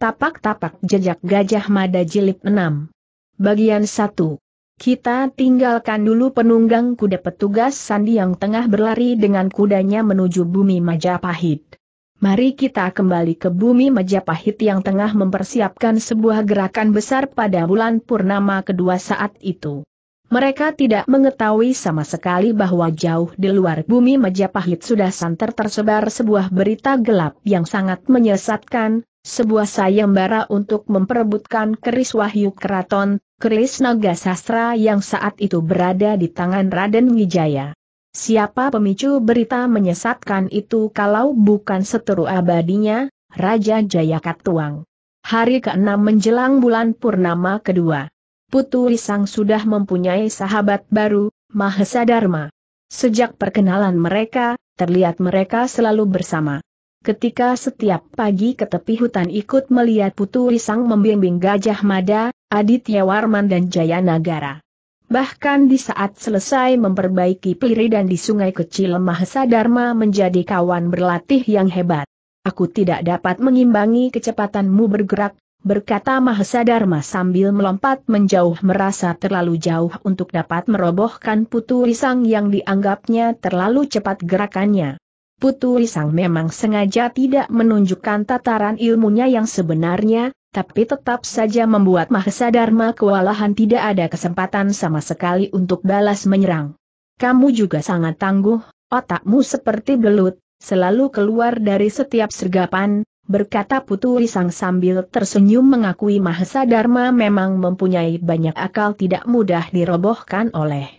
Tapak-tapak jejak Gajah Mada Jilid 6. Bagian 1. Kita tinggalkan dulu penunggang kuda petugas sandi yang tengah berlari dengan kudanya menuju bumi Majapahit. Mari kita kembali ke bumi Majapahit yang tengah mempersiapkan sebuah gerakan besar pada bulan purnama kedua saat itu. Mereka tidak mengetahui sama sekali bahwa jauh di luar bumi Majapahit sudah santer tersebar sebuah berita gelap yang sangat menyesatkan, sebuah sayembara untuk memperebutkan keris Wahyu Keraton, keris Naga Sastra yang saat itu berada di tangan Raden Wijaya. Siapa pemicu berita menyesatkan itu kalau bukan seteru abadinya, Raja Jayakatwang. Hari ke-6 menjelang bulan Purnama kedua. Putu Risang sudah mempunyai sahabat baru, Mahesa Dharma. Sejak perkenalan mereka, terlihat mereka selalu bersama. Ketika setiap pagi ke tepi hutan ikut melihat Putu Risang membimbing Gajah Mada, Aditya Warman dan Jaya Nagara. Bahkan di saat selesai memperbaiki dan di sungai kecil Mahesa Dharma menjadi kawan berlatih yang hebat. Aku tidak dapat mengimbangi kecepatanmu bergerak, berkata Mahesa Dharma sambil melompat menjauh merasa terlalu jauh untuk dapat merobohkan Putu Risang yang dianggapnya terlalu cepat gerakannya. Putu Risang memang sengaja tidak menunjukkan tataran ilmunya yang sebenarnya, tapi tetap saja membuat Mahesa Dharma kewalahan tidak ada kesempatan sama sekali untuk balas menyerang. Kamu juga sangat tangguh, otakmu seperti belut, selalu keluar dari setiap sergapan, berkata Putu Risang sambil tersenyum mengakui Mahesa Dharma memang mempunyai banyak akal tidak mudah dirobohkan oleh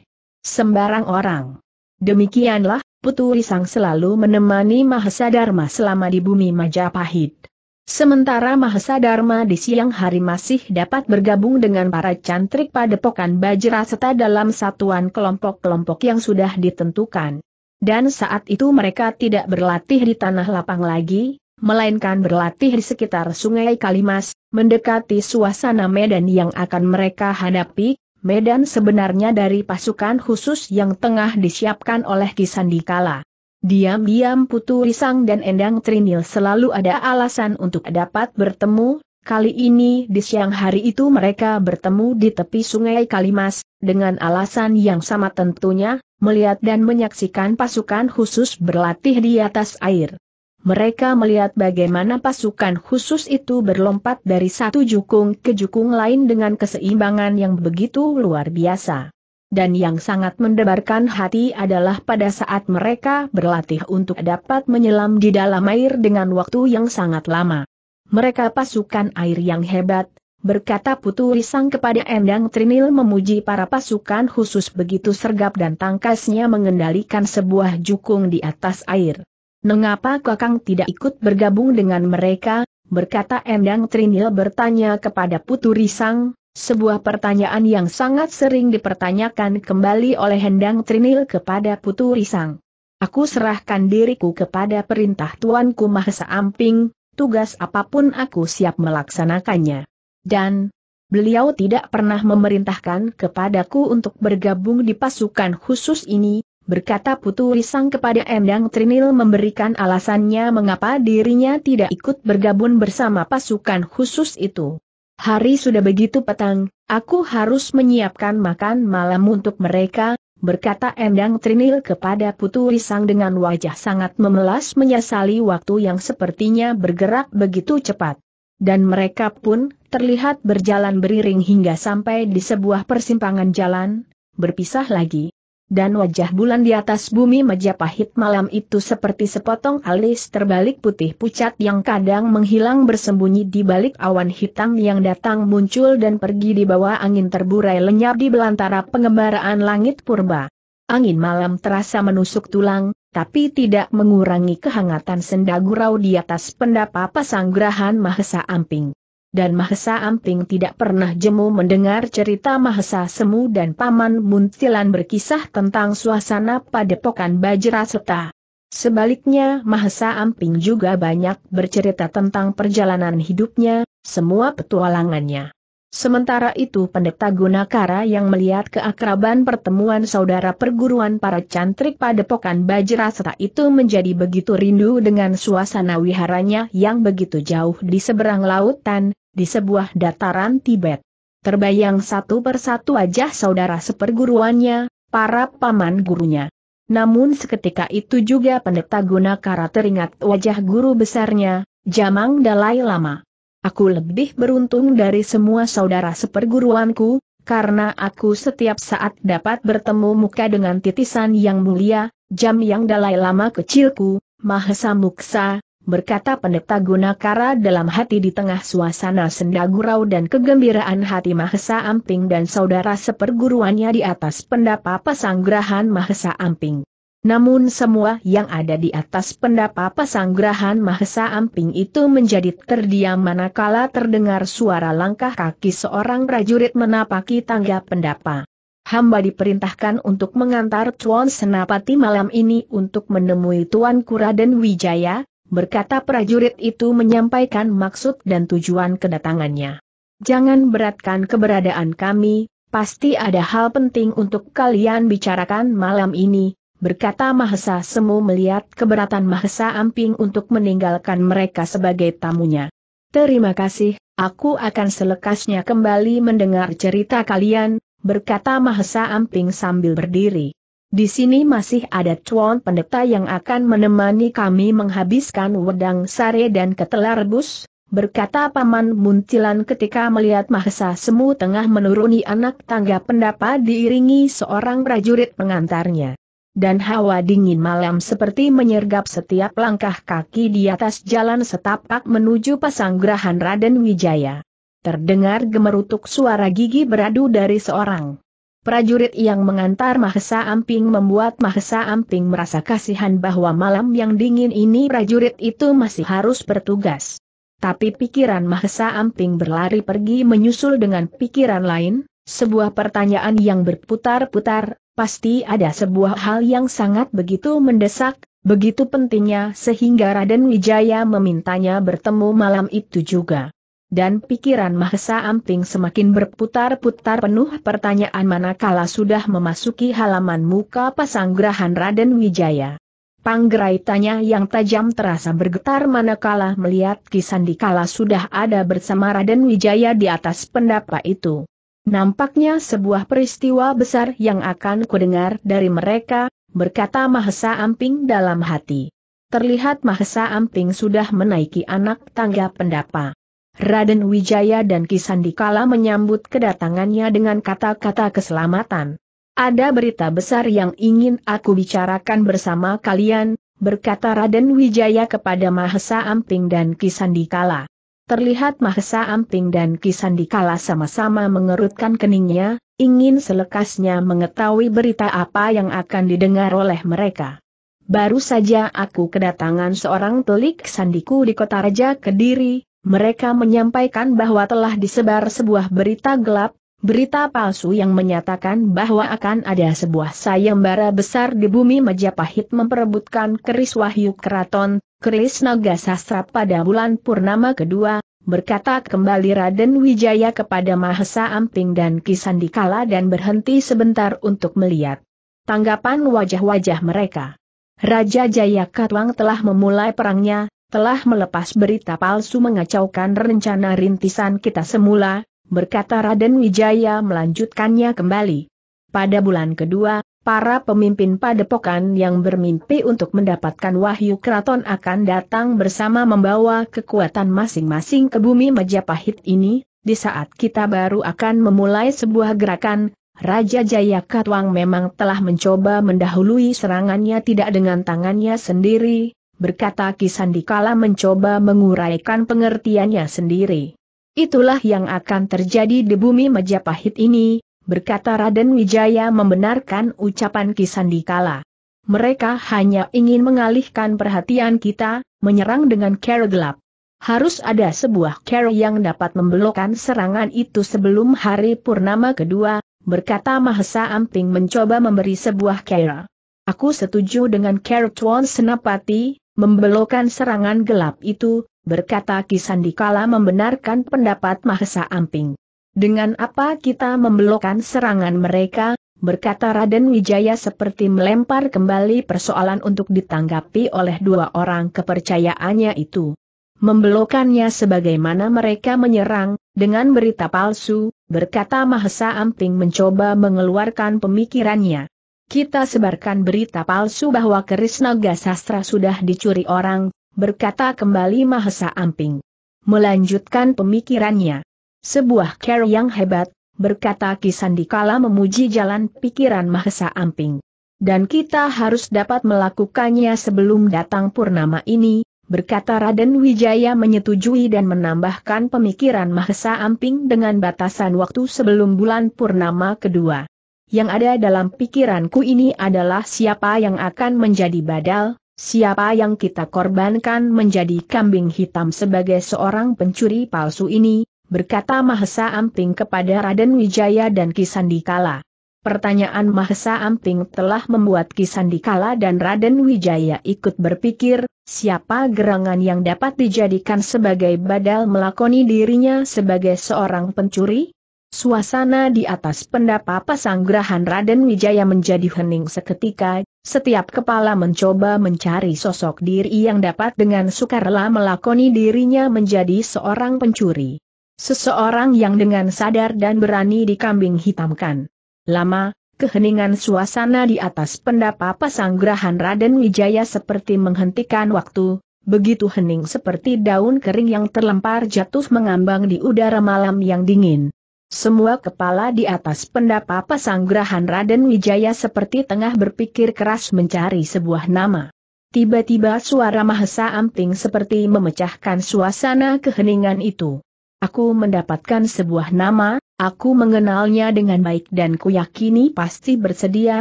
sembarang orang. Demikianlah, Putu Risang selalu menemani Mahesa Dharma selama di bumi Majapahit. Sementara Mahesa Dharma di siang hari masih dapat bergabung dengan para cantrik padepokan Bajra serta dalam satuan kelompok-kelompok yang sudah ditentukan. Dan saat itu mereka tidak berlatih di tanah lapang lagi, melainkan berlatih di sekitar sungai Kalimas, mendekati suasana medan yang akan mereka hadapi, medan sebenarnya dari pasukan khusus yang tengah disiapkan oleh Kisandikala. Diam-diam Putu Risang dan Endang Trinil selalu ada alasan untuk dapat bertemu, kali ini di siang hari itu mereka bertemu di tepi sungai Kalimas, dengan alasan yang sama tentunya, melihat dan menyaksikan pasukan khusus berlatih di atas air mereka melihat bagaimana pasukan khusus itu berlompat dari satu jukung ke jukung lain dengan keseimbangan yang begitu luar biasa. Dan yang sangat mendebarkan hati adalah pada saat mereka berlatih untuk dapat menyelam di dalam air dengan waktu yang sangat lama. Mereka pasukan air yang hebat, berkata Putu Risang kepada Endang Trinil memuji para pasukan khusus begitu sergap dan tangkasnya mengendalikan sebuah jukung di atas air. Mengapa Kakang tidak ikut bergabung dengan mereka? Berkata Endang Trinil bertanya kepada Putu Risang, sebuah pertanyaan yang sangat sering dipertanyakan kembali oleh Endang Trinil kepada Putu Risang. Aku serahkan diriku kepada perintah Tuanku Mahesa Amping, tugas apapun aku siap melaksanakannya. Dan, beliau tidak pernah memerintahkan kepadaku untuk bergabung di pasukan khusus ini, berkata Putu Risang kepada Endang Trinil memberikan alasannya mengapa dirinya tidak ikut bergabung bersama pasukan khusus itu. Hari sudah begitu petang, aku harus menyiapkan makan malam untuk mereka, berkata Endang Trinil kepada Putu Risang dengan wajah sangat memelas menyesali waktu yang sepertinya bergerak begitu cepat. Dan mereka pun terlihat berjalan beriring hingga sampai di sebuah persimpangan jalan, berpisah lagi dan wajah bulan di atas bumi Majapahit malam itu seperti sepotong alis terbalik putih pucat yang kadang menghilang bersembunyi di balik awan hitam yang datang muncul dan pergi di bawah angin terburai lenyap di belantara pengembaraan langit purba. Angin malam terasa menusuk tulang, tapi tidak mengurangi kehangatan senda gurau di atas pendapa pasanggrahan Mahesa Amping dan Mahesa Amping tidak pernah jemu mendengar cerita Mahesa Semu dan Paman Muntilan berkisah tentang suasana padepokan Bajraseta. Sebaliknya Mahesa Amping juga banyak bercerita tentang perjalanan hidupnya, semua petualangannya. Sementara itu pendeta Gunakara yang melihat keakraban pertemuan saudara perguruan para cantrik padepokan Bajraseta itu menjadi begitu rindu dengan suasana wiharanya yang begitu jauh di seberang lautan, di sebuah dataran Tibet. Terbayang satu persatu wajah saudara seperguruannya, para paman gurunya. Namun seketika itu juga pendeta Kara teringat wajah guru besarnya, Jamang Dalai Lama. Aku lebih beruntung dari semua saudara seperguruanku, karena aku setiap saat dapat bertemu muka dengan titisan yang mulia, jam yang Dalai Lama kecilku, Mahesa Muksa, berkata pendeta Gunakara dalam hati di tengah suasana senda gurau dan kegembiraan hati Mahesa Amping dan saudara seperguruannya di atas pendapa pesanggrahan Mahesa Amping. Namun semua yang ada di atas pendapa pesanggrahan Mahesa Amping itu menjadi terdiam manakala terdengar suara langkah kaki seorang prajurit menapaki tangga pendapa. Hamba diperintahkan untuk mengantar Tuan Senapati malam ini untuk menemui Tuan Kuraden Wijaya, berkata prajurit itu menyampaikan maksud dan tujuan kedatangannya. Jangan beratkan keberadaan kami, pasti ada hal penting untuk kalian bicarakan malam ini, berkata Mahesa Semu melihat keberatan Mahesa Amping untuk meninggalkan mereka sebagai tamunya. Terima kasih, aku akan selekasnya kembali mendengar cerita kalian, berkata Mahesa Amping sambil berdiri. Di sini masih ada cuan pendeta yang akan menemani kami menghabiskan wedang sare dan ketela rebus, berkata Paman Muntilan ketika melihat Mahesa Semu tengah menuruni anak tangga pendapa diiringi seorang prajurit pengantarnya. Dan hawa dingin malam seperti menyergap setiap langkah kaki di atas jalan setapak menuju pasanggrahan Raden Wijaya. Terdengar gemerutuk suara gigi beradu dari seorang Prajurit yang mengantar Mahesa Amping membuat Mahesa Amping merasa kasihan bahwa malam yang dingin ini prajurit itu masih harus bertugas. Tapi pikiran Mahesa Amping berlari pergi menyusul dengan pikiran lain, sebuah pertanyaan yang berputar-putar, pasti ada sebuah hal yang sangat begitu mendesak, begitu pentingnya sehingga Raden Wijaya memintanya bertemu malam itu juga dan pikiran Mahesa Amping semakin berputar-putar penuh pertanyaan manakala sudah memasuki halaman muka pasanggrahan Raden Wijaya. Panggerai tanya yang tajam terasa bergetar manakala melihat Kisandikala sudah ada bersama Raden Wijaya di atas pendapa itu. Nampaknya sebuah peristiwa besar yang akan kudengar dari mereka, berkata Mahesa Amping dalam hati. Terlihat Mahesa Amping sudah menaiki anak tangga pendapa. Raden Wijaya dan Kisandikala menyambut kedatangannya dengan kata-kata keselamatan. Ada berita besar yang ingin aku bicarakan bersama kalian, berkata Raden Wijaya kepada Mahesa Amping dan Kisandikala. Terlihat Mahesa Amping dan Kisandikala sama-sama mengerutkan keningnya, ingin selekasnya mengetahui berita apa yang akan didengar oleh mereka. Baru saja aku kedatangan seorang telik sandiku di kota Raja Kediri, mereka menyampaikan bahwa telah disebar sebuah berita gelap, berita palsu yang menyatakan bahwa akan ada sebuah sayembara besar di bumi Majapahit memperebutkan keris Wahyu Keraton, keris Naga Sastra pada bulan Purnama kedua, berkata kembali Raden Wijaya kepada Mahesa Amping dan Kisandikala dan berhenti sebentar untuk melihat tanggapan wajah-wajah mereka. Raja Jayakatwang telah memulai perangnya, telah melepas berita palsu mengacaukan rencana rintisan kita semula, berkata Raden Wijaya melanjutkannya kembali. Pada bulan kedua, para pemimpin padepokan yang bermimpi untuk mendapatkan wahyu keraton akan datang bersama membawa kekuatan masing-masing ke bumi Majapahit ini, di saat kita baru akan memulai sebuah gerakan, Raja Jaya Katwang memang telah mencoba mendahului serangannya tidak dengan tangannya sendiri, berkata Kisandikala mencoba menguraikan pengertiannya sendiri. Itulah yang akan terjadi di bumi Majapahit ini, berkata Raden Wijaya membenarkan ucapan Kisandikala. Mereka hanya ingin mengalihkan perhatian kita, menyerang dengan cara gelap. Harus ada sebuah cara yang dapat membelokkan serangan itu sebelum hari purnama kedua, berkata Mahesa Amping mencoba memberi sebuah cara. Aku setuju dengan cara Tuan Senapati, membelokkan serangan gelap itu, berkata Kisandikala membenarkan pendapat Mahesa Amping. Dengan apa kita membelokkan serangan mereka, berkata Raden Wijaya seperti melempar kembali persoalan untuk ditanggapi oleh dua orang kepercayaannya itu. Membelokannya sebagaimana mereka menyerang, dengan berita palsu, berkata Mahesa Amping mencoba mengeluarkan pemikirannya. Kita sebarkan berita palsu bahwa naga Sastra sudah dicuri orang, berkata kembali Mahesa Amping. Melanjutkan pemikirannya. Sebuah care yang hebat, berkata Kisandikala memuji jalan pikiran Mahesa Amping. Dan kita harus dapat melakukannya sebelum datang purnama ini, berkata Raden Wijaya menyetujui dan menambahkan pemikiran Mahesa Amping dengan batasan waktu sebelum bulan purnama kedua. Yang ada dalam pikiranku ini adalah siapa yang akan menjadi badal, siapa yang kita korbankan menjadi kambing hitam sebagai seorang pencuri palsu ini, berkata Mahesa Amping kepada Raden Wijaya dan Kisandikala. Pertanyaan Mahesa Amping telah membuat Kisandikala dan Raden Wijaya ikut berpikir, siapa gerangan yang dapat dijadikan sebagai badal melakoni dirinya sebagai seorang pencuri? Suasana di atas pendapa Pasanggrahan Raden Wijaya menjadi hening seketika, setiap kepala mencoba mencari sosok diri yang dapat dengan sukarela melakoni dirinya menjadi seorang pencuri. Seseorang yang dengan sadar dan berani dikambing hitamkan. Lama, keheningan suasana di atas pendapa Pasanggrahan Raden Wijaya seperti menghentikan waktu, begitu hening seperti daun kering yang terlempar jatuh mengambang di udara malam yang dingin. Semua kepala di atas pendapa Pasanggrahan Raden Wijaya seperti tengah berpikir keras mencari sebuah nama. Tiba-tiba suara Mahesa Amping seperti memecahkan suasana keheningan itu. Aku mendapatkan sebuah nama, aku mengenalnya dengan baik dan kuyakini pasti bersedia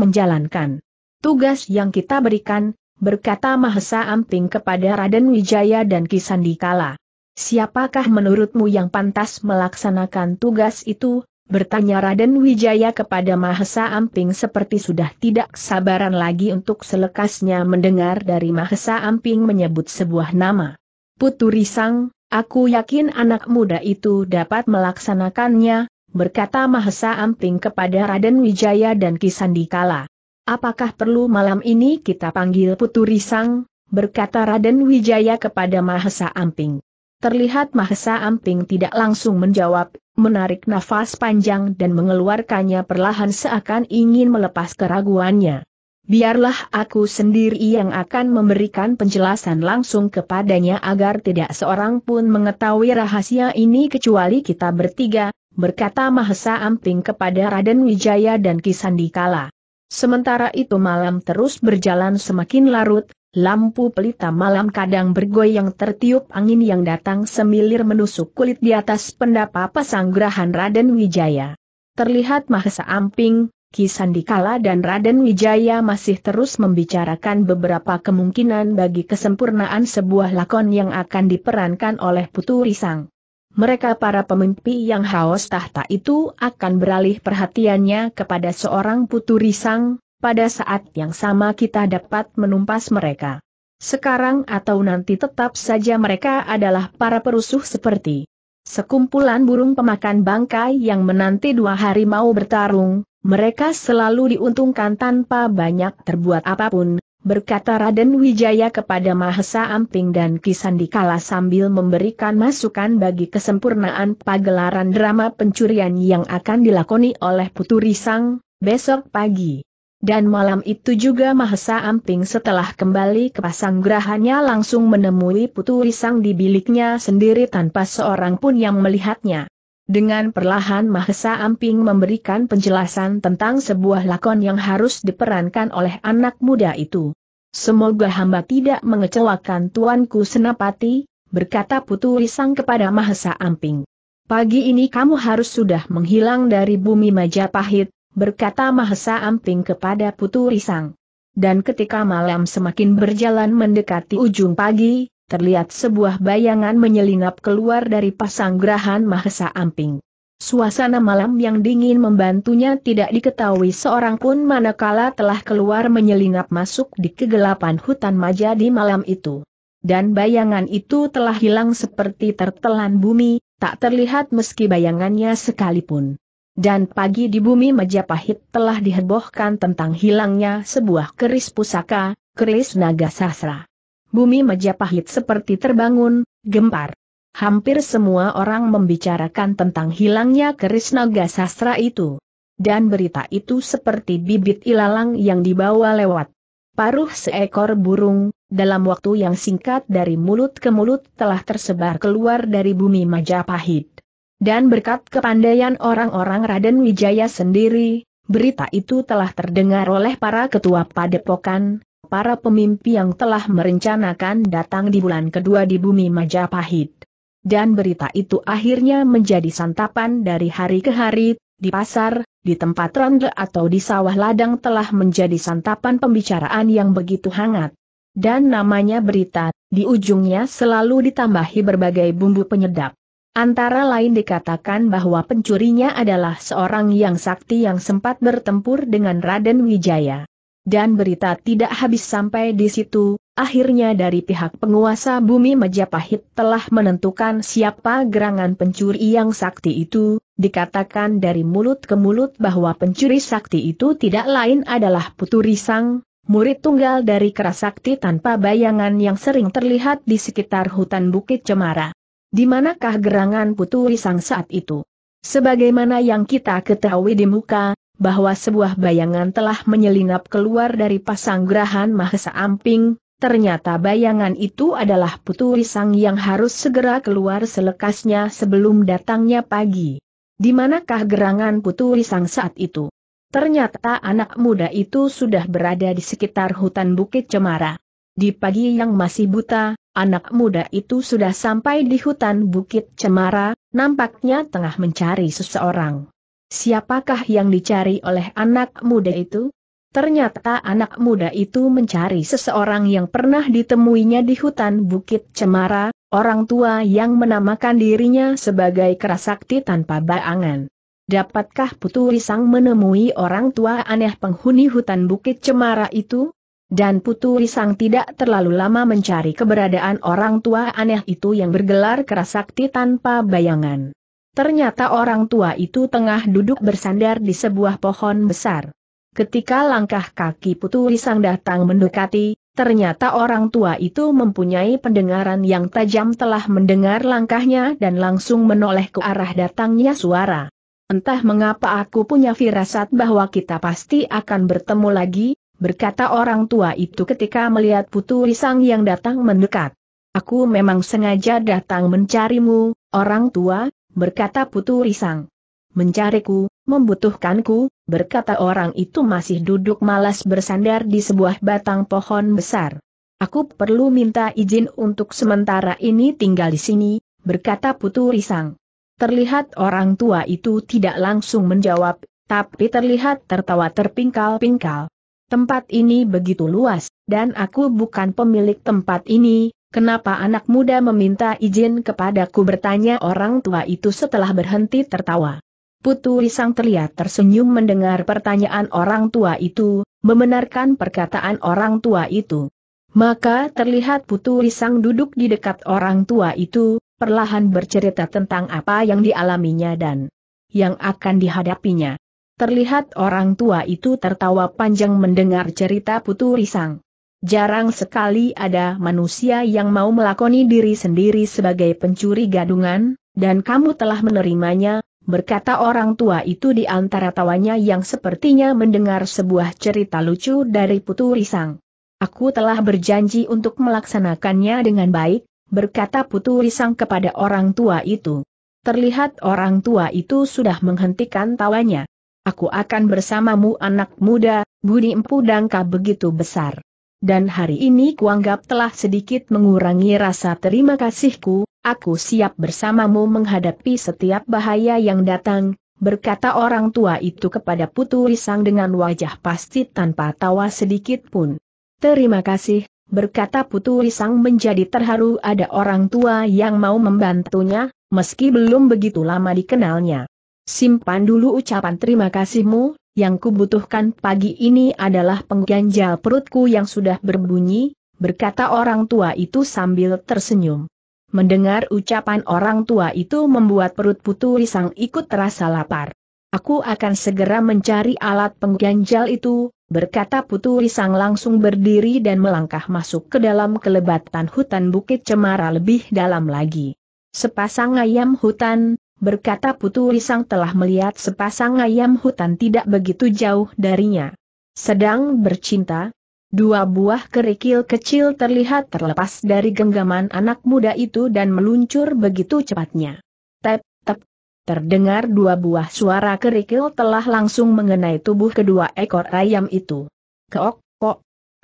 menjalankan tugas yang kita berikan, berkata Mahesa Amping kepada Raden Wijaya dan Kisandikala. Siapakah menurutmu yang pantas melaksanakan tugas itu? Bertanya Raden Wijaya kepada Mahesa Amping seperti sudah tidak sabaran lagi untuk selekasnya mendengar dari Mahesa Amping menyebut sebuah nama. Putu Risang, aku yakin anak muda itu dapat melaksanakannya, berkata Mahesa Amping kepada Raden Wijaya dan Kisandikala. Apakah perlu malam ini kita panggil Putu Risang? berkata Raden Wijaya kepada Mahesa Amping. Terlihat Mahesa Amping tidak langsung menjawab, menarik nafas panjang dan mengeluarkannya perlahan seakan ingin melepas keraguannya. Biarlah aku sendiri yang akan memberikan penjelasan langsung kepadanya agar tidak seorang pun mengetahui rahasia ini kecuali kita bertiga, berkata Mahesa Amping kepada Raden Wijaya dan Kisandikala. Sementara itu malam terus berjalan semakin larut, Lampu pelita malam kadang bergoyang tertiup angin yang datang semilir menusuk kulit di atas pendapa pasanggrahan Raden Wijaya. Terlihat Mahesa Amping, Kisandikala dan Raden Wijaya masih terus membicarakan beberapa kemungkinan bagi kesempurnaan sebuah lakon yang akan diperankan oleh Putu Risang. Mereka para pemimpi yang haus tahta itu akan beralih perhatiannya kepada seorang Putu Risang, pada saat yang sama kita dapat menumpas mereka. Sekarang atau nanti tetap saja mereka adalah para perusuh seperti sekumpulan burung pemakan bangkai yang menanti dua hari mau bertarung, mereka selalu diuntungkan tanpa banyak terbuat apapun, berkata Raden Wijaya kepada Mahesa Amping dan Kisandikala sambil memberikan masukan bagi kesempurnaan pagelaran drama pencurian yang akan dilakoni oleh Putu Risang besok pagi. Dan malam itu juga Mahesa Amping setelah kembali ke pasang gerahannya langsung menemui Putu Risang di biliknya sendiri tanpa seorang pun yang melihatnya. Dengan perlahan Mahesa Amping memberikan penjelasan tentang sebuah lakon yang harus diperankan oleh anak muda itu. Semoga hamba tidak mengecewakan tuanku Senapati, berkata Putu Risang kepada Mahesa Amping. Pagi ini kamu harus sudah menghilang dari bumi Majapahit, berkata Mahesa Amping kepada Putu Risang. Dan ketika malam semakin berjalan mendekati ujung pagi, terlihat sebuah bayangan menyelinap keluar dari pasang gerahan Mahesa Amping. Suasana malam yang dingin membantunya tidak diketahui seorang pun manakala telah keluar menyelinap masuk di kegelapan hutan maja di malam itu. Dan bayangan itu telah hilang seperti tertelan bumi, tak terlihat meski bayangannya sekalipun dan pagi di bumi Majapahit telah dihebohkan tentang hilangnya sebuah keris pusaka, keris naga sasra. Bumi Majapahit seperti terbangun, gempar. Hampir semua orang membicarakan tentang hilangnya keris naga sastra itu. Dan berita itu seperti bibit ilalang yang dibawa lewat paruh seekor burung, dalam waktu yang singkat dari mulut ke mulut telah tersebar keluar dari bumi Majapahit dan berkat kepandaian orang-orang Raden Wijaya sendiri, berita itu telah terdengar oleh para ketua padepokan, para pemimpi yang telah merencanakan datang di bulan kedua di bumi Majapahit. Dan berita itu akhirnya menjadi santapan dari hari ke hari, di pasar, di tempat ronde atau di sawah ladang telah menjadi santapan pembicaraan yang begitu hangat. Dan namanya berita, di ujungnya selalu ditambahi berbagai bumbu penyedap. Antara lain dikatakan bahwa pencurinya adalah seorang yang sakti yang sempat bertempur dengan Raden Wijaya. Dan berita tidak habis sampai di situ, akhirnya dari pihak penguasa bumi Majapahit telah menentukan siapa gerangan pencuri yang sakti itu, dikatakan dari mulut ke mulut bahwa pencuri sakti itu tidak lain adalah Putu Risang, murid tunggal dari Kerasakti tanpa bayangan yang sering terlihat di sekitar hutan Bukit Cemara. Di manakah gerangan Putu Risang saat itu? Sebagaimana yang kita ketahui di muka, bahwa sebuah bayangan telah menyelinap keluar dari pasanggrahan Mahesa Amping, ternyata bayangan itu adalah Putu Risang yang harus segera keluar selekasnya sebelum datangnya pagi. Di manakah gerangan Putu Risang saat itu? Ternyata anak muda itu sudah berada di sekitar hutan Bukit Cemara. Di pagi yang masih buta, Anak muda itu sudah sampai di hutan Bukit Cemara, nampaknya tengah mencari seseorang. Siapakah yang dicari oleh anak muda itu? Ternyata anak muda itu mencari seseorang yang pernah ditemuinya di hutan Bukit Cemara, orang tua yang menamakan dirinya sebagai Kerasakti tanpa bayangan. Dapatkah Putu Risang menemui orang tua aneh penghuni hutan Bukit Cemara itu? dan Putu Risang tidak terlalu lama mencari keberadaan orang tua aneh itu yang bergelar kerasakti tanpa bayangan. Ternyata orang tua itu tengah duduk bersandar di sebuah pohon besar. Ketika langkah kaki Putu Risang datang mendekati, ternyata orang tua itu mempunyai pendengaran yang tajam telah mendengar langkahnya dan langsung menoleh ke arah datangnya suara. Entah mengapa aku punya firasat bahwa kita pasti akan bertemu lagi, berkata orang tua itu ketika melihat Putu Risang yang datang mendekat. Aku memang sengaja datang mencarimu, orang tua, berkata Putu Risang. Mencariku, membutuhkanku, berkata orang itu masih duduk malas bersandar di sebuah batang pohon besar. Aku perlu minta izin untuk sementara ini tinggal di sini, berkata Putu Risang. Terlihat orang tua itu tidak langsung menjawab, tapi terlihat tertawa terpingkal-pingkal. Tempat ini begitu luas, dan aku bukan pemilik tempat ini, kenapa anak muda meminta izin kepadaku bertanya orang tua itu setelah berhenti tertawa. Putu Risang terlihat tersenyum mendengar pertanyaan orang tua itu, membenarkan perkataan orang tua itu. Maka terlihat Putu Risang duduk di dekat orang tua itu, perlahan bercerita tentang apa yang dialaminya dan yang akan dihadapinya. Terlihat orang tua itu tertawa panjang mendengar cerita Putu Risang. Jarang sekali ada manusia yang mau melakoni diri sendiri sebagai pencuri gadungan, dan kamu telah menerimanya, berkata orang tua itu di antara tawanya yang sepertinya mendengar sebuah cerita lucu dari Putu Risang. Aku telah berjanji untuk melaksanakannya dengan baik, berkata Putu Risang kepada orang tua itu. Terlihat orang tua itu sudah menghentikan tawanya. Aku akan bersamamu anak muda, budi empu dangka begitu besar. Dan hari ini kuanggap telah sedikit mengurangi rasa terima kasihku, aku siap bersamamu menghadapi setiap bahaya yang datang, berkata orang tua itu kepada Putu Risang dengan wajah pasti tanpa tawa sedikit pun. Terima kasih, berkata Putu Risang menjadi terharu ada orang tua yang mau membantunya, meski belum begitu lama dikenalnya. Simpan dulu ucapan terima kasihmu, yang kubutuhkan pagi ini adalah pengganjal perutku yang sudah berbunyi, berkata orang tua itu sambil tersenyum. Mendengar ucapan orang tua itu membuat perut putu risang ikut terasa lapar. Aku akan segera mencari alat pengganjal itu, berkata putu risang langsung berdiri dan melangkah masuk ke dalam kelebatan hutan Bukit Cemara lebih dalam lagi. Sepasang ayam hutan, berkata Putu Risang telah melihat sepasang ayam hutan tidak begitu jauh darinya. Sedang bercinta, dua buah kerikil kecil terlihat terlepas dari genggaman anak muda itu dan meluncur begitu cepatnya. Tep, tep, terdengar dua buah suara kerikil telah langsung mengenai tubuh kedua ekor ayam itu. Keok,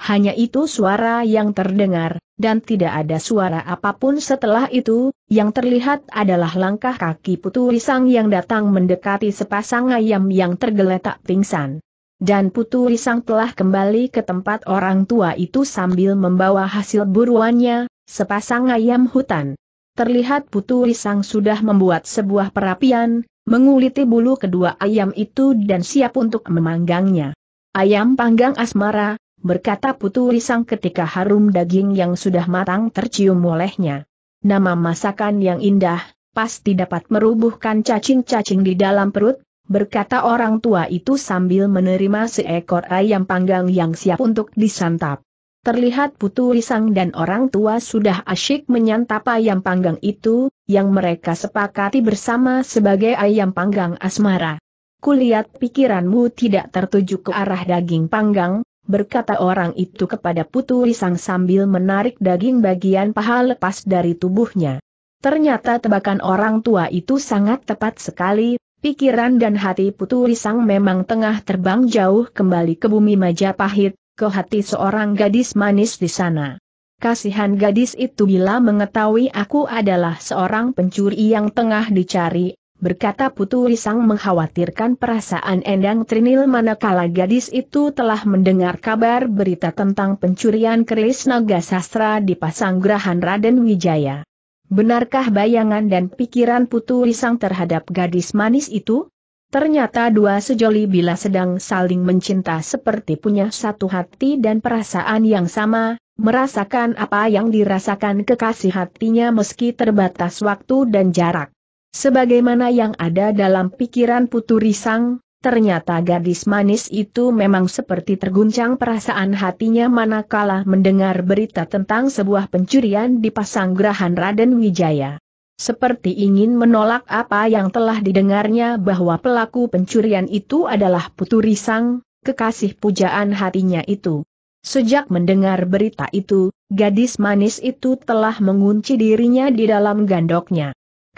hanya itu suara yang terdengar, dan tidak ada suara apapun setelah itu, yang terlihat adalah langkah kaki Putu Risang yang datang mendekati sepasang ayam yang tergeletak pingsan. Dan Putu Risang telah kembali ke tempat orang tua itu sambil membawa hasil buruannya, sepasang ayam hutan. Terlihat Putu Risang sudah membuat sebuah perapian, menguliti bulu kedua ayam itu dan siap untuk memanggangnya. Ayam panggang asmara, berkata Putu Risang ketika harum daging yang sudah matang tercium olehnya. Nama masakan yang indah, pasti dapat merubuhkan cacing-cacing di dalam perut, berkata orang tua itu sambil menerima seekor ayam panggang yang siap untuk disantap. Terlihat Putu Risang dan orang tua sudah asyik menyantap ayam panggang itu, yang mereka sepakati bersama sebagai ayam panggang asmara. Kulihat pikiranmu tidak tertuju ke arah daging panggang, berkata orang itu kepada Putu Risang sambil menarik daging bagian paha lepas dari tubuhnya. Ternyata tebakan orang tua itu sangat tepat sekali, pikiran dan hati Putu Risang memang tengah terbang jauh kembali ke bumi Majapahit, ke hati seorang gadis manis di sana. Kasihan gadis itu bila mengetahui aku adalah seorang pencuri yang tengah dicari, berkata Putu Risang mengkhawatirkan perasaan Endang Trinil manakala gadis itu telah mendengar kabar berita tentang pencurian keris naga sastra di Pasanggrahan Raden Wijaya. Benarkah bayangan dan pikiran Putu Risang terhadap gadis manis itu? Ternyata dua sejoli bila sedang saling mencinta seperti punya satu hati dan perasaan yang sama, merasakan apa yang dirasakan kekasih hatinya meski terbatas waktu dan jarak. Sebagaimana yang ada dalam pikiran Putu Risang, ternyata gadis manis itu memang seperti terguncang perasaan hatinya manakala mendengar berita tentang sebuah pencurian di Pasanggrahan Raden Wijaya. Seperti ingin menolak apa yang telah didengarnya bahwa pelaku pencurian itu adalah Putu Risang, kekasih pujaan hatinya itu. Sejak mendengar berita itu, gadis manis itu telah mengunci dirinya di dalam gandoknya.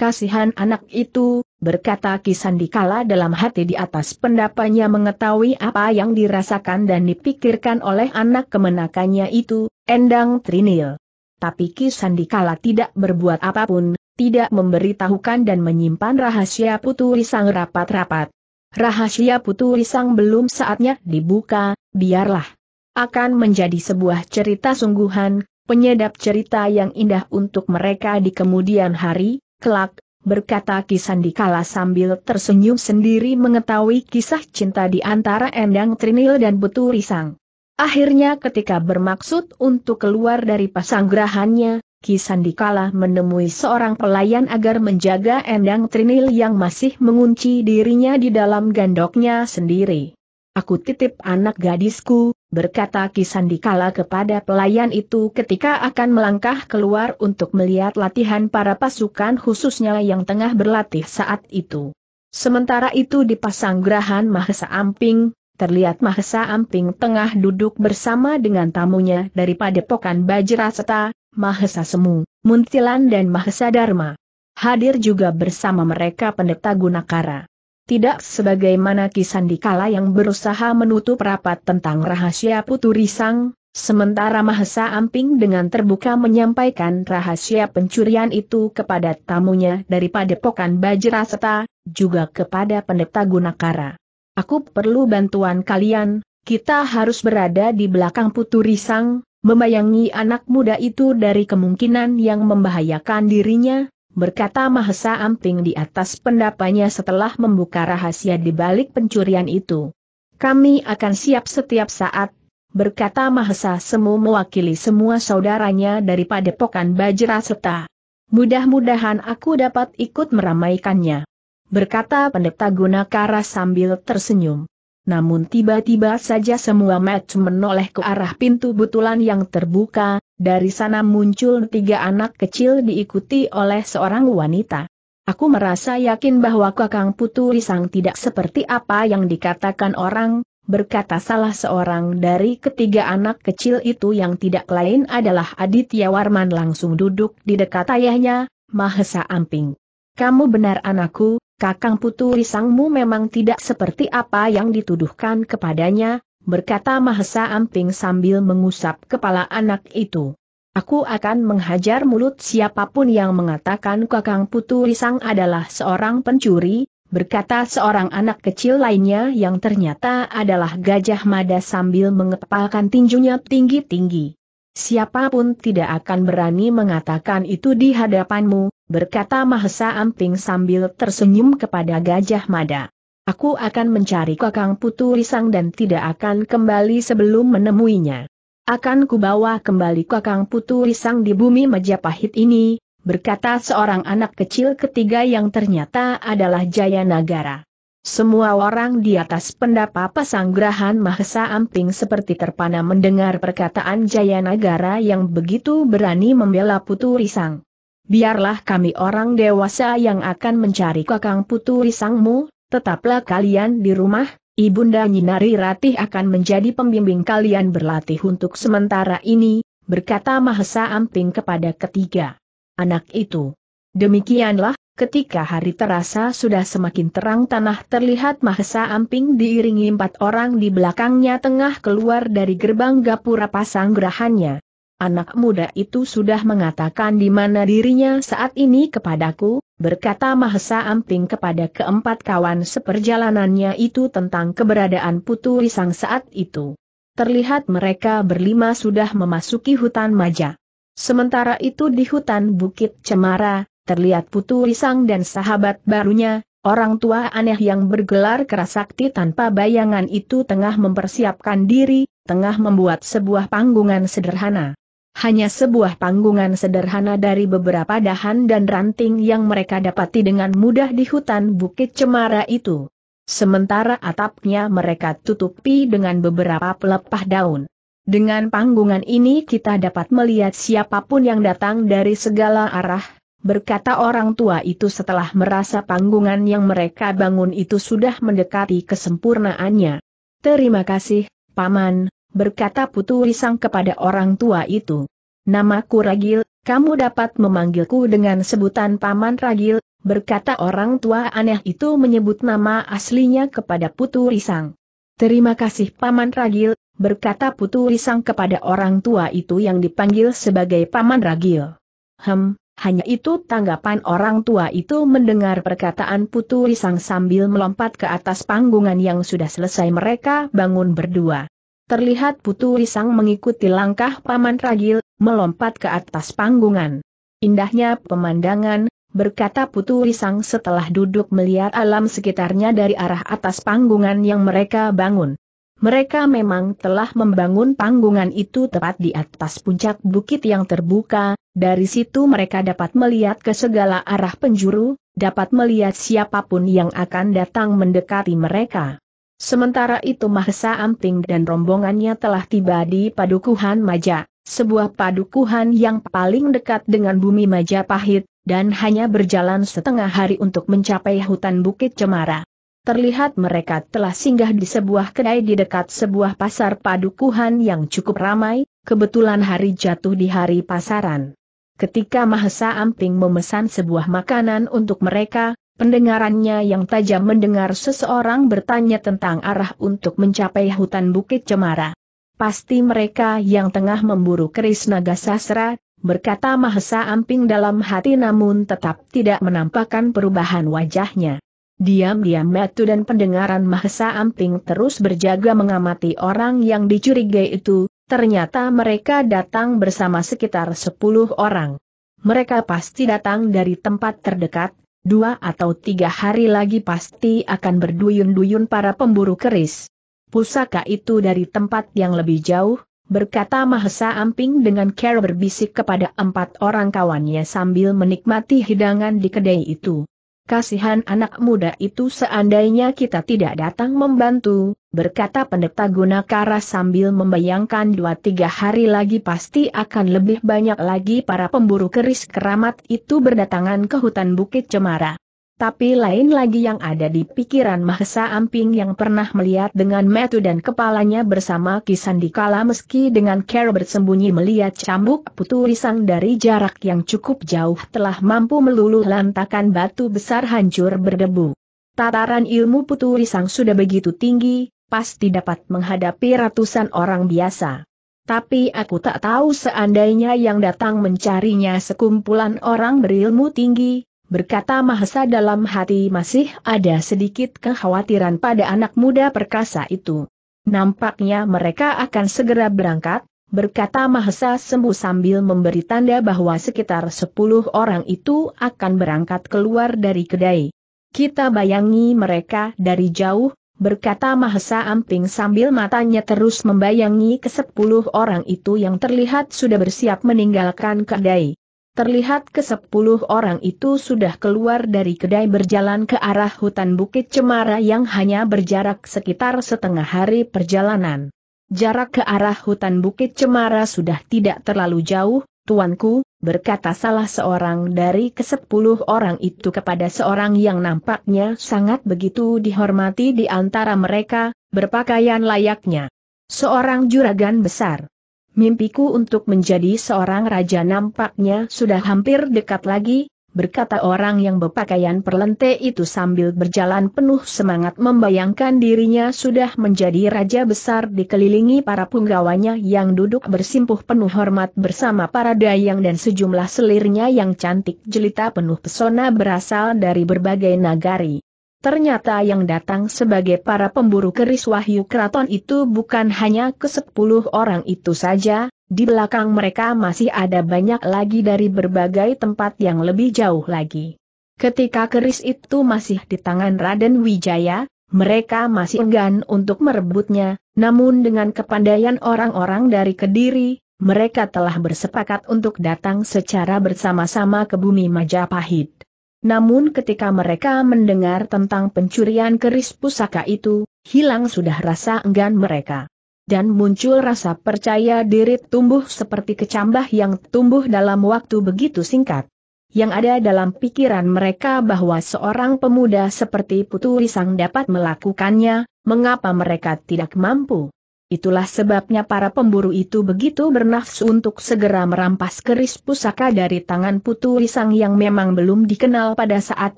Kasihan anak itu, berkata Kisandikala dalam hati di atas pendapatnya mengetahui apa yang dirasakan dan dipikirkan oleh anak kemenakannya itu, Endang Trinil. Tapi Kisandikala tidak berbuat apapun, tidak memberitahukan dan menyimpan rahasia putu risang rapat-rapat. Rahasia putu risang belum saatnya dibuka, biarlah. Akan menjadi sebuah cerita sungguhan, penyedap cerita yang indah untuk mereka di kemudian hari, kelak, berkata Kisandikala sambil tersenyum sendiri mengetahui kisah cinta di antara Endang Trinil dan Betu Risang. Akhirnya ketika bermaksud untuk keluar dari pasanggerahannya, Kisandikala menemui seorang pelayan agar menjaga Endang Trinil yang masih mengunci dirinya di dalam gandoknya sendiri. Aku titip anak gadisku, berkata Kisandikala kepada pelayan itu ketika akan melangkah keluar untuk melihat latihan para pasukan khususnya yang tengah berlatih saat itu. Sementara itu di Pasanggrahan Mahesa Amping, terlihat Mahesa Amping tengah duduk bersama dengan tamunya dari Padepokan Bajraseta, Mahesa Semu, Muntilan dan Mahesa Dharma. Hadir juga bersama mereka pendeta Gunakara tidak sebagaimana Kisandikala yang berusaha menutup rapat tentang rahasia Putu Risang, sementara Mahesa Amping dengan terbuka menyampaikan rahasia pencurian itu kepada tamunya dari Padepokan Bajraseta, juga kepada Pendeta Gunakara. Aku perlu bantuan kalian, kita harus berada di belakang Putu Risang, membayangi anak muda itu dari kemungkinan yang membahayakan dirinya, berkata Mahesa Amping di atas pendapanya setelah membuka rahasia di balik pencurian itu. Kami akan siap setiap saat, berkata Mahesa Semu mewakili semua saudaranya dari Padepokan Seta. Mudah-mudahan aku dapat ikut meramaikannya. Berkata pendeta Gunakara sambil tersenyum namun tiba-tiba saja semua match menoleh ke arah pintu butulan yang terbuka, dari sana muncul tiga anak kecil diikuti oleh seorang wanita. Aku merasa yakin bahwa Kakang Putu Risang tidak seperti apa yang dikatakan orang, berkata salah seorang dari ketiga anak kecil itu yang tidak lain adalah Aditya Warman langsung duduk di dekat ayahnya, Mahesa Amping. Kamu benar anakku, Kakang Putu Risangmu memang tidak seperti apa yang dituduhkan kepadanya, berkata Mahesa Amping sambil mengusap kepala anak itu. Aku akan menghajar mulut siapapun yang mengatakan Kakang Putu Risang adalah seorang pencuri, berkata seorang anak kecil lainnya yang ternyata adalah Gajah Mada sambil mengepalkan tinjunya tinggi-tinggi. Siapapun tidak akan berani mengatakan itu di hadapanmu, berkata Mahesa Amping sambil tersenyum kepada Gajah Mada. Aku akan mencari Kakang Putu Risang dan tidak akan kembali sebelum menemuinya. Akan kubawa kembali Kakang Putu Risang di bumi Majapahit ini, berkata seorang anak kecil ketiga yang ternyata adalah Jaya Nagara. Semua orang di atas pendapa Pasanggrahan Mahesa Amping seperti terpana mendengar perkataan Jaya Nagara yang begitu berani membela Putu Risang biarlah kami orang dewasa yang akan mencari kakang putu risangmu, tetaplah kalian di rumah, Ibunda Nyinari Ratih akan menjadi pembimbing kalian berlatih untuk sementara ini, berkata Mahesa Amping kepada ketiga anak itu. Demikianlah, ketika hari terasa sudah semakin terang tanah terlihat Mahesa Amping diiringi empat orang di belakangnya tengah keluar dari gerbang gapura pasang gerahannya. Anak muda itu sudah mengatakan di mana dirinya saat ini kepadaku, berkata Mahesa Amping kepada keempat kawan seperjalanannya itu tentang keberadaan Putu Risang saat itu. Terlihat mereka berlima sudah memasuki hutan Maja. Sementara itu di hutan Bukit Cemara, terlihat Putu Risang dan sahabat barunya, Orang tua aneh yang bergelar kerasakti tanpa bayangan itu tengah mempersiapkan diri, tengah membuat sebuah panggungan sederhana hanya sebuah panggungan sederhana dari beberapa dahan dan ranting yang mereka dapati dengan mudah di hutan Bukit Cemara itu. Sementara atapnya mereka tutupi dengan beberapa pelepah daun. Dengan panggungan ini kita dapat melihat siapapun yang datang dari segala arah, berkata orang tua itu setelah merasa panggungan yang mereka bangun itu sudah mendekati kesempurnaannya. Terima kasih, Paman, berkata Putu Risang kepada orang tua itu. Namaku Ragil, kamu dapat memanggilku dengan sebutan Paman Ragil, berkata orang tua aneh itu menyebut nama aslinya kepada Putu Risang. Terima kasih Paman Ragil, berkata Putu Risang kepada orang tua itu yang dipanggil sebagai Paman Ragil. Hem, hanya itu tanggapan orang tua itu mendengar perkataan Putu Risang sambil melompat ke atas panggungan yang sudah selesai mereka bangun berdua. Terlihat Putu Risang mengikuti langkah Paman Ragil, melompat ke atas panggungan. Indahnya pemandangan, berkata Putu Risang setelah duduk melihat alam sekitarnya dari arah atas panggungan yang mereka bangun. Mereka memang telah membangun panggungan itu tepat di atas puncak bukit yang terbuka, dari situ mereka dapat melihat ke segala arah penjuru, dapat melihat siapapun yang akan datang mendekati mereka. Sementara itu Mahesa Amping dan rombongannya telah tiba di Padukuhan Maja, sebuah padukuhan yang paling dekat dengan bumi Majapahit, dan hanya berjalan setengah hari untuk mencapai hutan Bukit Cemara. Terlihat mereka telah singgah di sebuah kedai di dekat sebuah pasar padukuhan yang cukup ramai, kebetulan hari jatuh di hari pasaran. Ketika Mahesa Amping memesan sebuah makanan untuk mereka, Pendengarannya yang tajam mendengar seseorang bertanya tentang arah untuk mencapai hutan Bukit Cemara. Pasti mereka yang tengah memburu keris naga sasra, berkata Mahesa Amping dalam hati namun tetap tidak menampakkan perubahan wajahnya. Diam-diam metu dan pendengaran Mahesa Amping terus berjaga mengamati orang yang dicurigai itu, ternyata mereka datang bersama sekitar 10 orang. Mereka pasti datang dari tempat terdekat, dua atau tiga hari lagi pasti akan berduyun-duyun para pemburu keris. Pusaka itu dari tempat yang lebih jauh, berkata Mahesa Amping dengan care berbisik kepada empat orang kawannya sambil menikmati hidangan di kedai itu. Kasihan anak muda itu seandainya kita tidak datang membantu, berkata pendeta Gunakara sambil membayangkan dua tiga hari lagi pasti akan lebih banyak lagi para pemburu keris keramat itu berdatangan ke hutan Bukit Cemara tapi lain lagi yang ada di pikiran Mahesa Amping yang pernah melihat dengan metu dan kepalanya bersama Kisandikala meski dengan care bersembunyi melihat cambuk putu risang dari jarak yang cukup jauh telah mampu meluluh lantakan batu besar hancur berdebu. Tataran ilmu putu risang sudah begitu tinggi, pasti dapat menghadapi ratusan orang biasa. Tapi aku tak tahu seandainya yang datang mencarinya sekumpulan orang berilmu tinggi, berkata Mahesa dalam hati masih ada sedikit kekhawatiran pada anak muda perkasa itu. Nampaknya mereka akan segera berangkat, berkata Mahesa sembuh sambil memberi tanda bahwa sekitar 10 orang itu akan berangkat keluar dari kedai. Kita bayangi mereka dari jauh, berkata Mahesa Amping sambil matanya terus membayangi ke sepuluh orang itu yang terlihat sudah bersiap meninggalkan kedai. Terlihat ke sepuluh orang itu sudah keluar dari kedai berjalan ke arah hutan Bukit Cemara yang hanya berjarak sekitar setengah hari perjalanan. Jarak ke arah hutan Bukit Cemara sudah tidak terlalu jauh, tuanku, berkata salah seorang dari kesepuluh orang itu kepada seorang yang nampaknya sangat begitu dihormati di antara mereka, berpakaian layaknya. Seorang juragan besar. Mimpiku untuk menjadi seorang raja nampaknya sudah hampir dekat lagi, berkata orang yang berpakaian perlente itu sambil berjalan penuh semangat membayangkan dirinya sudah menjadi raja besar dikelilingi para punggawanya yang duduk bersimpuh penuh hormat bersama para dayang dan sejumlah selirnya yang cantik jelita penuh pesona berasal dari berbagai nagari. Ternyata yang datang sebagai para pemburu keris Wahyu Kraton itu bukan hanya ke-10 orang itu saja, di belakang mereka masih ada banyak lagi dari berbagai tempat yang lebih jauh lagi. Ketika keris itu masih di tangan Raden Wijaya, mereka masih enggan untuk merebutnya, namun dengan kepandaian orang-orang dari Kediri, mereka telah bersepakat untuk datang secara bersama-sama ke bumi Majapahit. Namun ketika mereka mendengar tentang pencurian keris pusaka itu, hilang sudah rasa enggan mereka. Dan muncul rasa percaya diri tumbuh seperti kecambah yang tumbuh dalam waktu begitu singkat. Yang ada dalam pikiran mereka bahwa seorang pemuda seperti Putu Risang dapat melakukannya, mengapa mereka tidak mampu? Itulah sebabnya para pemburu itu begitu bernafsu untuk segera merampas keris pusaka dari tangan Putu Risang yang memang belum dikenal pada saat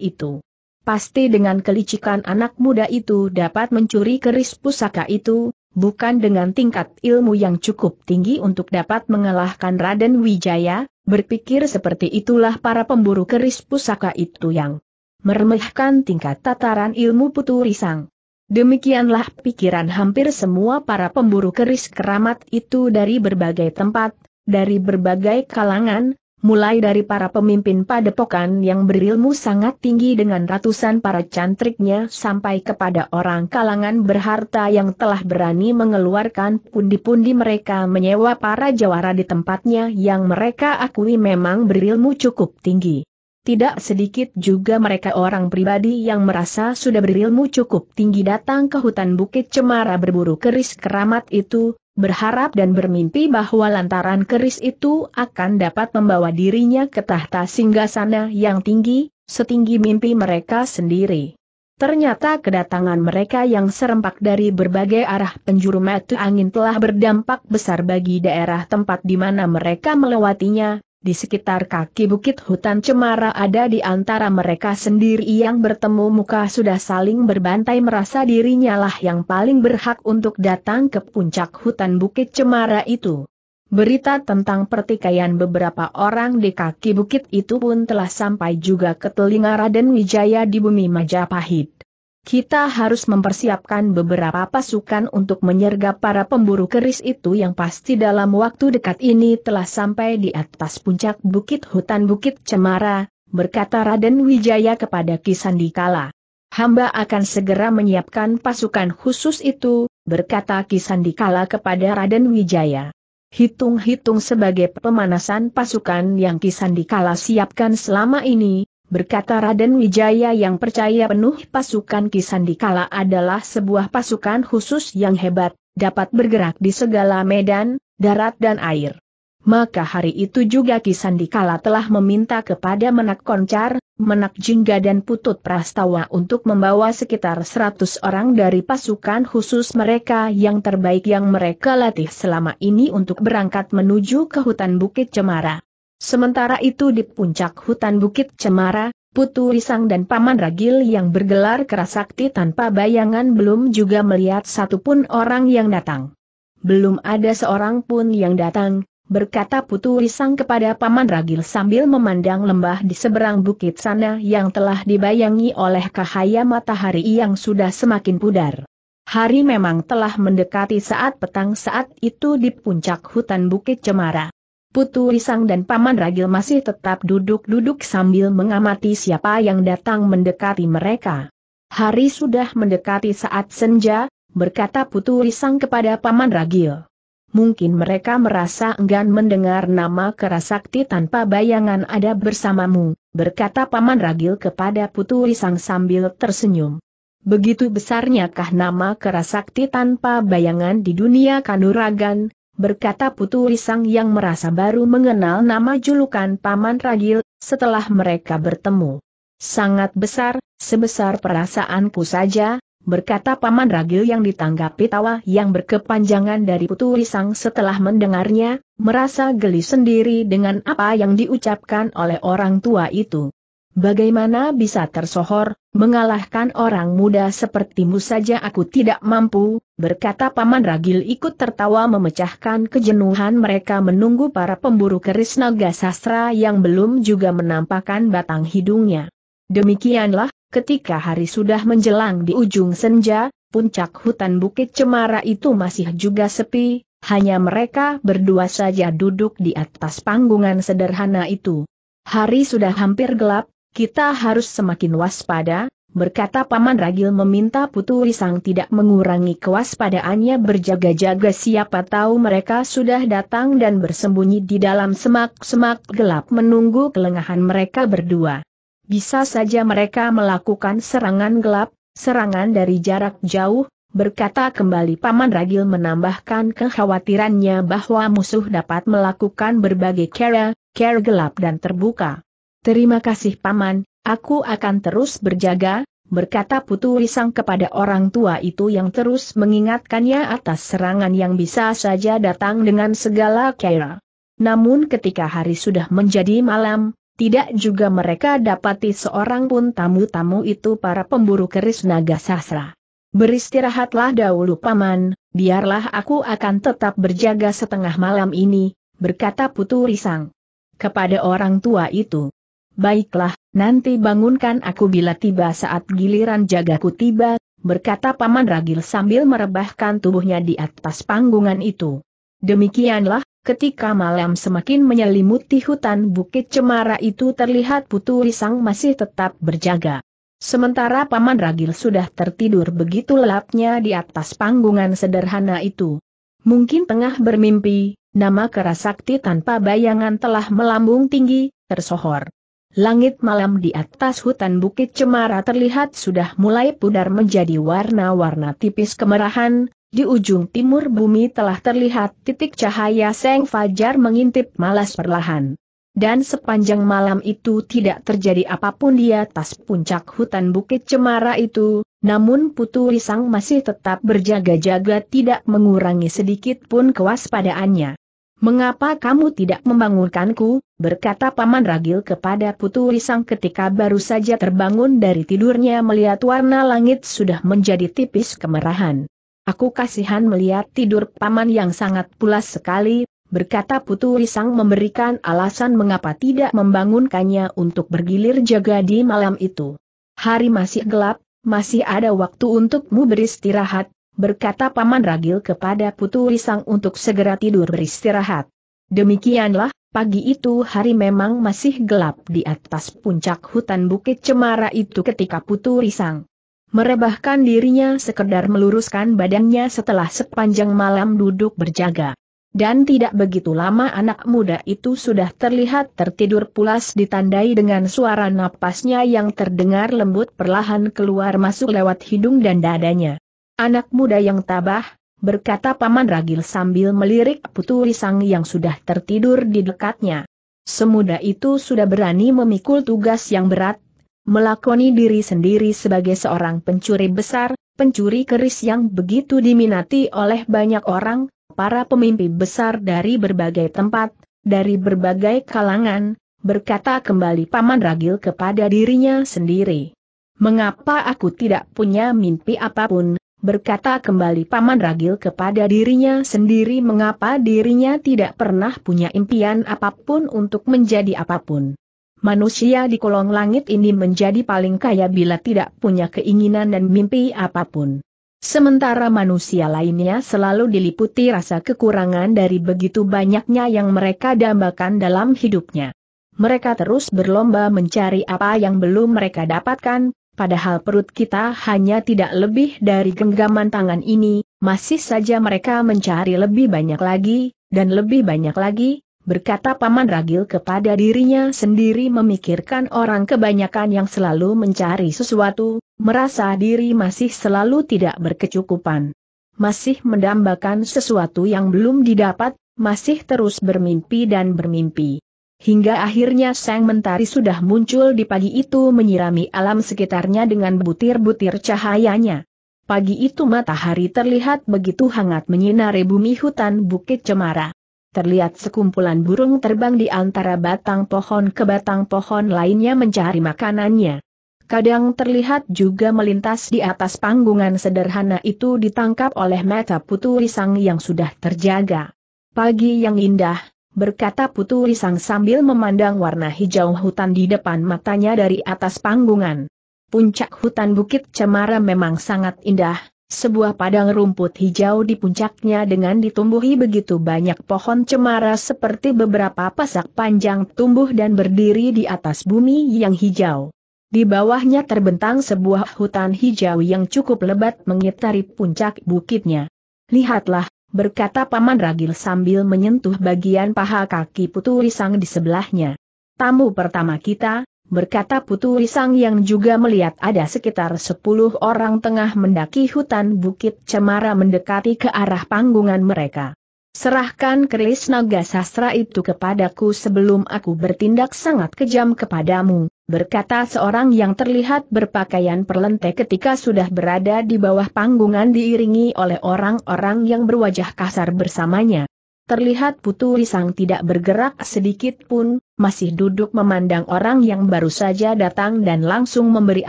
itu. Pasti dengan kelicikan anak muda itu dapat mencuri keris pusaka itu, bukan dengan tingkat ilmu yang cukup tinggi untuk dapat mengalahkan Raden Wijaya, berpikir seperti itulah para pemburu keris pusaka itu yang meremehkan tingkat tataran ilmu Putu Risang. Demikianlah pikiran hampir semua para pemburu keris keramat itu dari berbagai tempat, dari berbagai kalangan, mulai dari para pemimpin padepokan yang berilmu sangat tinggi dengan ratusan para cantriknya sampai kepada orang kalangan berharta yang telah berani mengeluarkan pundi-pundi mereka menyewa para jawara di tempatnya yang mereka akui memang berilmu cukup tinggi. Tidak sedikit juga mereka orang pribadi yang merasa sudah berilmu cukup tinggi datang ke hutan Bukit Cemara berburu keris keramat itu, berharap dan bermimpi bahwa lantaran keris itu akan dapat membawa dirinya ke tahta singgasana yang tinggi, setinggi mimpi mereka sendiri. Ternyata kedatangan mereka yang serempak dari berbagai arah penjuru mata angin telah berdampak besar bagi daerah tempat di mana mereka melewatinya, di sekitar kaki bukit hutan cemara ada di antara mereka sendiri yang bertemu muka sudah saling berbantai merasa dirinya lah yang paling berhak untuk datang ke puncak hutan bukit cemara itu. Berita tentang pertikaian beberapa orang di kaki bukit itu pun telah sampai juga ke telinga Raden Wijaya di bumi Majapahit kita harus mempersiapkan beberapa pasukan untuk menyergap para pemburu keris itu yang pasti dalam waktu dekat ini telah sampai di atas puncak bukit hutan Bukit Cemara, berkata Raden Wijaya kepada Kisandikala. Hamba akan segera menyiapkan pasukan khusus itu, berkata Kisandikala kepada Raden Wijaya. Hitung-hitung sebagai pemanasan pasukan yang Kisandikala siapkan selama ini, berkata Raden Wijaya yang percaya penuh pasukan Kisandikala adalah sebuah pasukan khusus yang hebat, dapat bergerak di segala medan, darat dan air. Maka hari itu juga Kisandikala telah meminta kepada Menak Koncar, Menak Jingga dan Putut Prastawa untuk membawa sekitar 100 orang dari pasukan khusus mereka yang terbaik yang mereka latih selama ini untuk berangkat menuju ke hutan Bukit Cemara. Sementara itu di puncak hutan Bukit Cemara, Putu Risang dan Paman Ragil yang bergelar kerasakti tanpa bayangan belum juga melihat satupun orang yang datang. Belum ada seorang pun yang datang, berkata Putu Risang kepada Paman Ragil sambil memandang lembah di seberang bukit sana yang telah dibayangi oleh cahaya matahari yang sudah semakin pudar. Hari memang telah mendekati saat petang saat itu di puncak hutan Bukit Cemara. Putu Risang dan Paman Ragil masih tetap duduk-duduk sambil mengamati siapa yang datang mendekati mereka. Hari sudah mendekati saat senja, berkata Putu Risang kepada Paman Ragil. Mungkin mereka merasa enggan mendengar nama Kerasakti tanpa bayangan ada bersamamu, berkata Paman Ragil kepada Putu Risang sambil tersenyum. Begitu besarnyakah kah nama Kerasakti tanpa bayangan di dunia kanuragan, berkata Putu Risang yang merasa baru mengenal nama julukan Paman Ragil, setelah mereka bertemu. Sangat besar, sebesar perasaanku saja, berkata Paman Ragil yang ditanggapi tawa yang berkepanjangan dari Putu Risang setelah mendengarnya, merasa geli sendiri dengan apa yang diucapkan oleh orang tua itu. Bagaimana bisa tersohor, mengalahkan orang muda sepertimu saja aku tidak mampu, berkata Paman Ragil ikut tertawa memecahkan kejenuhan mereka menunggu para pemburu keris naga sastra yang belum juga menampakkan batang hidungnya. Demikianlah, ketika hari sudah menjelang di ujung senja, puncak hutan Bukit Cemara itu masih juga sepi, hanya mereka berdua saja duduk di atas panggungan sederhana itu. Hari sudah hampir gelap, kita harus semakin waspada, berkata Paman Ragil meminta Putu Risang tidak mengurangi kewaspadaannya berjaga-jaga siapa tahu mereka sudah datang dan bersembunyi di dalam semak-semak gelap menunggu kelengahan mereka berdua. Bisa saja mereka melakukan serangan gelap, serangan dari jarak jauh, berkata kembali Paman Ragil menambahkan kekhawatirannya bahwa musuh dapat melakukan berbagai cara, cara gelap dan terbuka. Terima kasih Paman, aku akan terus berjaga, berkata Putu Risang kepada orang tua itu yang terus mengingatkannya atas serangan yang bisa saja datang dengan segala kera. Namun ketika hari sudah menjadi malam, tidak juga mereka dapati seorang pun tamu-tamu itu para pemburu keris naga sasra. Beristirahatlah dahulu paman, biarlah aku akan tetap berjaga setengah malam ini, berkata Putu Risang. Kepada orang tua itu. Baiklah, nanti bangunkan aku bila tiba saat giliran jagaku tiba, berkata Paman Ragil sambil merebahkan tubuhnya di atas panggungan itu. Demikianlah, ketika malam semakin menyelimuti hutan Bukit Cemara itu terlihat Putu risang masih tetap berjaga. Sementara Paman Ragil sudah tertidur begitu lelapnya di atas panggungan sederhana itu. Mungkin tengah bermimpi, nama Kerasakti tanpa bayangan telah melambung tinggi, tersohor. Langit malam di atas hutan Bukit Cemara terlihat sudah mulai pudar menjadi warna-warna tipis kemerahan, di ujung timur bumi telah terlihat titik cahaya seng fajar mengintip malas perlahan. Dan sepanjang malam itu tidak terjadi apapun di atas puncak hutan Bukit Cemara itu, namun Putu Risang masih tetap berjaga-jaga tidak mengurangi sedikit pun kewaspadaannya. Mengapa kamu tidak membangunkanku, berkata Paman Ragil kepada Putu Risang ketika baru saja terbangun dari tidurnya melihat warna langit sudah menjadi tipis kemerahan. Aku kasihan melihat tidur Paman yang sangat pulas sekali, berkata Putu Risang memberikan alasan mengapa tidak membangunkannya untuk bergilir jaga di malam itu. Hari masih gelap, masih ada waktu untukmu beristirahat, berkata Paman Ragil kepada Putu Risang untuk segera tidur beristirahat. Demikianlah, pagi itu hari memang masih gelap di atas puncak hutan Bukit Cemara itu ketika Putu Risang merebahkan dirinya sekedar meluruskan badannya setelah sepanjang malam duduk berjaga. Dan tidak begitu lama anak muda itu sudah terlihat tertidur pulas ditandai dengan suara napasnya yang terdengar lembut perlahan keluar masuk lewat hidung dan dadanya. Anak muda yang tabah, berkata Paman Ragil sambil melirik Putu Risang yang sudah tertidur di dekatnya. Semuda itu sudah berani memikul tugas yang berat, melakoni diri sendiri sebagai seorang pencuri besar, pencuri keris yang begitu diminati oleh banyak orang, para pemimpi besar dari berbagai tempat, dari berbagai kalangan, berkata kembali Paman Ragil kepada dirinya sendiri. Mengapa aku tidak punya mimpi apapun, berkata kembali Paman Ragil kepada dirinya sendiri mengapa dirinya tidak pernah punya impian apapun untuk menjadi apapun. Manusia di kolong langit ini menjadi paling kaya bila tidak punya keinginan dan mimpi apapun. Sementara manusia lainnya selalu diliputi rasa kekurangan dari begitu banyaknya yang mereka dambakan dalam hidupnya. Mereka terus berlomba mencari apa yang belum mereka dapatkan, padahal perut kita hanya tidak lebih dari genggaman tangan ini, masih saja mereka mencari lebih banyak lagi, dan lebih banyak lagi, berkata Paman Ragil kepada dirinya sendiri memikirkan orang kebanyakan yang selalu mencari sesuatu, merasa diri masih selalu tidak berkecukupan. Masih mendambakan sesuatu yang belum didapat, masih terus bermimpi dan bermimpi. Hingga akhirnya sang mentari sudah muncul di pagi itu menyirami alam sekitarnya dengan butir-butir cahayanya. Pagi itu matahari terlihat begitu hangat menyinari bumi hutan Bukit Cemara. Terlihat sekumpulan burung terbang di antara batang pohon ke batang pohon lainnya mencari makanannya. Kadang terlihat juga melintas di atas panggungan sederhana itu ditangkap oleh mata putu risang yang sudah terjaga. Pagi yang indah, berkata Putu Risang sambil memandang warna hijau hutan di depan matanya dari atas panggungan. Puncak hutan Bukit Cemara memang sangat indah, sebuah padang rumput hijau di puncaknya dengan ditumbuhi begitu banyak pohon cemara seperti beberapa pasak panjang tumbuh dan berdiri di atas bumi yang hijau. Di bawahnya terbentang sebuah hutan hijau yang cukup lebat mengitari puncak bukitnya. Lihatlah, berkata Paman Ragil sambil menyentuh bagian paha kaki Putu Risang di sebelahnya. Tamu pertama kita, berkata Putu Risang yang juga melihat ada sekitar sepuluh orang tengah mendaki hutan Bukit Cemara mendekati ke arah panggungan mereka. Serahkan keris naga sastra itu kepadaku sebelum aku bertindak sangat kejam kepadamu, berkata seorang yang terlihat berpakaian perlente ketika sudah berada di bawah panggungan diiringi oleh orang-orang yang berwajah kasar bersamanya. Terlihat Putu Risang tidak bergerak sedikit pun, masih duduk memandang orang yang baru saja datang dan langsung memberi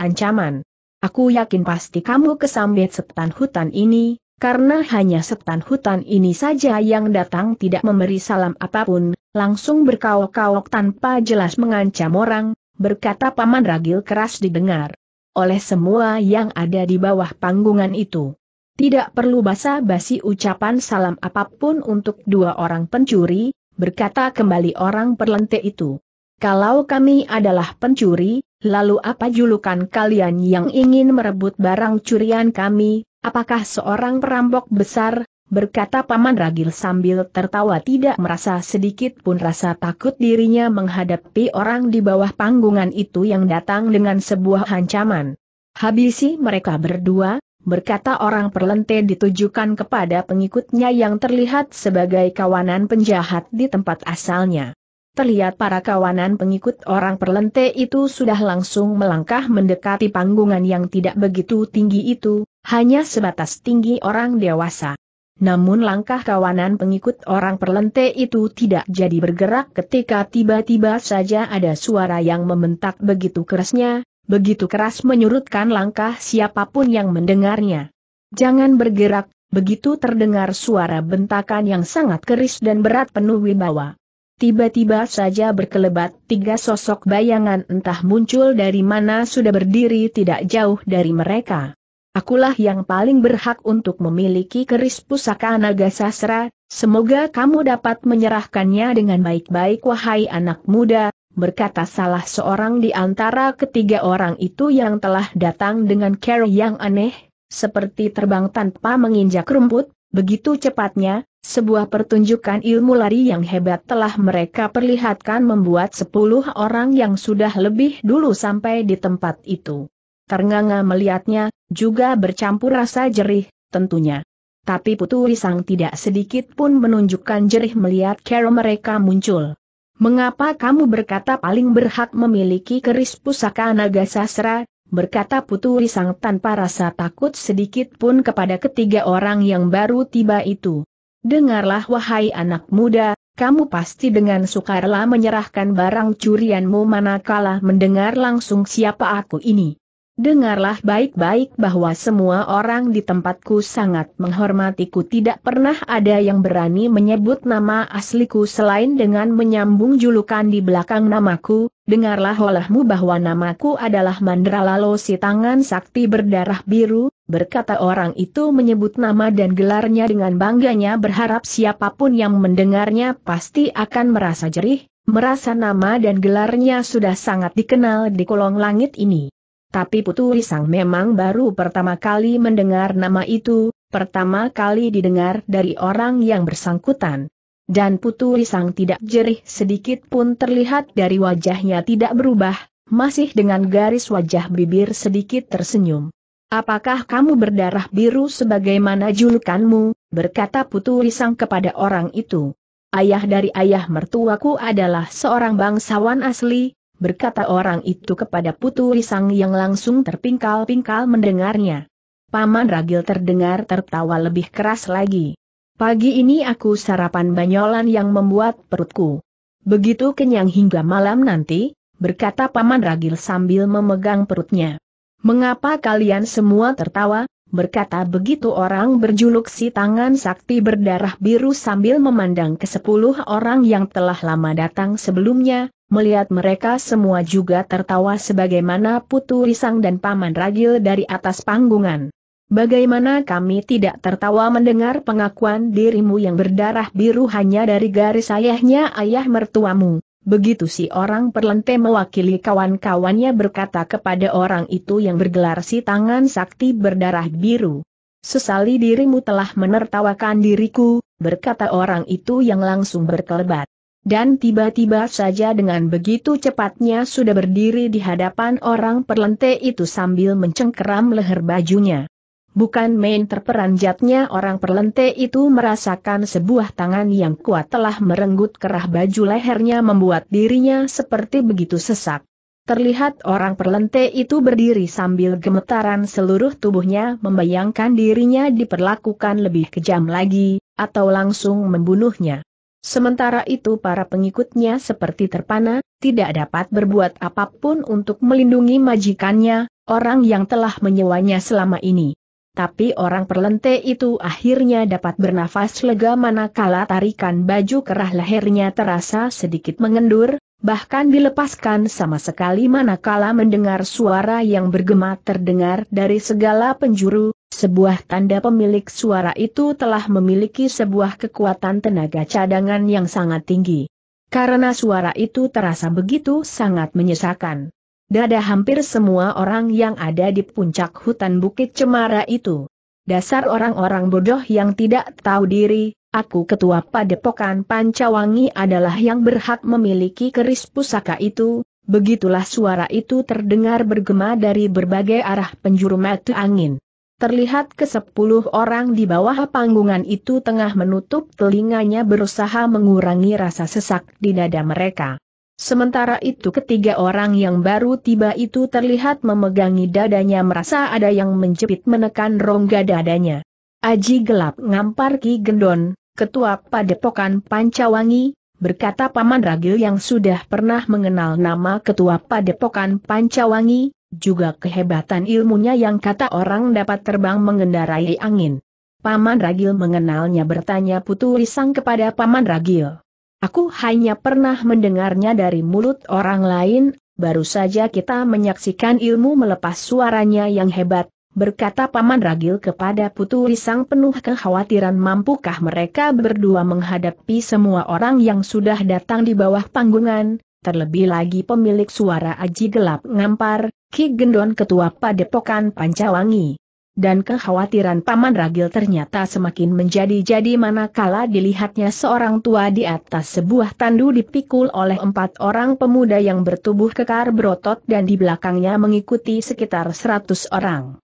ancaman. Aku yakin pasti kamu kesambet setan hutan ini, karena hanya setan hutan ini saja yang datang tidak memberi salam apapun, langsung berkaok-kaok tanpa jelas mengancam orang, berkata Paman Ragil keras didengar. Oleh semua yang ada di bawah panggungan itu. Tidak perlu basa-basi ucapan salam apapun untuk dua orang pencuri, berkata kembali orang perlente itu. Kalau kami adalah pencuri, lalu apa julukan kalian yang ingin merebut barang curian kami? Apakah seorang perampok besar, berkata Paman Ragil sambil tertawa tidak merasa sedikit pun rasa takut dirinya menghadapi orang di bawah panggungan itu yang datang dengan sebuah ancaman. Habisi mereka berdua, berkata orang perlente ditujukan kepada pengikutnya yang terlihat sebagai kawanan penjahat di tempat asalnya. Terlihat para kawanan pengikut orang perlente itu sudah langsung melangkah mendekati panggungan yang tidak begitu tinggi itu, hanya sebatas tinggi orang dewasa. Namun langkah kawanan pengikut orang perlente itu tidak jadi bergerak ketika tiba-tiba saja ada suara yang membentak begitu kerasnya, begitu keras menyurutkan langkah siapapun yang mendengarnya. Jangan bergerak, begitu terdengar suara bentakan yang sangat keris dan berat penuh wibawa. Tiba-tiba saja berkelebat tiga sosok bayangan entah muncul dari mana sudah berdiri tidak jauh dari mereka akulah yang paling berhak untuk memiliki keris pusaka naga sasra, semoga kamu dapat menyerahkannya dengan baik-baik wahai anak muda, berkata salah seorang di antara ketiga orang itu yang telah datang dengan cara yang aneh, seperti terbang tanpa menginjak rumput, begitu cepatnya, sebuah pertunjukan ilmu lari yang hebat telah mereka perlihatkan membuat sepuluh orang yang sudah lebih dulu sampai di tempat itu ternganga melihatnya, juga bercampur rasa jerih, tentunya. Tapi Putu Wisang tidak sedikit pun menunjukkan jerih melihat cara mereka muncul. Mengapa kamu berkata paling berhak memiliki keris pusaka naga sasra, berkata Putu Wisang tanpa rasa takut sedikit pun kepada ketiga orang yang baru tiba itu. Dengarlah wahai anak muda, kamu pasti dengan sukarela menyerahkan barang curianmu manakala mendengar langsung siapa aku ini. Dengarlah baik-baik bahwa semua orang di tempatku sangat menghormatiku tidak pernah ada yang berani menyebut nama asliku selain dengan menyambung julukan di belakang namaku, dengarlah olehmu bahwa namaku adalah Mandralalo si tangan sakti berdarah biru, berkata orang itu menyebut nama dan gelarnya dengan bangganya berharap siapapun yang mendengarnya pasti akan merasa jerih, merasa nama dan gelarnya sudah sangat dikenal di kolong langit ini. Tapi Putu Risang memang baru pertama kali mendengar nama itu, pertama kali didengar dari orang yang bersangkutan. Dan Putu Risang tidak jerih sedikit pun terlihat dari wajahnya tidak berubah, masih dengan garis wajah bibir sedikit tersenyum. Apakah kamu berdarah biru sebagaimana julukanmu, berkata Putu Risang kepada orang itu. Ayah dari ayah mertuaku adalah seorang bangsawan asli, berkata orang itu kepada Putu Risang yang langsung terpingkal-pingkal mendengarnya. Paman Ragil terdengar tertawa lebih keras lagi. Pagi ini aku sarapan banyolan yang membuat perutku begitu kenyang hingga malam nanti, berkata Paman Ragil sambil memegang perutnya. Mengapa kalian semua tertawa? Berkata begitu orang berjuluk si tangan sakti berdarah biru sambil memandang ke sepuluh orang yang telah lama datang sebelumnya, Melihat mereka semua juga tertawa sebagaimana Putu Risang dan Paman Ragil dari atas panggungan. Bagaimana kami tidak tertawa mendengar pengakuan dirimu yang berdarah biru hanya dari garis ayahnya ayah mertuamu. Begitu si orang perlente mewakili kawan-kawannya berkata kepada orang itu yang bergelar si tangan sakti berdarah biru. Sesali dirimu telah menertawakan diriku, berkata orang itu yang langsung berkelebat. Dan tiba-tiba saja dengan begitu cepatnya sudah berdiri di hadapan orang perlente itu sambil mencengkeram leher bajunya. Bukan main terperanjatnya orang perlente itu merasakan sebuah tangan yang kuat telah merenggut kerah baju lehernya membuat dirinya seperti begitu sesak. Terlihat orang perlente itu berdiri sambil gemetaran seluruh tubuhnya membayangkan dirinya diperlakukan lebih kejam lagi, atau langsung membunuhnya. Sementara itu para pengikutnya seperti terpana, tidak dapat berbuat apapun untuk melindungi majikannya, orang yang telah menyewanya selama ini. Tapi orang perlente itu akhirnya dapat bernafas lega manakala tarikan baju kerah lehernya terasa sedikit mengendur, bahkan dilepaskan sama sekali manakala mendengar suara yang bergema terdengar dari segala penjuru, sebuah tanda pemilik suara itu telah memiliki sebuah kekuatan tenaga cadangan yang sangat tinggi. Karena suara itu terasa begitu sangat menyesakan. Dada hampir semua orang yang ada di puncak hutan Bukit Cemara itu. Dasar orang-orang bodoh yang tidak tahu diri, aku ketua padepokan Pancawangi adalah yang berhak memiliki keris pusaka itu, begitulah suara itu terdengar bergema dari berbagai arah penjuru mata angin. Terlihat ke sepuluh orang di bawah panggungan itu tengah menutup telinganya berusaha mengurangi rasa sesak di dada mereka. Sementara itu ketiga orang yang baru tiba itu terlihat memegangi dadanya merasa ada yang menjepit menekan rongga dadanya. Aji gelap ngampar Ki Gendon, Ketua Padepokan Pancawangi, berkata Paman Ragil yang sudah pernah mengenal nama Ketua Padepokan Pancawangi, juga kehebatan ilmunya yang kata orang dapat terbang mengendarai angin. Paman Ragil mengenalnya bertanya Putu Risang kepada Paman Ragil. Aku hanya pernah mendengarnya dari mulut orang lain, baru saja kita menyaksikan ilmu melepas suaranya yang hebat, berkata Paman Ragil kepada Putu Risang penuh kekhawatiran mampukah mereka berdua menghadapi semua orang yang sudah datang di bawah panggungan, terlebih lagi pemilik suara aji gelap ngampar, Ki Gendon Ketua Padepokan Pancawangi. Dan kekhawatiran Paman Ragil ternyata semakin menjadi-jadi manakala dilihatnya seorang tua di atas sebuah tandu dipikul oleh empat orang pemuda yang bertubuh kekar berotot dan di belakangnya mengikuti sekitar seratus orang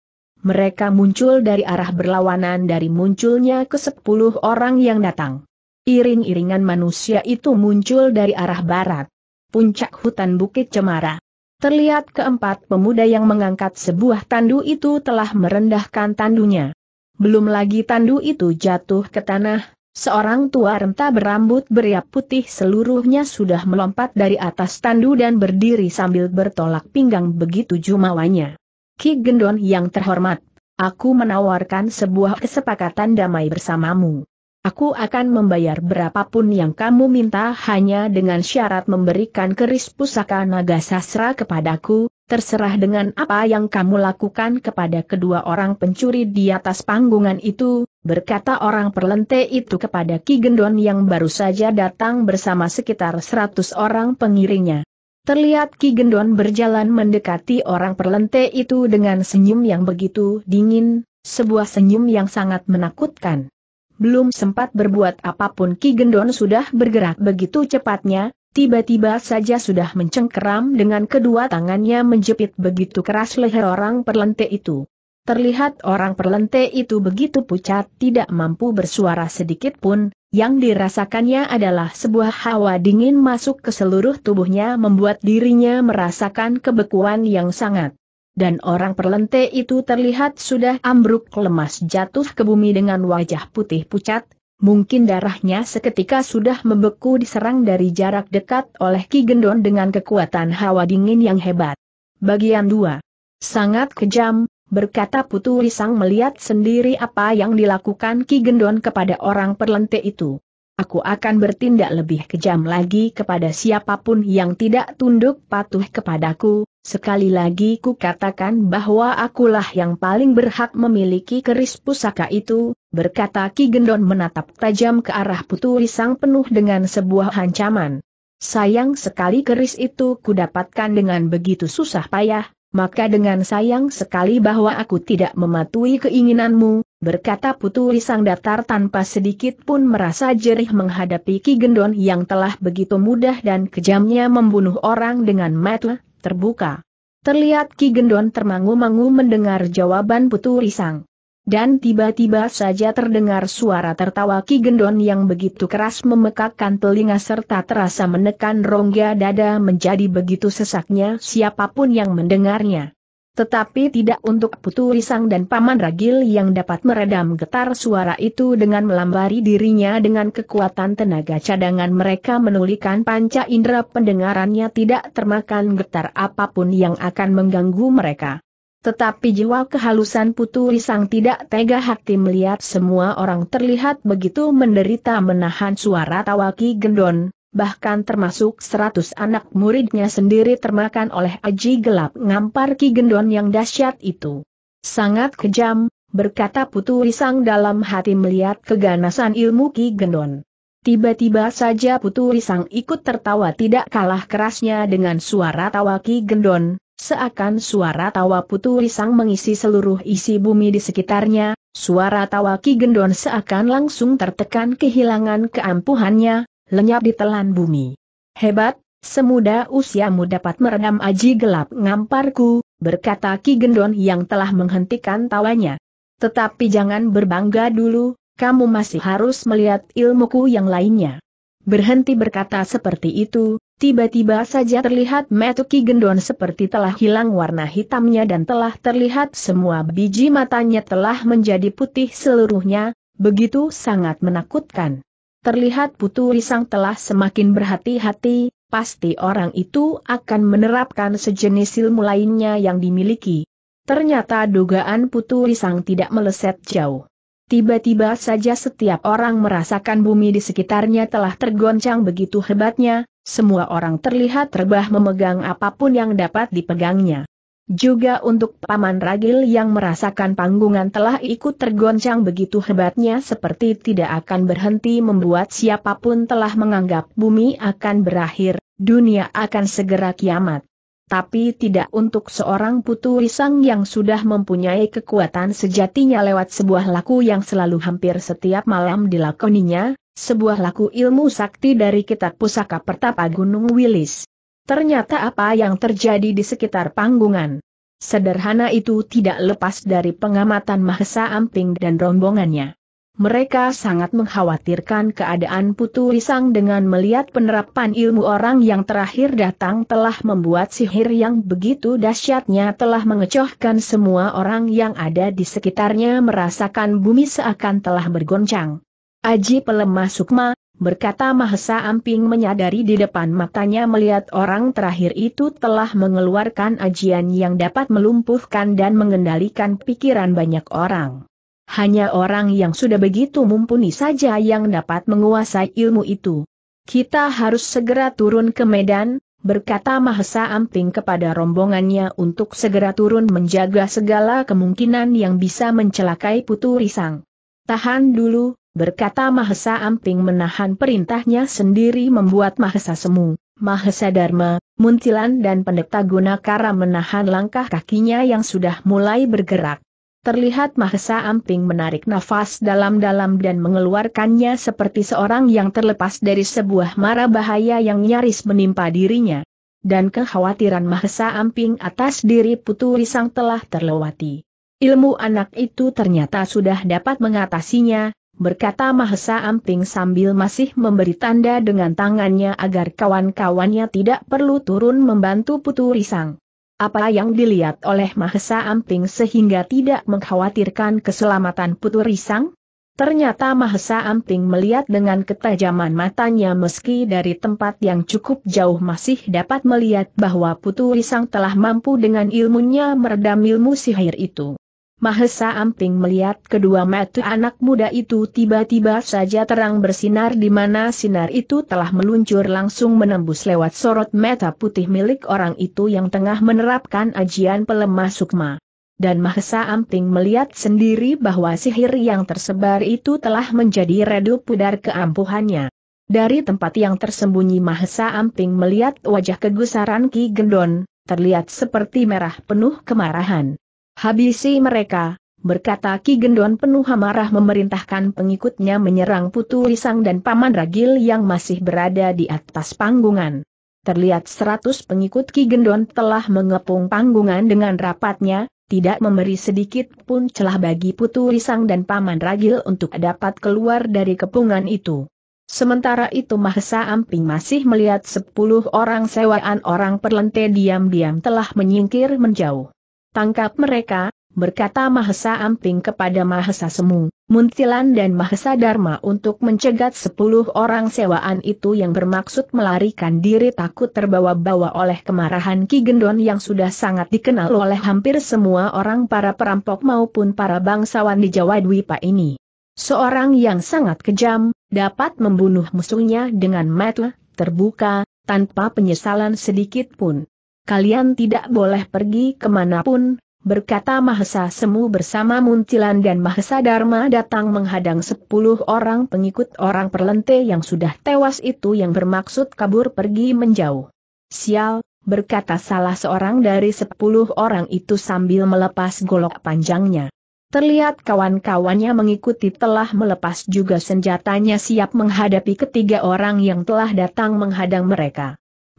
mereka muncul dari arah berlawanan dari munculnya ke sepuluh orang yang datang. Iring-iringan manusia itu muncul dari arah barat. Puncak hutan Bukit Cemara. Terlihat keempat pemuda yang mengangkat sebuah tandu itu telah merendahkan tandunya. Belum lagi tandu itu jatuh ke tanah, seorang tua renta berambut beriap putih seluruhnya sudah melompat dari atas tandu dan berdiri sambil bertolak pinggang begitu jumawanya. Ki Gendon yang terhormat, aku menawarkan sebuah kesepakatan damai bersamamu. Aku akan membayar berapapun yang kamu minta hanya dengan syarat memberikan keris pusaka naga sasra kepadaku, terserah dengan apa yang kamu lakukan kepada kedua orang pencuri di atas panggungan itu, berkata orang perlente itu kepada Ki Gendon yang baru saja datang bersama sekitar seratus orang pengiringnya. Terlihat Ki Gendon berjalan mendekati orang perlente itu dengan senyum yang begitu dingin, sebuah senyum yang sangat menakutkan. Belum sempat berbuat apapun Ki Gendon sudah bergerak begitu cepatnya, tiba-tiba saja sudah mencengkeram dengan kedua tangannya menjepit begitu keras leher orang perlente itu. Terlihat orang perlente itu begitu pucat tidak mampu bersuara sedikit pun, yang dirasakannya adalah sebuah hawa dingin masuk ke seluruh tubuhnya membuat dirinya merasakan kebekuan yang sangat. Dan orang perlente itu terlihat sudah ambruk lemas jatuh ke bumi dengan wajah putih pucat, mungkin darahnya seketika sudah membeku diserang dari jarak dekat oleh Ki Gendon dengan kekuatan hawa dingin yang hebat. Bagian 2. Sangat kejam, berkata Putu Risang melihat sendiri apa yang dilakukan Ki Gendon kepada orang perlente itu. Aku akan bertindak lebih kejam lagi kepada siapapun yang tidak tunduk patuh kepadaku, sekali lagi ku katakan bahwa akulah yang paling berhak memiliki keris pusaka itu, berkata Ki Gendon menatap tajam ke arah Putu Risang penuh dengan sebuah ancaman. Sayang sekali keris itu kudapatkan dengan begitu susah payah, maka dengan sayang sekali bahwa aku tidak mematuhi keinginanmu, berkata Putu Lisang Datar tanpa sedikit pun merasa jerih menghadapi Ki Gendon yang telah begitu mudah dan kejamnya membunuh orang dengan mata terbuka. Terlihat Ki Gendon termangu-mangu mendengar jawaban Putu Lisang dan tiba-tiba saja terdengar suara tertawa Ki Gendon yang begitu keras memekakkan telinga serta terasa menekan rongga dada menjadi begitu sesaknya siapapun yang mendengarnya. Tetapi tidak untuk Putu Risang dan Paman Ragil yang dapat meredam getar suara itu dengan melambari dirinya dengan kekuatan tenaga cadangan mereka menulikan panca indera pendengarannya tidak termakan getar apapun yang akan mengganggu mereka. Tetapi jiwa kehalusan Putu Risang tidak tega hati melihat semua orang terlihat begitu menderita menahan suara tawa Ki Gendon, bahkan termasuk seratus anak muridnya sendiri termakan oleh aji gelap ngampar Ki Gendon yang dahsyat itu. Sangat kejam, berkata Putu Risang dalam hati melihat keganasan ilmu Ki Gendon. Tiba-tiba saja Putu Risang ikut tertawa tidak kalah kerasnya dengan suara tawa Ki Gendon, Seakan suara tawa Putu Risang mengisi seluruh isi bumi di sekitarnya, suara tawa Ki Gendon seakan langsung tertekan kehilangan keampuhannya, lenyap di telan bumi. Hebat, semuda usiamu dapat meredam aji gelap ngamparku, berkata Ki Gendon yang telah menghentikan tawanya. Tetapi jangan berbangga dulu, kamu masih harus melihat ilmuku yang lainnya. Berhenti berkata seperti itu, tiba-tiba saja terlihat Metuki Gendon seperti telah hilang warna hitamnya dan telah terlihat semua biji matanya telah menjadi putih seluruhnya, begitu sangat menakutkan. Terlihat Putu Risang telah semakin berhati-hati, pasti orang itu akan menerapkan sejenis ilmu lainnya yang dimiliki. Ternyata dugaan Putu Risang tidak meleset jauh. Tiba-tiba saja setiap orang merasakan bumi di sekitarnya telah tergoncang begitu hebatnya, semua orang terlihat rebah memegang apapun yang dapat dipegangnya. Juga untuk Paman Ragil yang merasakan panggungan telah ikut tergoncang begitu hebatnya seperti tidak akan berhenti membuat siapapun telah menganggap bumi akan berakhir, dunia akan segera kiamat tapi tidak untuk seorang putu risang yang sudah mempunyai kekuatan sejatinya lewat sebuah laku yang selalu hampir setiap malam dilakoninya, sebuah laku ilmu sakti dari kitab pusaka pertapa Gunung Wilis. Ternyata apa yang terjadi di sekitar panggungan. Sederhana itu tidak lepas dari pengamatan Mahesa Amping dan rombongannya mereka sangat mengkhawatirkan keadaan Putu Risang dengan melihat penerapan ilmu orang yang terakhir datang telah membuat sihir yang begitu dahsyatnya telah mengecohkan semua orang yang ada di sekitarnya merasakan bumi seakan telah bergoncang. Aji pelemah sukma, berkata Mahesa Amping menyadari di depan matanya melihat orang terakhir itu telah mengeluarkan ajian yang dapat melumpuhkan dan mengendalikan pikiran banyak orang. Hanya orang yang sudah begitu mumpuni saja yang dapat menguasai ilmu itu. Kita harus segera turun ke Medan, berkata Mahesa Amping kepada rombongannya untuk segera turun menjaga segala kemungkinan yang bisa mencelakai Putu Risang. Tahan dulu, berkata Mahesa Amping menahan perintahnya sendiri membuat Mahesa Semu, Mahesa Dharma, Muntilan dan Pendeta Gunakara menahan langkah kakinya yang sudah mulai bergerak. Terlihat Mahesa Amping menarik nafas dalam-dalam dan mengeluarkannya seperti seorang yang terlepas dari sebuah mara bahaya yang nyaris menimpa dirinya. Dan kekhawatiran Mahesa Amping atas diri Putu Risang telah terlewati. Ilmu anak itu ternyata sudah dapat mengatasinya, berkata Mahesa Amping sambil masih memberi tanda dengan tangannya agar kawan-kawannya tidak perlu turun membantu Putu Risang. Apa yang dilihat oleh Mahesa Amping sehingga tidak mengkhawatirkan keselamatan Putu Risang? Ternyata Mahesa Amping melihat dengan ketajaman matanya meski dari tempat yang cukup jauh masih dapat melihat bahwa Putu Risang telah mampu dengan ilmunya meredam ilmu sihir itu. Mahesa Amping melihat kedua mata anak muda itu tiba-tiba saja terang bersinar di mana sinar itu telah meluncur langsung menembus lewat sorot mata putih milik orang itu yang tengah menerapkan ajian pelemah sukma. Dan Mahesa Amping melihat sendiri bahwa sihir yang tersebar itu telah menjadi redup pudar keampuhannya. Dari tempat yang tersembunyi Mahesa Amping melihat wajah kegusaran Ki Gendon, terlihat seperti merah penuh kemarahan. Habisi mereka, berkata Ki Gendon penuh amarah memerintahkan pengikutnya menyerang Putu Risang dan Paman Ragil yang masih berada di atas panggungan. Terlihat seratus pengikut Ki Gendon telah mengepung panggungan dengan rapatnya, tidak memberi sedikit pun celah bagi Putu Risang dan Paman Ragil untuk dapat keluar dari kepungan itu. Sementara itu Mahesa Amping masih melihat sepuluh orang sewaan orang perlente diam-diam telah menyingkir menjauh tangkap mereka, berkata Mahesa Amping kepada Mahesa Semu, Muntilan dan Mahesa Dharma untuk mencegat sepuluh orang sewaan itu yang bermaksud melarikan diri takut terbawa-bawa oleh kemarahan Ki Gendon yang sudah sangat dikenal oleh hampir semua orang para perampok maupun para bangsawan di Jawa Dwipa ini. Seorang yang sangat kejam, dapat membunuh musuhnya dengan mata terbuka, tanpa penyesalan sedikit pun kalian tidak boleh pergi kemanapun, berkata Mahesa Semu bersama Muntilan dan Mahesa Dharma datang menghadang sepuluh orang pengikut orang perlente yang sudah tewas itu yang bermaksud kabur pergi menjauh. Sial, berkata salah seorang dari sepuluh orang itu sambil melepas golok panjangnya. Terlihat kawan-kawannya mengikuti telah melepas juga senjatanya siap menghadapi ketiga orang yang telah datang menghadang mereka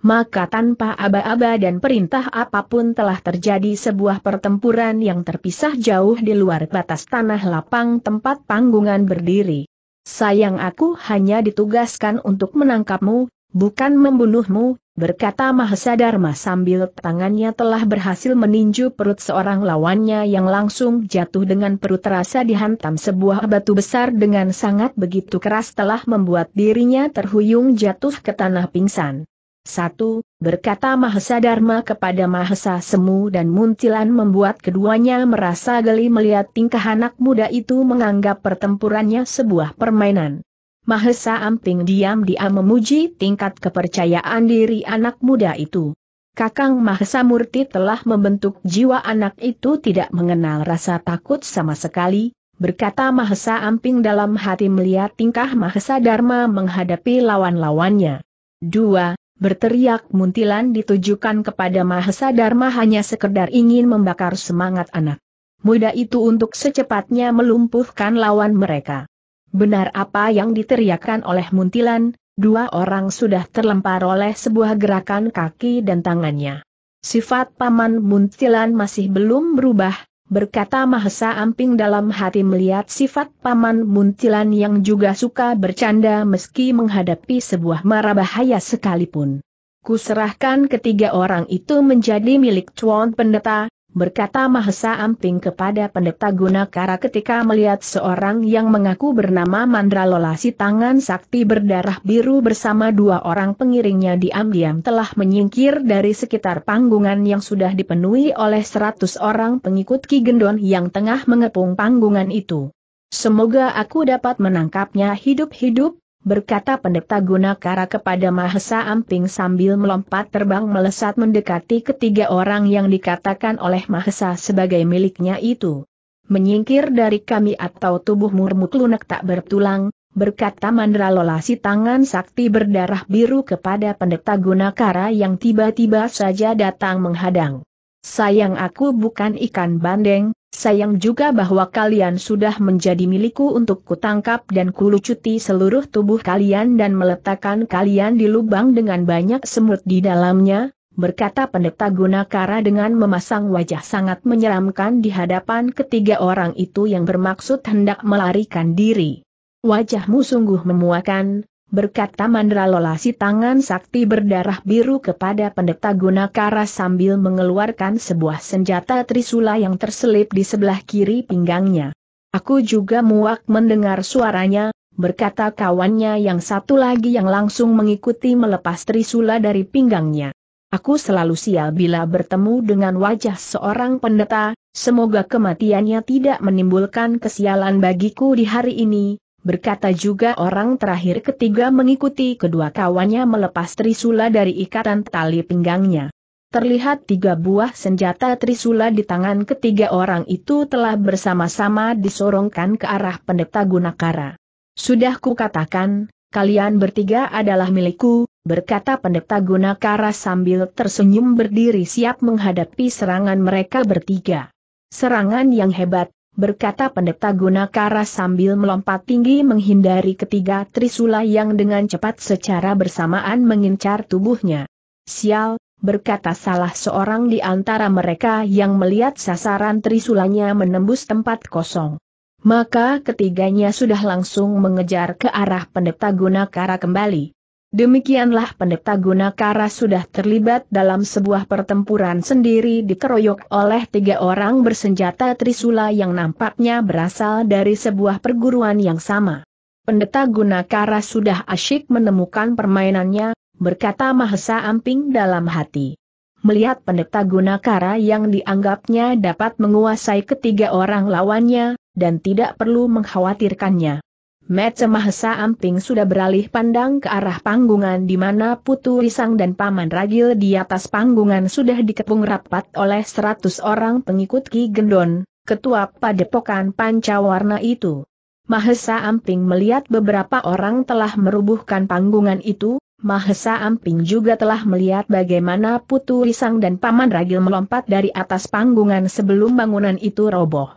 maka tanpa aba-aba dan perintah apapun telah terjadi sebuah pertempuran yang terpisah jauh di luar batas tanah lapang tempat panggungan berdiri. Sayang aku hanya ditugaskan untuk menangkapmu, bukan membunuhmu, berkata Mahesa Dharma sambil tangannya telah berhasil meninju perut seorang lawannya yang langsung jatuh dengan perut terasa dihantam sebuah batu besar dengan sangat begitu keras telah membuat dirinya terhuyung jatuh ke tanah pingsan. Satu, berkata Mahesa Dharma kepada Mahesa Semu dan Muntilan membuat keduanya merasa geli melihat tingkah anak muda itu menganggap pertempurannya sebuah permainan. Mahesa Amping diam-diam memuji tingkat kepercayaan diri anak muda itu. Kakang Mahesa Murti telah membentuk jiwa anak itu tidak mengenal rasa takut sama sekali, berkata Mahesa Amping dalam hati melihat tingkah Mahesa Dharma menghadapi lawan-lawannya. Dua, Berteriak muntilan ditujukan kepada Mahesa Dharma hanya sekedar ingin membakar semangat anak muda itu untuk secepatnya melumpuhkan lawan mereka. Benar apa yang diteriakkan oleh muntilan, dua orang sudah terlempar oleh sebuah gerakan kaki dan tangannya. Sifat paman muntilan masih belum berubah, berkata Mahesa Amping dalam hati melihat sifat Paman Muntilan yang juga suka bercanda meski menghadapi sebuah mara bahaya sekalipun. Kuserahkan ketiga orang itu menjadi milik Tuan Pendeta, berkata Mahesa Amping kepada pendeta Gunakara ketika melihat seorang yang mengaku bernama Mandralola si tangan sakti berdarah biru bersama dua orang pengiringnya diam-diam telah menyingkir dari sekitar panggungan yang sudah dipenuhi oleh seratus orang pengikut Ki Gendon yang tengah mengepung panggungan itu. Semoga aku dapat menangkapnya hidup-hidup, berkata pendeta Gunakara kepada Mahesa Amping sambil melompat terbang melesat mendekati ketiga orang yang dikatakan oleh Mahesa sebagai miliknya itu. Menyingkir dari kami atau tubuh murmuk lunak tak bertulang, berkata Mandralola si tangan sakti berdarah biru kepada pendeta Gunakara yang tiba-tiba saja datang menghadang. Sayang aku bukan ikan bandeng, Sayang juga bahwa kalian sudah menjadi milikku untuk kutangkap dan kulucuti seluruh tubuh kalian dan meletakkan kalian di lubang dengan banyak semut di dalamnya, berkata pendeta Gunakara dengan memasang wajah sangat menyeramkan di hadapan ketiga orang itu yang bermaksud hendak melarikan diri. Wajahmu sungguh memuakan, berkata Mandralola si tangan sakti berdarah biru kepada pendeta Gunakara sambil mengeluarkan sebuah senjata trisula yang terselip di sebelah kiri pinggangnya. Aku juga muak mendengar suaranya, berkata kawannya yang satu lagi yang langsung mengikuti melepas trisula dari pinggangnya. Aku selalu sial bila bertemu dengan wajah seorang pendeta, semoga kematiannya tidak menimbulkan kesialan bagiku di hari ini, berkata juga orang terakhir ketiga mengikuti kedua kawannya melepas trisula dari ikatan tali pinggangnya. Terlihat tiga buah senjata trisula di tangan ketiga orang itu telah bersama-sama disorongkan ke arah pendeta Gunakara. Sudah kukatakan, kalian bertiga adalah milikku, berkata pendeta Gunakara sambil tersenyum berdiri siap menghadapi serangan mereka bertiga. Serangan yang hebat, berkata pendeta Gunakara sambil melompat tinggi menghindari ketiga trisula yang dengan cepat secara bersamaan mengincar tubuhnya. Sial, berkata salah seorang di antara mereka yang melihat sasaran trisulanya menembus tempat kosong. Maka ketiganya sudah langsung mengejar ke arah pendeta Gunakara kembali. Demikianlah pendeta Gunakara sudah terlibat dalam sebuah pertempuran sendiri dikeroyok oleh tiga orang bersenjata Trisula yang nampaknya berasal dari sebuah perguruan yang sama. Pendeta Gunakara sudah asyik menemukan permainannya, berkata Mahesa Amping dalam hati. Melihat pendeta Gunakara yang dianggapnya dapat menguasai ketiga orang lawannya, dan tidak perlu mengkhawatirkannya. Mece Mahesa Amping sudah beralih pandang ke arah panggungan di mana Putu Risang dan Paman Ragil di atas panggungan sudah dikepung rapat oleh seratus orang pengikut Ki Gendon, ketua padepokan Pancawarna itu. Mahesa Amping melihat beberapa orang telah merubuhkan panggungan itu, Mahesa Amping juga telah melihat bagaimana Putu Risang dan Paman Ragil melompat dari atas panggungan sebelum bangunan itu roboh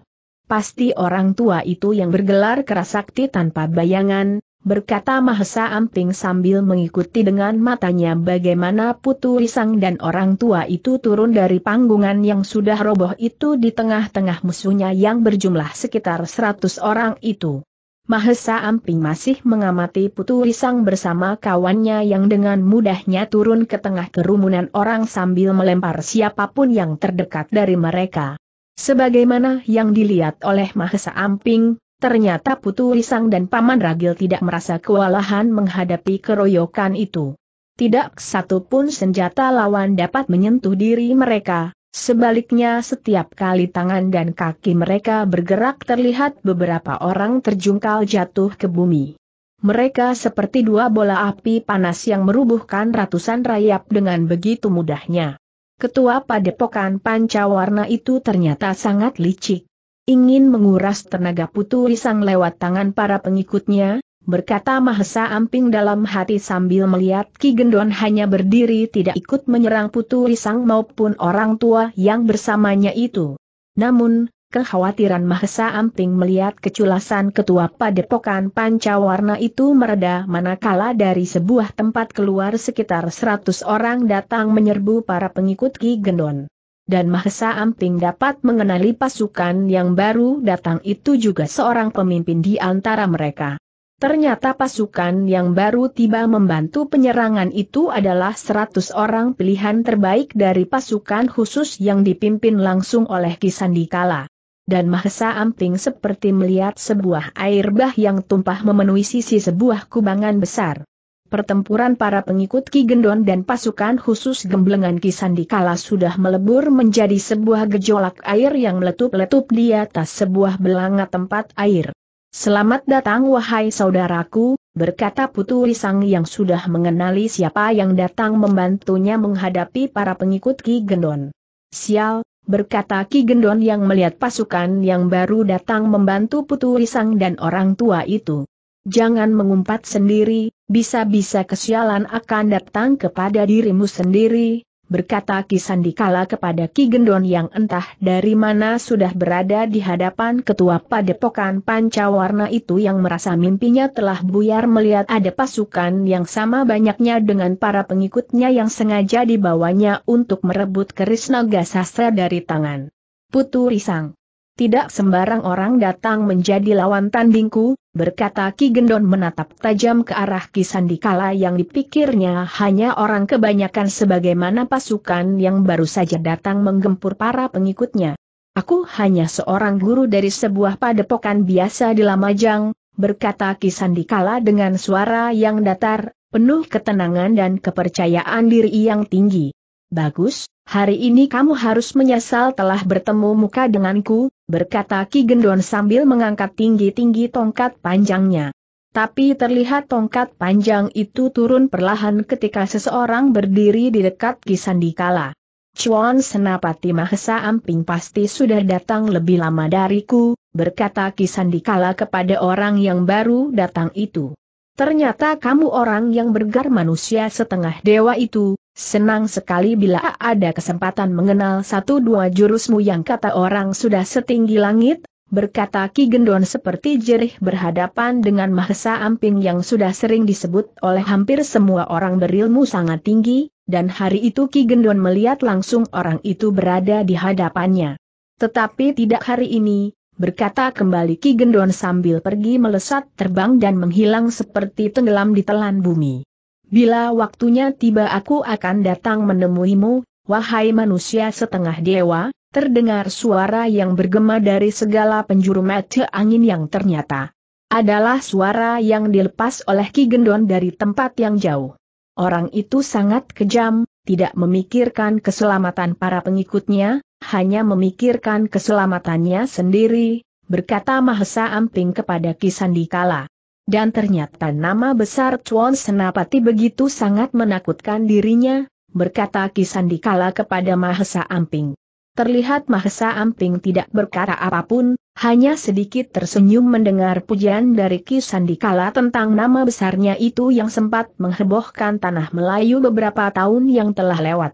pasti orang tua itu yang bergelar kerasakti tanpa bayangan, berkata Mahesa Amping sambil mengikuti dengan matanya bagaimana Putu Risang dan orang tua itu turun dari panggungan yang sudah roboh itu di tengah-tengah musuhnya yang berjumlah sekitar 100 orang itu. Mahesa Amping masih mengamati Putu Risang bersama kawannya yang dengan mudahnya turun ke tengah kerumunan orang sambil melempar siapapun yang terdekat dari mereka. Sebagaimana yang dilihat oleh Mahesa Amping, ternyata Putu Risang dan Paman Ragil tidak merasa kewalahan menghadapi keroyokan itu. Tidak satupun senjata lawan dapat menyentuh diri mereka, sebaliknya setiap kali tangan dan kaki mereka bergerak terlihat beberapa orang terjungkal jatuh ke bumi. Mereka seperti dua bola api panas yang merubuhkan ratusan rayap dengan begitu mudahnya. Ketua Padepokan Pancawarna itu ternyata sangat licik. Ingin menguras tenaga putu risang lewat tangan para pengikutnya, berkata Mahesa Amping dalam hati sambil melihat Ki Gendon hanya berdiri tidak ikut menyerang putu risang maupun orang tua yang bersamanya itu. Namun, kekhawatiran Mahesa Amping melihat keculasan ketua padepokan Pancawarna itu mereda manakala dari sebuah tempat keluar sekitar 100 orang datang menyerbu para pengikut Ki Gendon. Dan Mahesa Amping dapat mengenali pasukan yang baru datang itu juga seorang pemimpin di antara mereka. Ternyata pasukan yang baru tiba membantu penyerangan itu adalah 100 orang pilihan terbaik dari pasukan khusus yang dipimpin langsung oleh Kisandikala dan Mahesa Amping seperti melihat sebuah air bah yang tumpah memenuhi sisi sebuah kubangan besar. Pertempuran para pengikut Ki Gendon dan pasukan khusus gemblengan Ki Sandikala sudah melebur menjadi sebuah gejolak air yang meletup-letup di atas sebuah belanga tempat air. Selamat datang wahai saudaraku, berkata Putu Risang yang sudah mengenali siapa yang datang membantunya menghadapi para pengikut Ki Gendon. Sial, berkata Ki Gendon yang melihat pasukan yang baru datang membantu Putu Risang dan orang tua itu. Jangan mengumpat sendiri, bisa-bisa kesialan akan datang kepada dirimu sendiri, berkata Ki Sandikala kepada Ki Gendon yang entah dari mana sudah berada di hadapan ketua padepokan Pancawarna itu yang merasa mimpinya telah buyar melihat ada pasukan yang sama banyaknya dengan para pengikutnya yang sengaja dibawanya untuk merebut keris naga sastra dari tangan. Putu Risang. Tidak sembarang orang datang menjadi lawan tandingku, berkata Ki Gendon menatap tajam ke arah Ki Sandikala yang dipikirnya hanya orang kebanyakan sebagaimana pasukan yang baru saja datang menggempur para pengikutnya. Aku hanya seorang guru dari sebuah padepokan biasa di Lamajang, berkata Ki Sandikala dengan suara yang datar, penuh ketenangan dan kepercayaan diri yang tinggi. Bagus, hari ini kamu harus menyesal telah bertemu muka denganku, berkata Ki Gendon sambil mengangkat tinggi-tinggi tongkat panjangnya. Tapi terlihat tongkat panjang itu turun perlahan ketika seseorang berdiri di dekat Sandikala. Chuan Senapati Mahesa Amping pasti sudah datang lebih lama dariku, berkata Sandikala kepada orang yang baru datang itu. Ternyata kamu orang yang bergar manusia setengah dewa itu, senang sekali bila ada kesempatan mengenal satu dua jurusmu yang kata orang sudah setinggi langit, berkata Ki Gendon seperti jerih berhadapan dengan Mahesa Amping yang sudah sering disebut oleh hampir semua orang berilmu sangat tinggi, dan hari itu Ki Gendon melihat langsung orang itu berada di hadapannya. Tetapi tidak hari ini, berkata kembali Ki Gendon sambil pergi melesat terbang dan menghilang seperti tenggelam di telan bumi. Bila waktunya tiba aku akan datang menemuimu, wahai manusia setengah dewa, terdengar suara yang bergema dari segala penjuru mata angin yang ternyata adalah suara yang dilepas oleh Ki Gendon dari tempat yang jauh. Orang itu sangat kejam, tidak memikirkan keselamatan para pengikutnya, hanya memikirkan keselamatannya sendiri, berkata Mahesa Amping kepada Kisandikala. Dan ternyata nama besar Chuan Senapati begitu sangat menakutkan dirinya, berkata Kisandikala kepada Mahesa Amping. Terlihat Mahesa Amping tidak berkata apapun, hanya sedikit tersenyum mendengar pujian dari Kisandikala tentang nama besarnya itu yang sempat menghebohkan tanah Melayu beberapa tahun yang telah lewat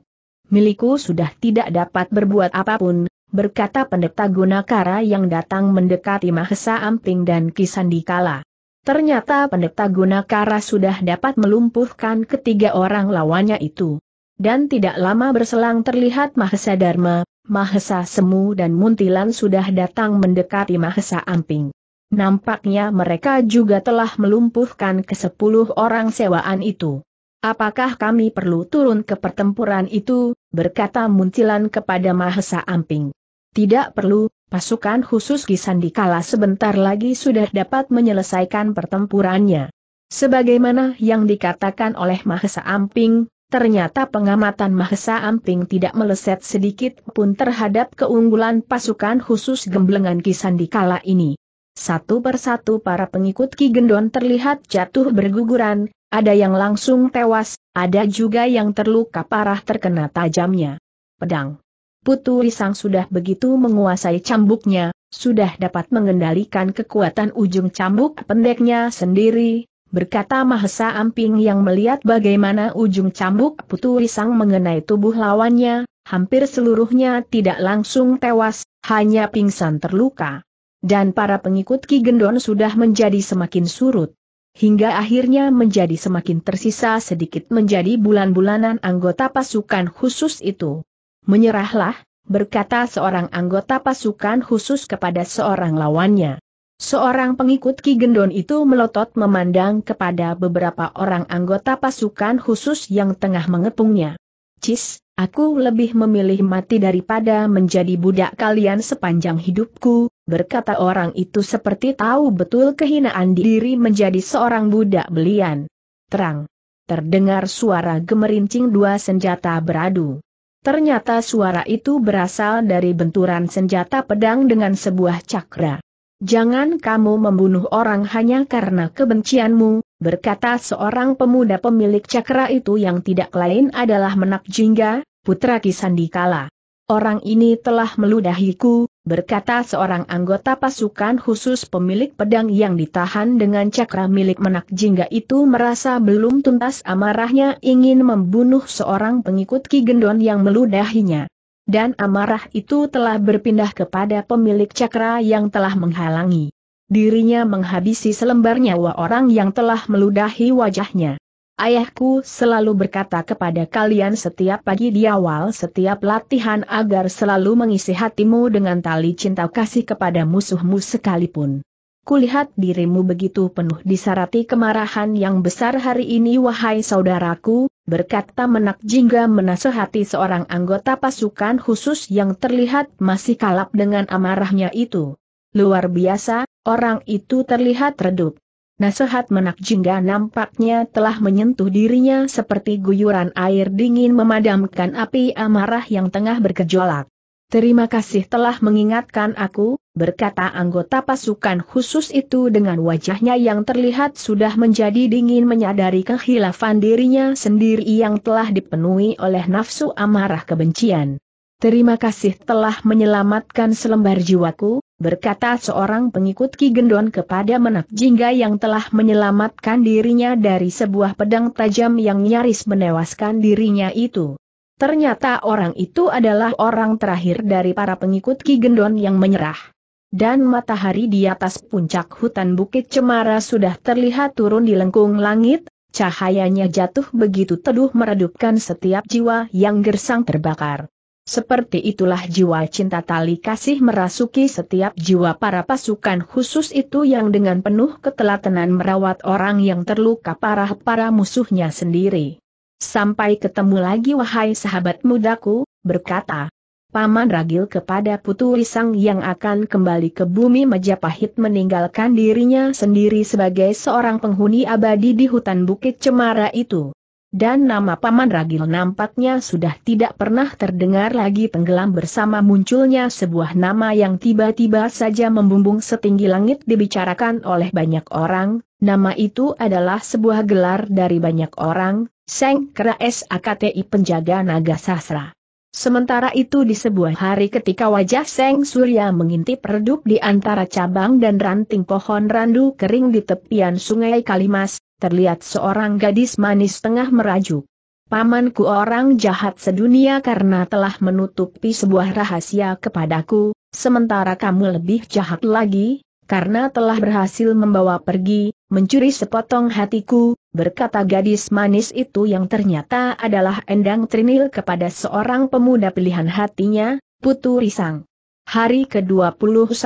milikku sudah tidak dapat berbuat apapun, berkata pendeta Gunakara yang datang mendekati Mahesa Amping dan Kisandikala. Ternyata pendeta Gunakara sudah dapat melumpuhkan ketiga orang lawannya itu. Dan tidak lama berselang terlihat Mahesa Dharma, Mahesa Semu dan Muntilan sudah datang mendekati Mahesa Amping. Nampaknya mereka juga telah melumpuhkan ke sepuluh orang sewaan itu. Apakah kami perlu turun ke pertempuran itu, berkata Muncilan kepada Mahesa Amping. Tidak perlu, pasukan khusus Kisandikala sebentar lagi sudah dapat menyelesaikan pertempurannya. Sebagaimana yang dikatakan oleh Mahesa Amping, Ternyata pengamatan Mahesa Amping tidak meleset sedikit pun terhadap keunggulan pasukan khusus gemblengan Kisandikala ini. Satu persatu para pengikut Ki Gendon terlihat jatuh berguguran, ada yang langsung tewas, ada juga yang terluka parah terkena tajamnya. Pedang. Putu Risang sudah begitu menguasai cambuknya, sudah dapat mengendalikan kekuatan ujung cambuk pendeknya sendiri, berkata Mahesa Amping yang melihat bagaimana ujung cambuk Putu Risang mengenai tubuh lawannya, hampir seluruhnya tidak langsung tewas, hanya pingsan terluka. Dan para pengikut Ki Gendon sudah menjadi semakin surut hingga akhirnya menjadi semakin tersisa sedikit menjadi bulan-bulanan anggota pasukan khusus itu. Menyerahlah, berkata seorang anggota pasukan khusus kepada seorang lawannya. Seorang pengikut Ki Gendon itu melotot memandang kepada beberapa orang anggota pasukan khusus yang tengah mengepungnya. Cis, aku lebih memilih mati daripada menjadi budak kalian sepanjang hidupku, berkata orang itu seperti tahu betul kehinaan diri menjadi seorang budak belian. Terang. Terdengar suara gemerincing dua senjata beradu. Ternyata suara itu berasal dari benturan senjata pedang dengan sebuah cakra. Jangan kamu membunuh orang hanya karena kebencianmu, berkata seorang pemuda pemilik cakra itu yang tidak lain adalah Menak Jingga, putra Kisandikala. Orang ini telah meludahiku, berkata seorang anggota pasukan khusus pemilik pedang yang ditahan dengan cakra milik menak jingga itu merasa belum tuntas amarahnya ingin membunuh seorang pengikut Ki Gendon yang meludahinya. Dan amarah itu telah berpindah kepada pemilik cakra yang telah menghalangi. Dirinya menghabisi selembar nyawa orang yang telah meludahi wajahnya. Ayahku selalu berkata kepada kalian setiap pagi di awal setiap latihan agar selalu mengisi hatimu dengan tali cinta kasih kepada musuhmu sekalipun. Kulihat dirimu begitu penuh disarati kemarahan yang besar hari ini wahai saudaraku, berkata menak jingga menasehati seorang anggota pasukan khusus yang terlihat masih kalap dengan amarahnya itu. Luar biasa, orang itu terlihat redup. Nasihat jingga nampaknya telah menyentuh dirinya seperti guyuran air dingin memadamkan api amarah yang tengah berkejolak. Terima kasih telah mengingatkan aku, berkata anggota pasukan khusus itu dengan wajahnya yang terlihat sudah menjadi dingin menyadari kehilafan dirinya sendiri yang telah dipenuhi oleh nafsu amarah kebencian. Terima kasih telah menyelamatkan selembar jiwaku, berkata seorang pengikut Ki Gendon kepada menak jingga yang telah menyelamatkan dirinya dari sebuah pedang tajam yang nyaris menewaskan dirinya itu. Ternyata orang itu adalah orang terakhir dari para pengikut Ki Gendon yang menyerah. Dan matahari di atas puncak hutan Bukit Cemara sudah terlihat turun di lengkung langit, cahayanya jatuh begitu teduh meredupkan setiap jiwa yang gersang terbakar. Seperti itulah jiwa cinta tali kasih merasuki setiap jiwa para pasukan khusus itu yang dengan penuh ketelatenan merawat orang yang terluka parah para musuhnya sendiri. Sampai ketemu lagi wahai sahabat mudaku, berkata. Paman Ragil kepada Putu Risang yang akan kembali ke bumi Majapahit meninggalkan dirinya sendiri sebagai seorang penghuni abadi di hutan Bukit Cemara itu. Dan nama Paman Ragil nampaknya sudah tidak pernah terdengar lagi tenggelam bersama munculnya sebuah nama yang tiba-tiba saja membumbung setinggi langit dibicarakan oleh banyak orang, nama itu adalah sebuah gelar dari banyak orang, Seng Kera SAKTI Penjaga Naga Sasra. Sementara itu di sebuah hari ketika wajah Seng Surya mengintip redup di antara cabang dan ranting pohon randu kering di tepian sungai Kalimas, terlihat seorang gadis manis tengah merajuk. Pamanku orang jahat sedunia karena telah menutupi sebuah rahasia kepadaku, sementara kamu lebih jahat lagi, karena telah berhasil membawa pergi, mencuri sepotong hatiku, berkata gadis manis itu yang ternyata adalah Endang Trinil kepada seorang pemuda pilihan hatinya, Putu Risang. Hari ke-21,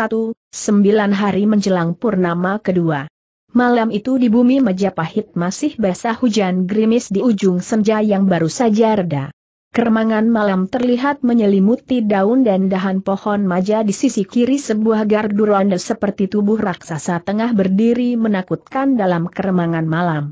sembilan hari menjelang purnama kedua. Malam itu di bumi Majapahit masih basah hujan gerimis di ujung senja yang baru saja reda. Kermangan malam terlihat menyelimuti daun dan dahan pohon maja di sisi kiri sebuah gardu ronde seperti tubuh raksasa tengah berdiri menakutkan dalam keremangan malam.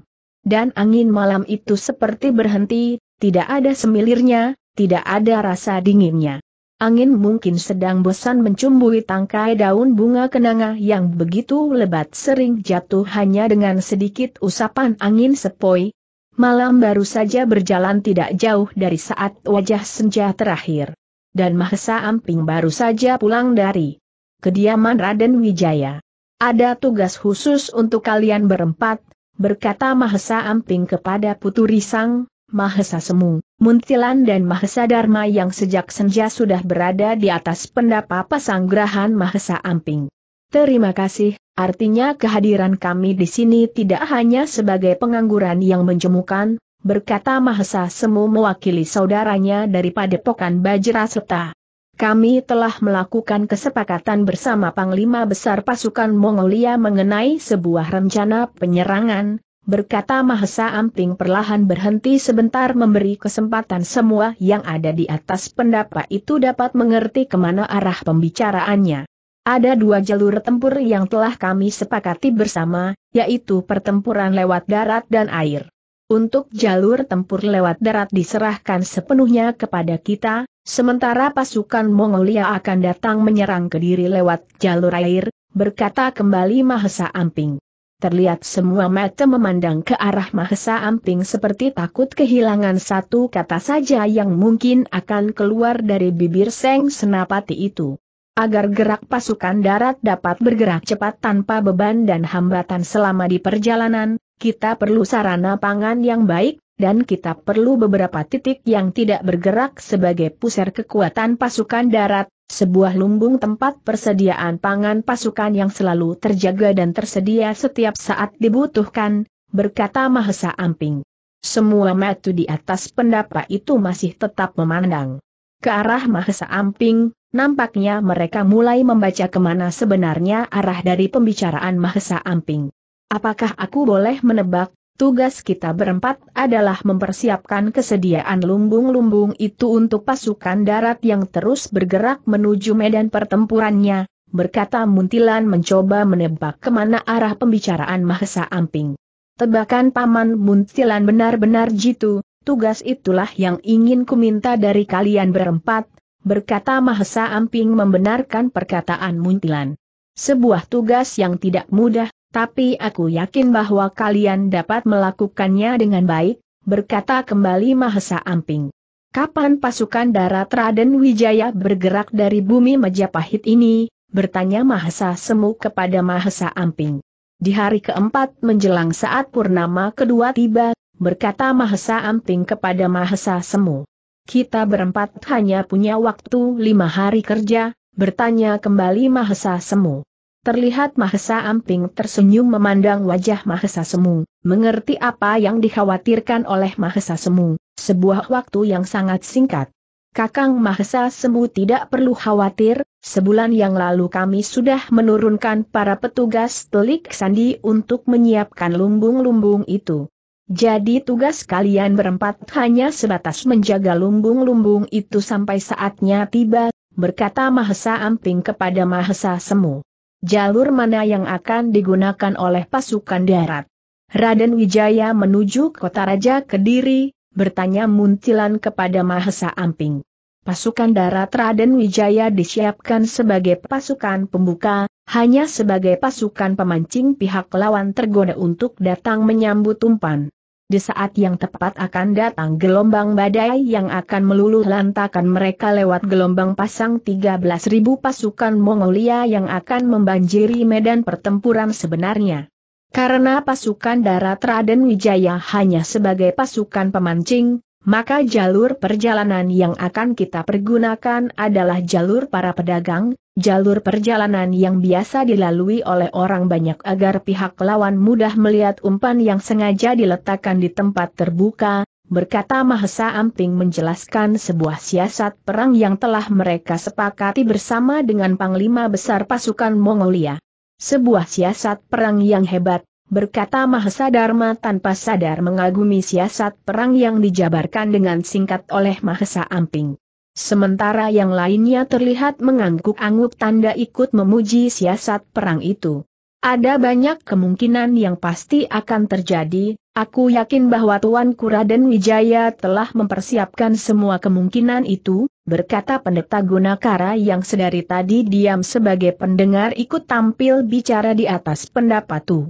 Dan angin malam itu seperti berhenti, tidak ada semilirnya, tidak ada rasa dinginnya. Angin mungkin sedang bosan mencumbui tangkai daun bunga kenanga yang begitu lebat sering jatuh hanya dengan sedikit usapan angin sepoi. Malam baru saja berjalan tidak jauh dari saat wajah senja terakhir. Dan Mahesa Amping baru saja pulang dari kediaman Raden Wijaya. Ada tugas khusus untuk kalian berempat, berkata Mahesa Amping kepada Putu Risang. Mahesa Semu, Muntilan dan Mahesa Dharma yang sejak senja sudah berada di atas pendapa pasanggrahan Mahesa Amping. Terima kasih, artinya kehadiran kami di sini tidak hanya sebagai pengangguran yang menjemukan, berkata Mahesa Semu mewakili saudaranya dari Padepokan Bajraseta. Kami telah melakukan kesepakatan bersama Panglima Besar Pasukan Mongolia mengenai sebuah rencana penyerangan, berkata Mahesa Amping perlahan berhenti sebentar memberi kesempatan semua yang ada di atas pendapat itu dapat mengerti kemana arah pembicaraannya. Ada dua jalur tempur yang telah kami sepakati bersama, yaitu pertempuran lewat darat dan air. Untuk jalur tempur lewat darat diserahkan sepenuhnya kepada kita, sementara pasukan Mongolia akan datang menyerang ke diri lewat jalur air, berkata kembali Mahesa Amping terlihat semua mata memandang ke arah Mahesa Amping seperti takut kehilangan satu kata saja yang mungkin akan keluar dari bibir Seng Senapati itu. Agar gerak pasukan darat dapat bergerak cepat tanpa beban dan hambatan selama di perjalanan, kita perlu sarana pangan yang baik, dan kita perlu beberapa titik yang tidak bergerak sebagai pusar kekuatan pasukan darat, sebuah lumbung tempat persediaan pangan pasukan yang selalu terjaga dan tersedia setiap saat dibutuhkan, berkata Mahesa Amping. Semua metu di atas pendapat itu masih tetap memandang. Ke arah Mahesa Amping, nampaknya mereka mulai membaca kemana sebenarnya arah dari pembicaraan Mahesa Amping. Apakah aku boleh menebak, Tugas kita berempat adalah mempersiapkan kesediaan lumbung-lumbung itu untuk pasukan darat yang terus bergerak menuju medan pertempurannya, berkata Muntilan mencoba menebak kemana arah pembicaraan Mahesa Amping. Tebakan Paman Muntilan benar-benar jitu, tugas itulah yang ingin kuminta dari kalian berempat, berkata Mahesa Amping membenarkan perkataan Muntilan. Sebuah tugas yang tidak mudah, tapi aku yakin bahwa kalian dapat melakukannya dengan baik, berkata kembali Mahesa Amping. Kapan pasukan darat Raden Wijaya bergerak dari bumi Majapahit ini? Bertanya Mahesa Semu kepada Mahesa Amping. Di hari keempat menjelang saat purnama kedua tiba, berkata Mahesa Amping kepada Mahesa Semu. Kita berempat hanya punya waktu lima hari kerja, bertanya kembali Mahesa Semu. Terlihat Mahesa Amping tersenyum memandang wajah Mahesa Semu, mengerti apa yang dikhawatirkan oleh Mahesa Semu. sebuah waktu yang sangat singkat. Kakang Mahesa Semu tidak perlu khawatir, sebulan yang lalu kami sudah menurunkan para petugas telik sandi untuk menyiapkan lumbung-lumbung itu. Jadi tugas kalian berempat hanya sebatas menjaga lumbung-lumbung itu sampai saatnya tiba, berkata Mahesa Amping kepada Mahesa Semu jalur mana yang akan digunakan oleh pasukan darat. Raden Wijaya menuju kota Raja Kediri, bertanya Muntilan kepada Mahesa Amping. Pasukan darat Raden Wijaya disiapkan sebagai pasukan pembuka, hanya sebagai pasukan pemancing pihak lawan tergoda untuk datang menyambut umpan di saat yang tepat akan datang gelombang badai yang akan meluluh lantakan mereka lewat gelombang pasang 13.000 pasukan Mongolia yang akan membanjiri medan pertempuran sebenarnya. Karena pasukan darat Raden Wijaya hanya sebagai pasukan pemancing, maka jalur perjalanan yang akan kita pergunakan adalah jalur para pedagang, jalur perjalanan yang biasa dilalui oleh orang banyak agar pihak lawan mudah melihat umpan yang sengaja diletakkan di tempat terbuka, berkata Mahesa Amping menjelaskan sebuah siasat perang yang telah mereka sepakati bersama dengan Panglima Besar Pasukan Mongolia. Sebuah siasat perang yang hebat, berkata Mahesa Dharma tanpa sadar mengagumi siasat perang yang dijabarkan dengan singkat oleh Mahesa Amping. Sementara yang lainnya terlihat mengangguk-angguk tanda ikut memuji siasat perang itu. Ada banyak kemungkinan yang pasti akan terjadi, aku yakin bahwa Tuan Kuraden Wijaya telah mempersiapkan semua kemungkinan itu, berkata pendeta Gunakara yang sedari tadi diam sebagai pendengar ikut tampil bicara di atas pendapat tuh.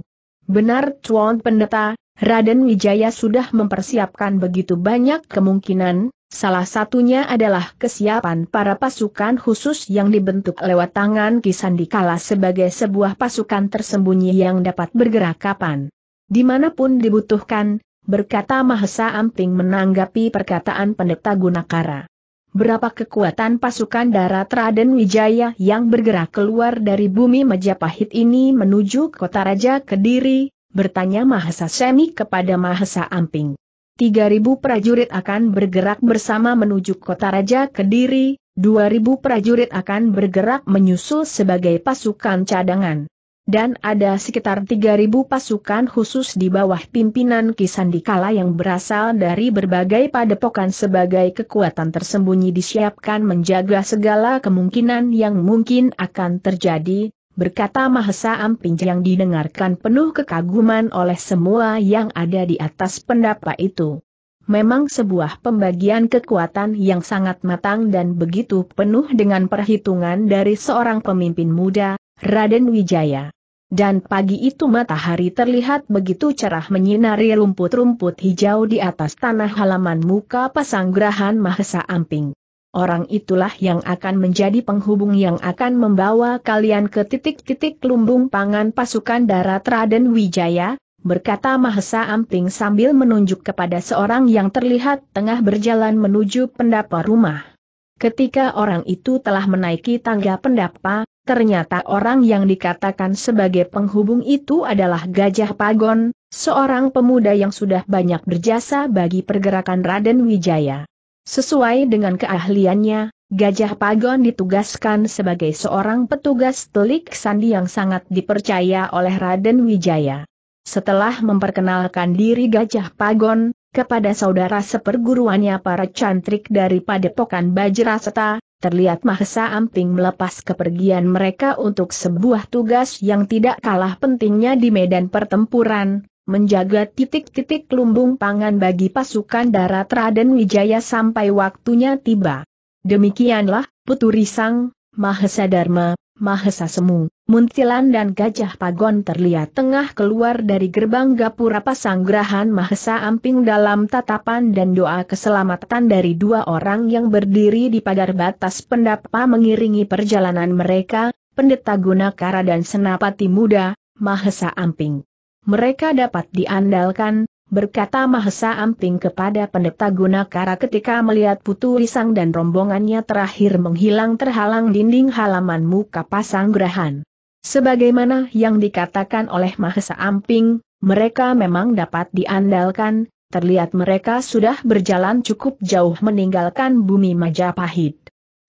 Benar Cuan Pendeta, Raden Wijaya sudah mempersiapkan begitu banyak kemungkinan, salah satunya adalah kesiapan para pasukan khusus yang dibentuk lewat tangan Kisandikala sebagai sebuah pasukan tersembunyi yang dapat bergerak kapan. Dimanapun dibutuhkan, berkata Mahesa Amping menanggapi perkataan pendeta Gunakara berapa kekuatan pasukan darat Raden Wijaya yang bergerak keluar dari bumi Majapahit ini menuju kota Raja Kediri, bertanya Mahesa Semi kepada Mahesa Amping. 3.000 prajurit akan bergerak bersama menuju kota Raja Kediri, 2.000 prajurit akan bergerak menyusul sebagai pasukan cadangan dan ada sekitar 3.000 pasukan khusus di bawah pimpinan Kisandikala yang berasal dari berbagai padepokan sebagai kekuatan tersembunyi disiapkan menjaga segala kemungkinan yang mungkin akan terjadi, berkata Mahesa Amping yang didengarkan penuh kekaguman oleh semua yang ada di atas pendapat itu. Memang sebuah pembagian kekuatan yang sangat matang dan begitu penuh dengan perhitungan dari seorang pemimpin muda, Raden Wijaya. Dan pagi itu matahari terlihat begitu cerah menyinari rumput-rumput hijau di atas tanah halaman muka pasanggrahan Mahesa Amping. Orang itulah yang akan menjadi penghubung yang akan membawa kalian ke titik-titik lumbung pangan pasukan darat Raden Wijaya, berkata Mahesa Amping sambil menunjuk kepada seorang yang terlihat tengah berjalan menuju pendapa rumah. Ketika orang itu telah menaiki tangga pendapa, Ternyata orang yang dikatakan sebagai penghubung itu adalah Gajah Pagon, seorang pemuda yang sudah banyak berjasa bagi pergerakan Raden Wijaya. Sesuai dengan keahliannya, Gajah Pagon ditugaskan sebagai seorang petugas telik sandi yang sangat dipercaya oleh Raden Wijaya. Setelah memperkenalkan diri Gajah Pagon, kepada saudara seperguruannya para cantrik dari Padepokan Bajraseta, terlihat Mahesa Amping melepas kepergian mereka untuk sebuah tugas yang tidak kalah pentingnya di medan pertempuran, menjaga titik-titik lumbung pangan bagi pasukan darat Raden Wijaya sampai waktunya tiba. Demikianlah, Putu Risang, Mahesa Dharma, Mahesa Semu, Muntilan dan Gajah Pagon terlihat tengah keluar dari gerbang Gapura Pasanggrahan Mahesa Amping dalam tatapan dan doa keselamatan dari dua orang yang berdiri di pagar batas pendapa mengiringi perjalanan mereka, Pendeta Gunakara dan Senapati Muda, Mahesa Amping. Mereka dapat diandalkan, berkata Mahesa Amping kepada pendeta Gunakara ketika melihat Putu Risang dan rombongannya terakhir menghilang terhalang dinding halaman muka pasang gerahan. Sebagaimana yang dikatakan oleh Mahesa Amping, mereka memang dapat diandalkan, terlihat mereka sudah berjalan cukup jauh meninggalkan bumi Majapahit.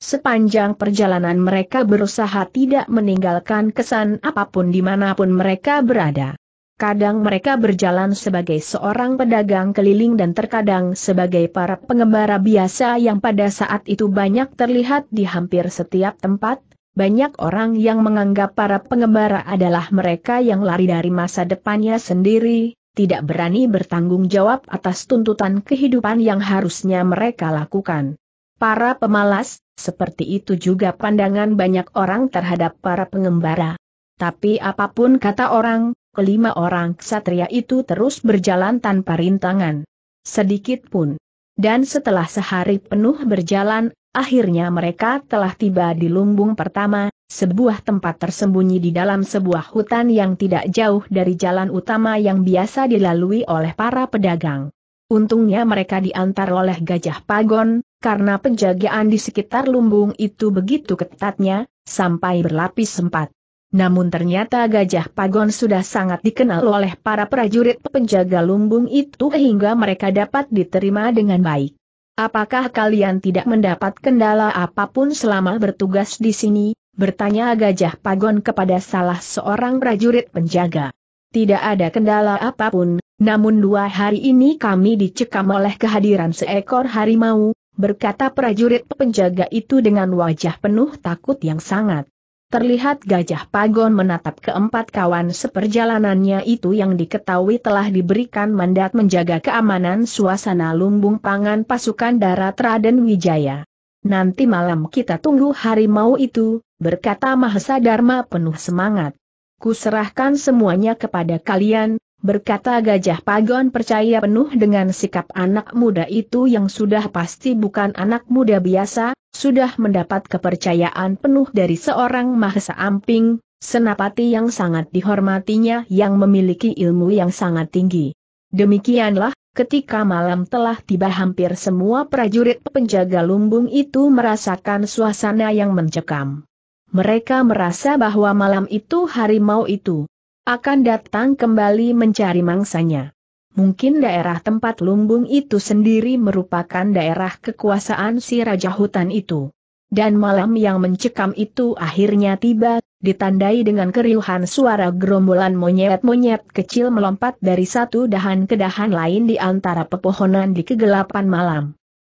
Sepanjang perjalanan mereka berusaha tidak meninggalkan kesan apapun dimanapun mereka berada. Kadang mereka berjalan sebagai seorang pedagang keliling dan terkadang sebagai para pengembara biasa yang pada saat itu banyak terlihat di hampir setiap tempat, banyak orang yang menganggap para pengembara adalah mereka yang lari dari masa depannya sendiri, tidak berani bertanggung jawab atas tuntutan kehidupan yang harusnya mereka lakukan. Para pemalas, seperti itu juga pandangan banyak orang terhadap para pengembara. Tapi apapun kata orang, kelima orang ksatria itu terus berjalan tanpa rintangan. Sedikit pun. Dan setelah sehari penuh berjalan, akhirnya mereka telah tiba di lumbung pertama, sebuah tempat tersembunyi di dalam sebuah hutan yang tidak jauh dari jalan utama yang biasa dilalui oleh para pedagang. Untungnya mereka diantar oleh gajah pagon, karena penjagaan di sekitar lumbung itu begitu ketatnya, sampai berlapis sempat. Namun ternyata gajah pagon sudah sangat dikenal oleh para prajurit penjaga lumbung itu hingga mereka dapat diterima dengan baik. Apakah kalian tidak mendapat kendala apapun selama bertugas di sini? Bertanya gajah pagon kepada salah seorang prajurit penjaga. Tidak ada kendala apapun, namun dua hari ini kami dicekam oleh kehadiran seekor harimau, berkata prajurit penjaga itu dengan wajah penuh takut yang sangat. Terlihat Gajah Pagon menatap keempat kawan seperjalanannya itu yang diketahui telah diberikan mandat menjaga keamanan suasana lumbung pangan pasukan darat Raden Wijaya. Nanti malam kita tunggu harimau itu, berkata Mahesa Dharma penuh semangat kuserahkan semuanya kepada kalian, berkata Gajah Pagon percaya penuh dengan sikap anak muda itu yang sudah pasti bukan anak muda biasa, sudah mendapat kepercayaan penuh dari seorang mahesa amping, senapati yang sangat dihormatinya yang memiliki ilmu yang sangat tinggi. Demikianlah, ketika malam telah tiba hampir semua prajurit penjaga lumbung itu merasakan suasana yang mencekam. Mereka merasa bahwa malam itu harimau itu akan datang kembali mencari mangsanya. Mungkin daerah tempat lumbung itu sendiri merupakan daerah kekuasaan si Raja Hutan itu. Dan malam yang mencekam itu akhirnya tiba, ditandai dengan keriuhan suara gerombolan monyet-monyet kecil melompat dari satu dahan ke dahan lain di antara pepohonan di kegelapan malam.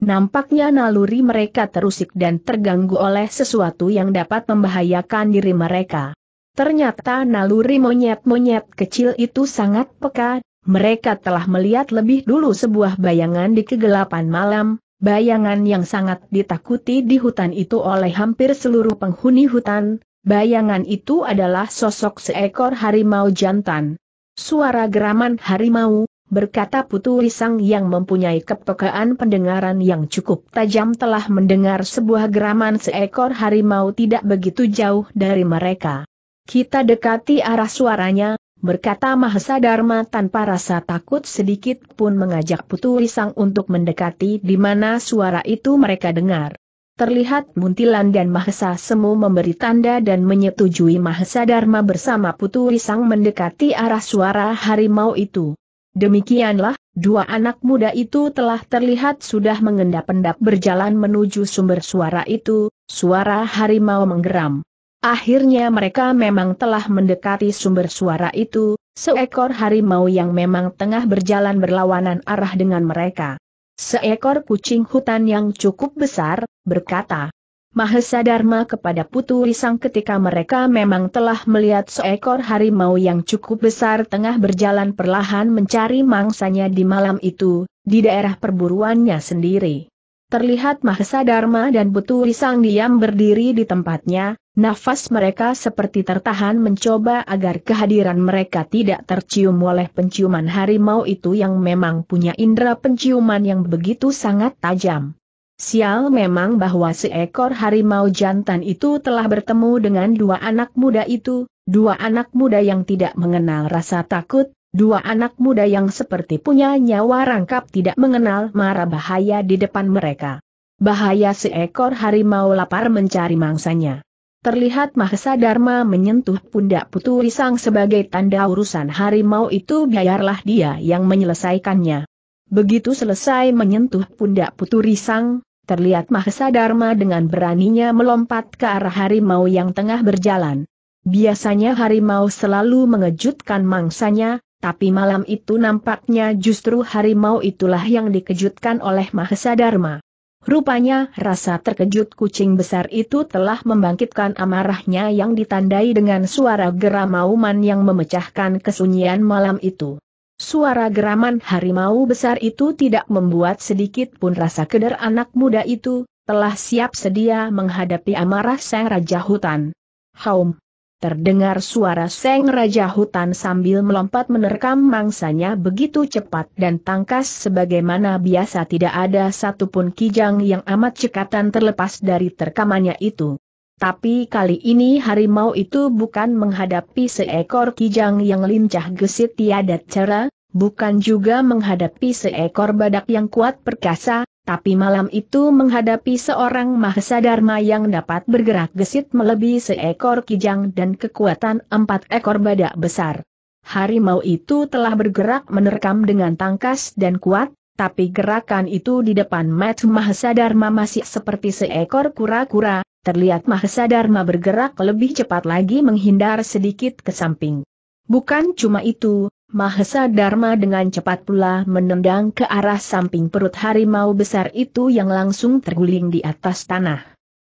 Nampaknya naluri mereka terusik dan terganggu oleh sesuatu yang dapat membahayakan diri mereka. Ternyata naluri monyet-monyet kecil itu sangat peka, mereka telah melihat lebih dulu sebuah bayangan di kegelapan malam, bayangan yang sangat ditakuti di hutan itu oleh hampir seluruh penghuni hutan, bayangan itu adalah sosok seekor harimau jantan. Suara geraman harimau, berkata Putu Risang yang mempunyai kepekaan pendengaran yang cukup tajam telah mendengar sebuah geraman seekor harimau tidak begitu jauh dari mereka. Kita dekati arah suaranya, berkata Mahesa Dharma tanpa rasa takut sedikit pun mengajak Putu Risang untuk mendekati di mana suara itu mereka dengar. Terlihat Muntilan dan Mahesa Semu memberi tanda dan menyetujui Mahesa Dharma bersama Putu Risang mendekati arah suara harimau itu. Demikianlah, dua anak muda itu telah terlihat sudah mengendap-endap berjalan menuju sumber suara itu, suara harimau menggeram. Akhirnya mereka memang telah mendekati sumber suara itu, seekor harimau yang memang tengah berjalan berlawanan arah dengan mereka. Seekor kucing hutan yang cukup besar, berkata, Mahesa Dharma kepada Putu Risang ketika mereka memang telah melihat seekor harimau yang cukup besar tengah berjalan perlahan mencari mangsanya di malam itu, di daerah perburuannya sendiri. Terlihat Mahesa Dharma dan Putu Risang diam berdiri di tempatnya, nafas mereka seperti tertahan mencoba agar kehadiran mereka tidak tercium oleh penciuman harimau itu yang memang punya indera penciuman yang begitu sangat tajam. Sial memang bahwa seekor harimau jantan itu telah bertemu dengan dua anak muda itu, dua anak muda yang tidak mengenal rasa takut, dua anak muda yang seperti punya nyawa rangkap tidak mengenal marah bahaya di depan mereka. Bahaya seekor harimau lapar mencari mangsanya. Terlihat Mahesa Dharma menyentuh pundak Putu Risang sebagai tanda urusan harimau itu biarlah dia yang menyelesaikannya. Begitu selesai menyentuh pundak Putu Risang, terlihat Mahesa Dharma dengan beraninya melompat ke arah harimau yang tengah berjalan. Biasanya harimau selalu mengejutkan mangsanya, tapi malam itu nampaknya justru harimau itulah yang dikejutkan oleh Mahesa Dharma. Rupanya rasa terkejut kucing besar itu telah membangkitkan amarahnya yang ditandai dengan suara geram geramauman yang memecahkan kesunyian malam itu. Suara geraman harimau besar itu tidak membuat sedikit pun rasa keder anak muda itu, telah siap sedia menghadapi amarah sang raja hutan. Haum. Terdengar suara sang raja hutan sambil melompat menerkam mangsanya begitu cepat dan tangkas sebagaimana biasa tidak ada satupun kijang yang amat cekatan terlepas dari terkamannya itu. Tapi kali ini harimau itu bukan menghadapi seekor kijang yang lincah gesit tiada cara, bukan juga menghadapi seekor badak yang kuat perkasa, tapi malam itu menghadapi seorang mahesa dharma yang dapat bergerak gesit melebihi seekor kijang dan kekuatan empat ekor badak besar. Harimau itu telah bergerak menerkam dengan tangkas dan kuat, tapi gerakan itu di depan Mat Mahesa Dharma masih seperti seekor kura-kura, terlihat Mahesa Dharma bergerak lebih cepat lagi menghindar sedikit ke samping. Bukan cuma itu, Mahesa Dharma dengan cepat pula menendang ke arah samping perut harimau besar itu yang langsung terguling di atas tanah.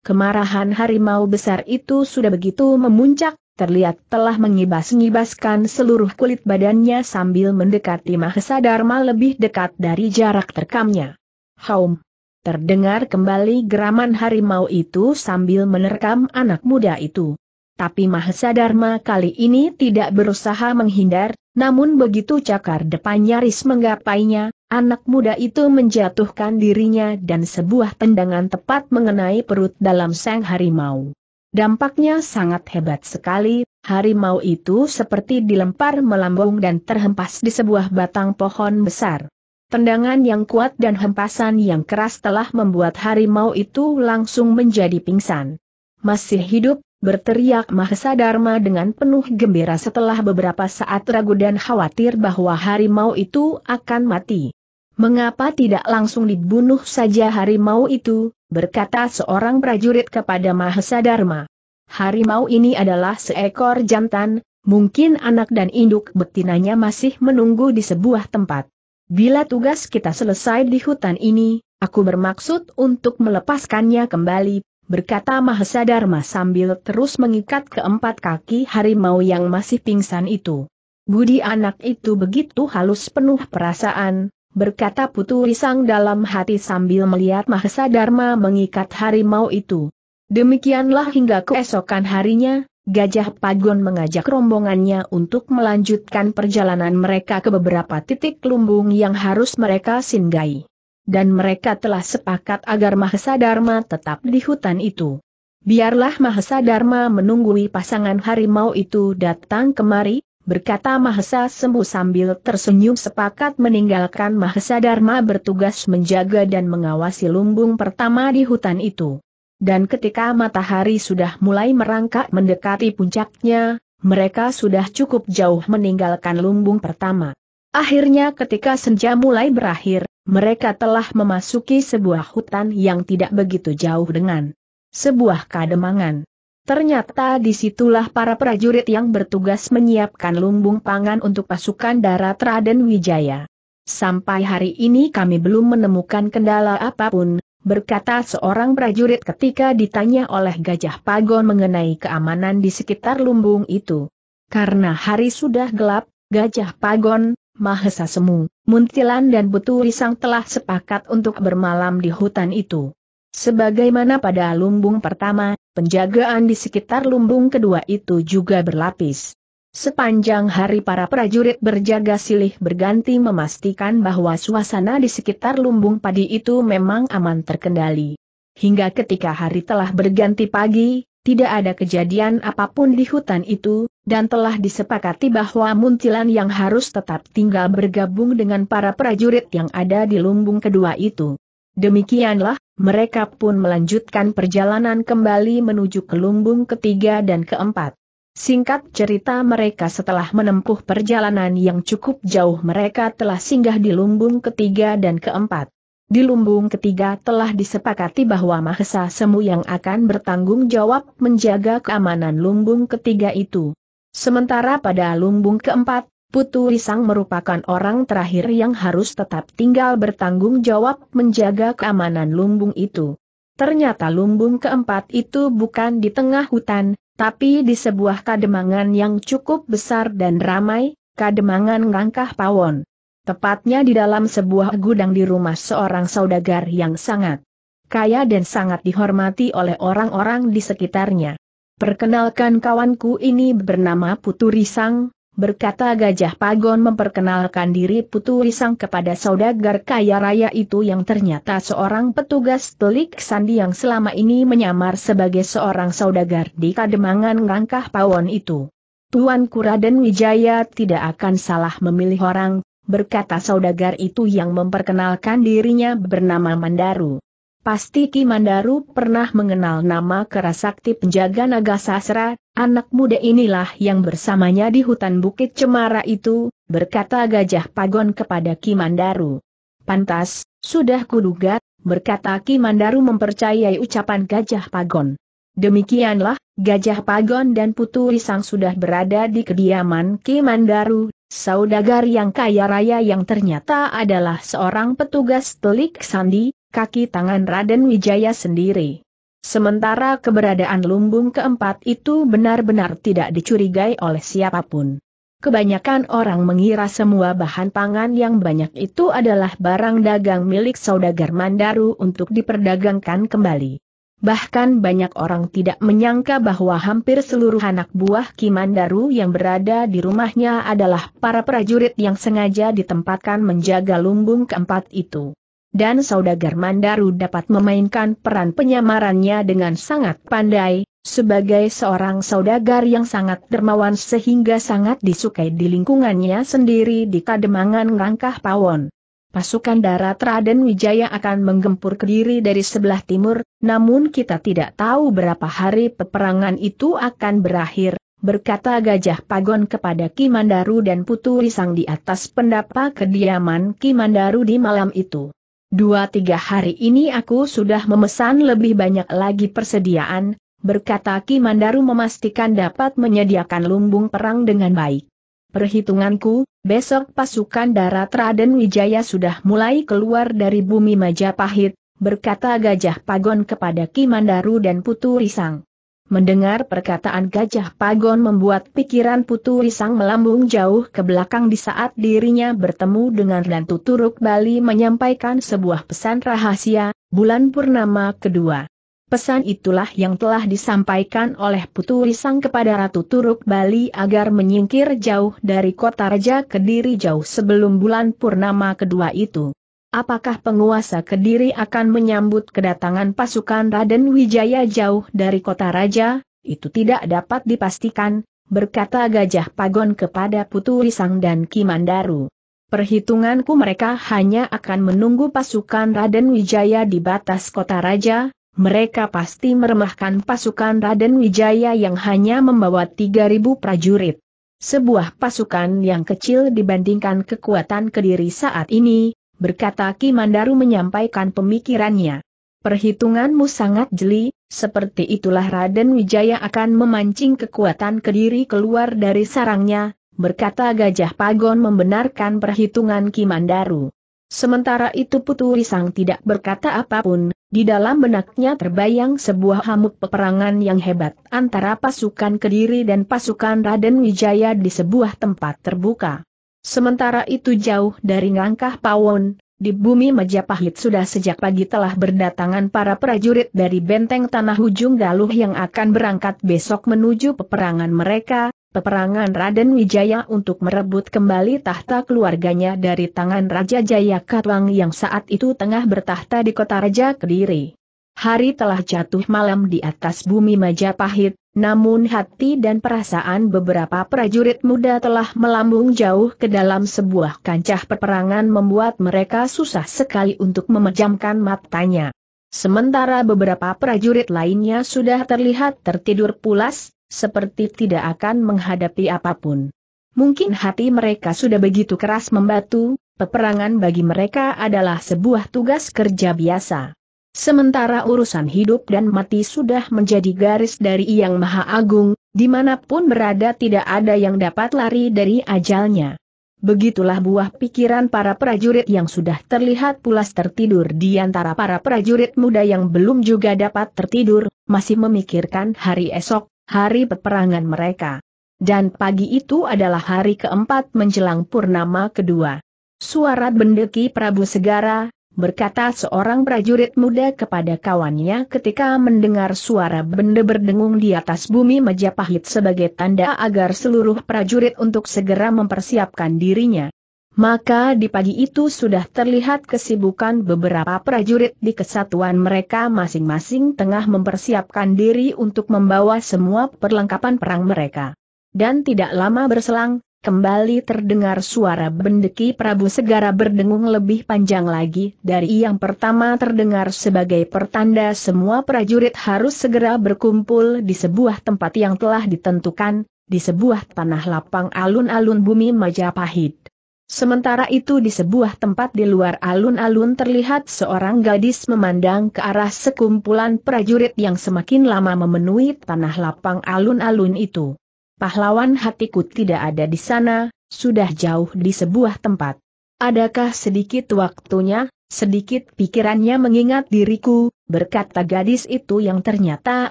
Kemarahan harimau besar itu sudah begitu memuncak, terlihat telah mengibas-ngibaskan seluruh kulit badannya sambil mendekati Mahesa Dharma lebih dekat dari jarak terkamnya. Haum! Terdengar kembali geraman harimau itu sambil menerkam anak muda itu. Tapi Mahesa Dharma kali ini tidak berusaha menghindar, namun begitu cakar depan nyaris menggapainya, anak muda itu menjatuhkan dirinya dan sebuah tendangan tepat mengenai perut dalam sang harimau. Dampaknya sangat hebat sekali, harimau itu seperti dilempar melambung dan terhempas di sebuah batang pohon besar. Tendangan yang kuat dan hempasan yang keras telah membuat harimau itu langsung menjadi pingsan. Masih hidup, berteriak Mahesa Dharma dengan penuh gembira setelah beberapa saat ragu dan khawatir bahwa harimau itu akan mati. Mengapa tidak langsung dibunuh saja harimau itu, berkata seorang prajurit kepada Mahesa Dharma. Harimau ini adalah seekor jantan, mungkin anak dan induk betinanya masih menunggu di sebuah tempat. Bila tugas kita selesai di hutan ini, aku bermaksud untuk melepaskannya kembali, berkata Mahesa Dharma sambil terus mengikat keempat kaki harimau yang masih pingsan itu. Budi anak itu begitu halus penuh perasaan, berkata Putu Risang dalam hati sambil melihat Mahesa Dharma mengikat harimau itu. Demikianlah hingga keesokan harinya, Gajah Pagon mengajak rombongannya untuk melanjutkan perjalanan mereka ke beberapa titik lumbung yang harus mereka singgahi. Dan mereka telah sepakat agar Mahesa Dharma tetap di hutan itu. Biarlah Mahesa Dharma menunggui pasangan harimau itu datang kemari, berkata Mahesa Sembu sambil tersenyum sepakat meninggalkan Mahesa Dharma bertugas menjaga dan mengawasi lumbung pertama di hutan itu dan ketika matahari sudah mulai merangkak mendekati puncaknya, mereka sudah cukup jauh meninggalkan lumbung pertama. Akhirnya ketika senja mulai berakhir, mereka telah memasuki sebuah hutan yang tidak begitu jauh dengan sebuah kademangan. Ternyata disitulah para prajurit yang bertugas menyiapkan lumbung pangan untuk pasukan darat Raden Wijaya. Sampai hari ini kami belum menemukan kendala apapun, berkata seorang prajurit ketika ditanya oleh Gajah Pagon mengenai keamanan di sekitar lumbung itu. Karena hari sudah gelap, Gajah Pagon, Mahesa Semu, Muntilan dan Butu Risang telah sepakat untuk bermalam di hutan itu. Sebagaimana pada lumbung pertama, penjagaan di sekitar lumbung kedua itu juga berlapis. Sepanjang hari para prajurit berjaga silih berganti memastikan bahwa suasana di sekitar lumbung padi itu memang aman terkendali. Hingga ketika hari telah berganti pagi, tidak ada kejadian apapun di hutan itu, dan telah disepakati bahwa muntilan yang harus tetap tinggal bergabung dengan para prajurit yang ada di lumbung kedua itu. Demikianlah, mereka pun melanjutkan perjalanan kembali menuju ke lumbung ketiga dan keempat. Singkat cerita mereka setelah menempuh perjalanan yang cukup jauh mereka telah singgah di lumbung ketiga dan keempat. Di lumbung ketiga telah disepakati bahwa Mahesa Semu yang akan bertanggung jawab menjaga keamanan lumbung ketiga itu. Sementara pada lumbung keempat, Putu Risang merupakan orang terakhir yang harus tetap tinggal bertanggung jawab menjaga keamanan lumbung itu. Ternyata lumbung keempat itu bukan di tengah hutan, tapi di sebuah kademangan yang cukup besar dan ramai, kademangan ngangkah pawon. Tepatnya di dalam sebuah gudang di rumah seorang saudagar yang sangat kaya dan sangat dihormati oleh orang-orang di sekitarnya. Perkenalkan kawanku ini bernama Putu Risang, berkata Gajah Pagon memperkenalkan diri Putu Risang kepada saudagar kaya raya itu yang ternyata seorang petugas telik sandi yang selama ini menyamar sebagai seorang saudagar di kademangan Rangkah Pawon itu. Tuan Kuraden Wijaya tidak akan salah memilih orang, berkata saudagar itu yang memperkenalkan dirinya bernama Mandaru. Pasti Ki Mandaru pernah mengenal nama kerasakti penjaga naga sasra, Anak muda inilah yang bersamanya di hutan Bukit Cemara itu, berkata Gajah Pagon kepada Kimandaru. Pantas, sudah kuduga, berkata Kimandaru mempercayai ucapan Gajah Pagon. Demikianlah, Gajah Pagon dan Putu Risang sudah berada di kediaman Kimandaru, saudagar yang kaya raya yang ternyata adalah seorang petugas telik sandi, kaki tangan Raden Wijaya sendiri. Sementara keberadaan lumbung keempat itu benar-benar tidak dicurigai oleh siapapun. Kebanyakan orang mengira semua bahan pangan yang banyak itu adalah barang dagang milik saudagar Mandaru untuk diperdagangkan kembali. Bahkan banyak orang tidak menyangka bahwa hampir seluruh anak buah Ki Mandaru yang berada di rumahnya adalah para prajurit yang sengaja ditempatkan menjaga lumbung keempat itu dan saudagar Mandaru dapat memainkan peran penyamarannya dengan sangat pandai, sebagai seorang saudagar yang sangat dermawan sehingga sangat disukai di lingkungannya sendiri di Kademangan Rangkah Pawon. Pasukan darat Raden Wijaya akan menggempur Kediri dari sebelah timur, namun kita tidak tahu berapa hari peperangan itu akan berakhir, berkata Gajah Pagon kepada Kimandaru dan Putu Risang di atas pendapa kediaman Kimandaru di malam itu. Dua-tiga hari ini aku sudah memesan lebih banyak lagi persediaan, berkata Ki Mandaru memastikan dapat menyediakan lumbung perang dengan baik. Perhitunganku, besok pasukan darat Raden Wijaya sudah mulai keluar dari bumi Majapahit, berkata Gajah Pagon kepada Ki Mandaru dan Putu Risang. Mendengar perkataan gajah pagon membuat pikiran Putu Risang melambung jauh ke belakang di saat dirinya bertemu dengan Ratu Turuk Bali menyampaikan sebuah pesan rahasia, bulan purnama kedua. Pesan itulah yang telah disampaikan oleh Putu Risang kepada Ratu Turuk Bali agar menyingkir jauh dari kota Raja Kediri jauh sebelum bulan purnama kedua itu. Apakah penguasa Kediri akan menyambut kedatangan pasukan Raden Wijaya jauh dari kota raja? Itu tidak dapat dipastikan, berkata Gajah Pagon kepada Putu Risang dan Kimandaru. Perhitunganku mereka hanya akan menunggu pasukan Raden Wijaya di batas kota raja, mereka pasti meremahkan pasukan Raden Wijaya yang hanya membawa 3.000 prajurit. Sebuah pasukan yang kecil dibandingkan kekuatan Kediri saat ini, berkata Ki Mandaru menyampaikan pemikirannya. Perhitunganmu sangat jeli, seperti itulah Raden Wijaya akan memancing kekuatan Kediri keluar dari sarangnya, berkata Gajah Pagon membenarkan perhitungan Ki Mandaru. Sementara itu Putu Risang tidak berkata apapun, di dalam benaknya terbayang sebuah hamuk peperangan yang hebat antara pasukan Kediri dan pasukan Raden Wijaya di sebuah tempat terbuka. Sementara itu jauh dari langkah Pawon, di bumi Majapahit sudah sejak pagi telah berdatangan para prajurit dari benteng tanah Ujung galuh yang akan berangkat besok menuju peperangan mereka, peperangan Raden Wijaya untuk merebut kembali tahta keluarganya dari tangan Raja Jaya Katwang yang saat itu tengah bertahta di kota Raja Kediri. Hari telah jatuh malam di atas bumi Majapahit, namun hati dan perasaan beberapa prajurit muda telah melambung jauh ke dalam sebuah kancah peperangan membuat mereka susah sekali untuk memejamkan matanya. Sementara beberapa prajurit lainnya sudah terlihat tertidur pulas, seperti tidak akan menghadapi apapun. Mungkin hati mereka sudah begitu keras membatu, peperangan bagi mereka adalah sebuah tugas kerja biasa. Sementara urusan hidup dan mati sudah menjadi garis dari Yang Maha Agung, dimanapun berada tidak ada yang dapat lari dari ajalnya. Begitulah buah pikiran para prajurit yang sudah terlihat pulas tertidur di antara para prajurit muda yang belum juga dapat tertidur, masih memikirkan hari esok, hari peperangan mereka. Dan pagi itu adalah hari keempat menjelang purnama kedua. Suara bendeki Prabu Segara, berkata seorang prajurit muda kepada kawannya ketika mendengar suara benda berdengung di atas bumi Majapahit sebagai tanda agar seluruh prajurit untuk segera mempersiapkan dirinya. Maka di pagi itu sudah terlihat kesibukan beberapa prajurit di kesatuan mereka masing-masing tengah mempersiapkan diri untuk membawa semua perlengkapan perang mereka. Dan tidak lama berselang, kembali terdengar suara bendeki Prabu Segara berdengung lebih panjang lagi dari yang pertama terdengar sebagai pertanda semua prajurit harus segera berkumpul di sebuah tempat yang telah ditentukan, di sebuah tanah lapang alun-alun bumi Majapahit. Sementara itu di sebuah tempat di luar alun-alun terlihat seorang gadis memandang ke arah sekumpulan prajurit yang semakin lama memenuhi tanah lapang alun-alun itu pahlawan hatiku tidak ada di sana, sudah jauh di sebuah tempat. Adakah sedikit waktunya, sedikit pikirannya mengingat diriku, berkata gadis itu yang ternyata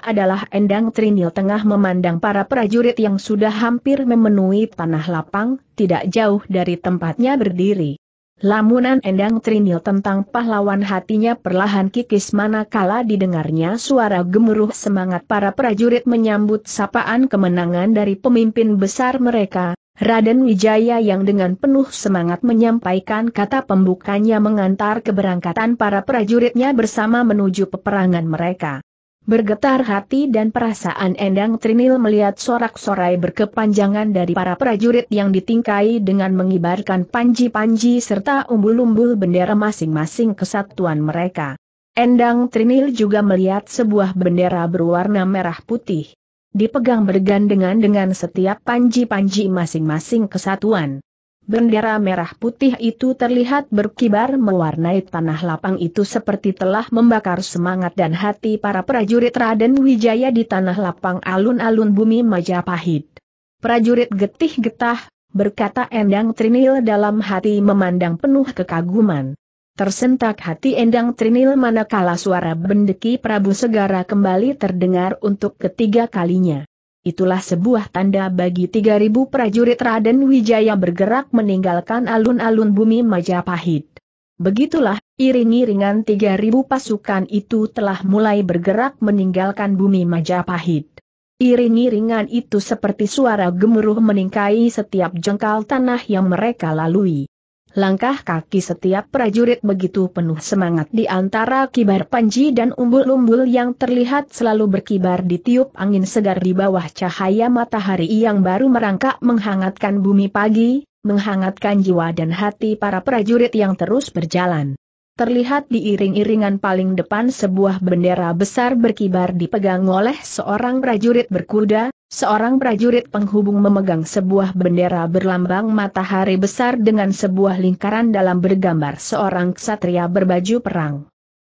adalah Endang Trinil tengah memandang para prajurit yang sudah hampir memenuhi tanah lapang, tidak jauh dari tempatnya berdiri. Lamunan Endang Trinil tentang pahlawan hatinya perlahan kikis manakala didengarnya suara gemuruh semangat para prajurit menyambut sapaan kemenangan dari pemimpin besar mereka, Raden Wijaya yang dengan penuh semangat menyampaikan kata pembukanya mengantar keberangkatan para prajuritnya bersama menuju peperangan mereka. Bergetar hati dan perasaan Endang Trinil melihat sorak-sorai berkepanjangan dari para prajurit yang ditingkai dengan mengibarkan panji-panji serta umbul-umbul bendera masing-masing kesatuan mereka. Endang Trinil juga melihat sebuah bendera berwarna merah putih. Dipegang bergandengan dengan setiap panji-panji masing-masing kesatuan. Bendera merah putih itu terlihat berkibar mewarnai tanah lapang itu seperti telah membakar semangat dan hati para prajurit Raden Wijaya di tanah lapang alun-alun bumi Majapahit. Prajurit getih getah, berkata Endang Trinil dalam hati memandang penuh kekaguman. Tersentak hati Endang Trinil manakala suara bendeki Prabu Segara kembali terdengar untuk ketiga kalinya itulah sebuah tanda bagi 3.000 prajurit Raden Wijaya bergerak meninggalkan alun-alun bumi Majapahit. Begitulah, iring-iringan 3.000 pasukan itu telah mulai bergerak meninggalkan bumi Majapahit. Iring-iringan itu seperti suara gemuruh meningkai setiap jengkal tanah yang mereka lalui. Langkah kaki setiap prajurit begitu penuh semangat di antara kibar panji dan umbul-umbul yang terlihat selalu berkibar di tiup angin segar di bawah cahaya matahari yang baru merangkak menghangatkan bumi pagi, menghangatkan jiwa dan hati para prajurit yang terus berjalan. Terlihat diiring iringan paling depan sebuah bendera besar berkibar dipegang oleh seorang prajurit berkuda, Seorang prajurit penghubung memegang sebuah bendera berlambang matahari besar dengan sebuah lingkaran dalam bergambar seorang ksatria berbaju perang.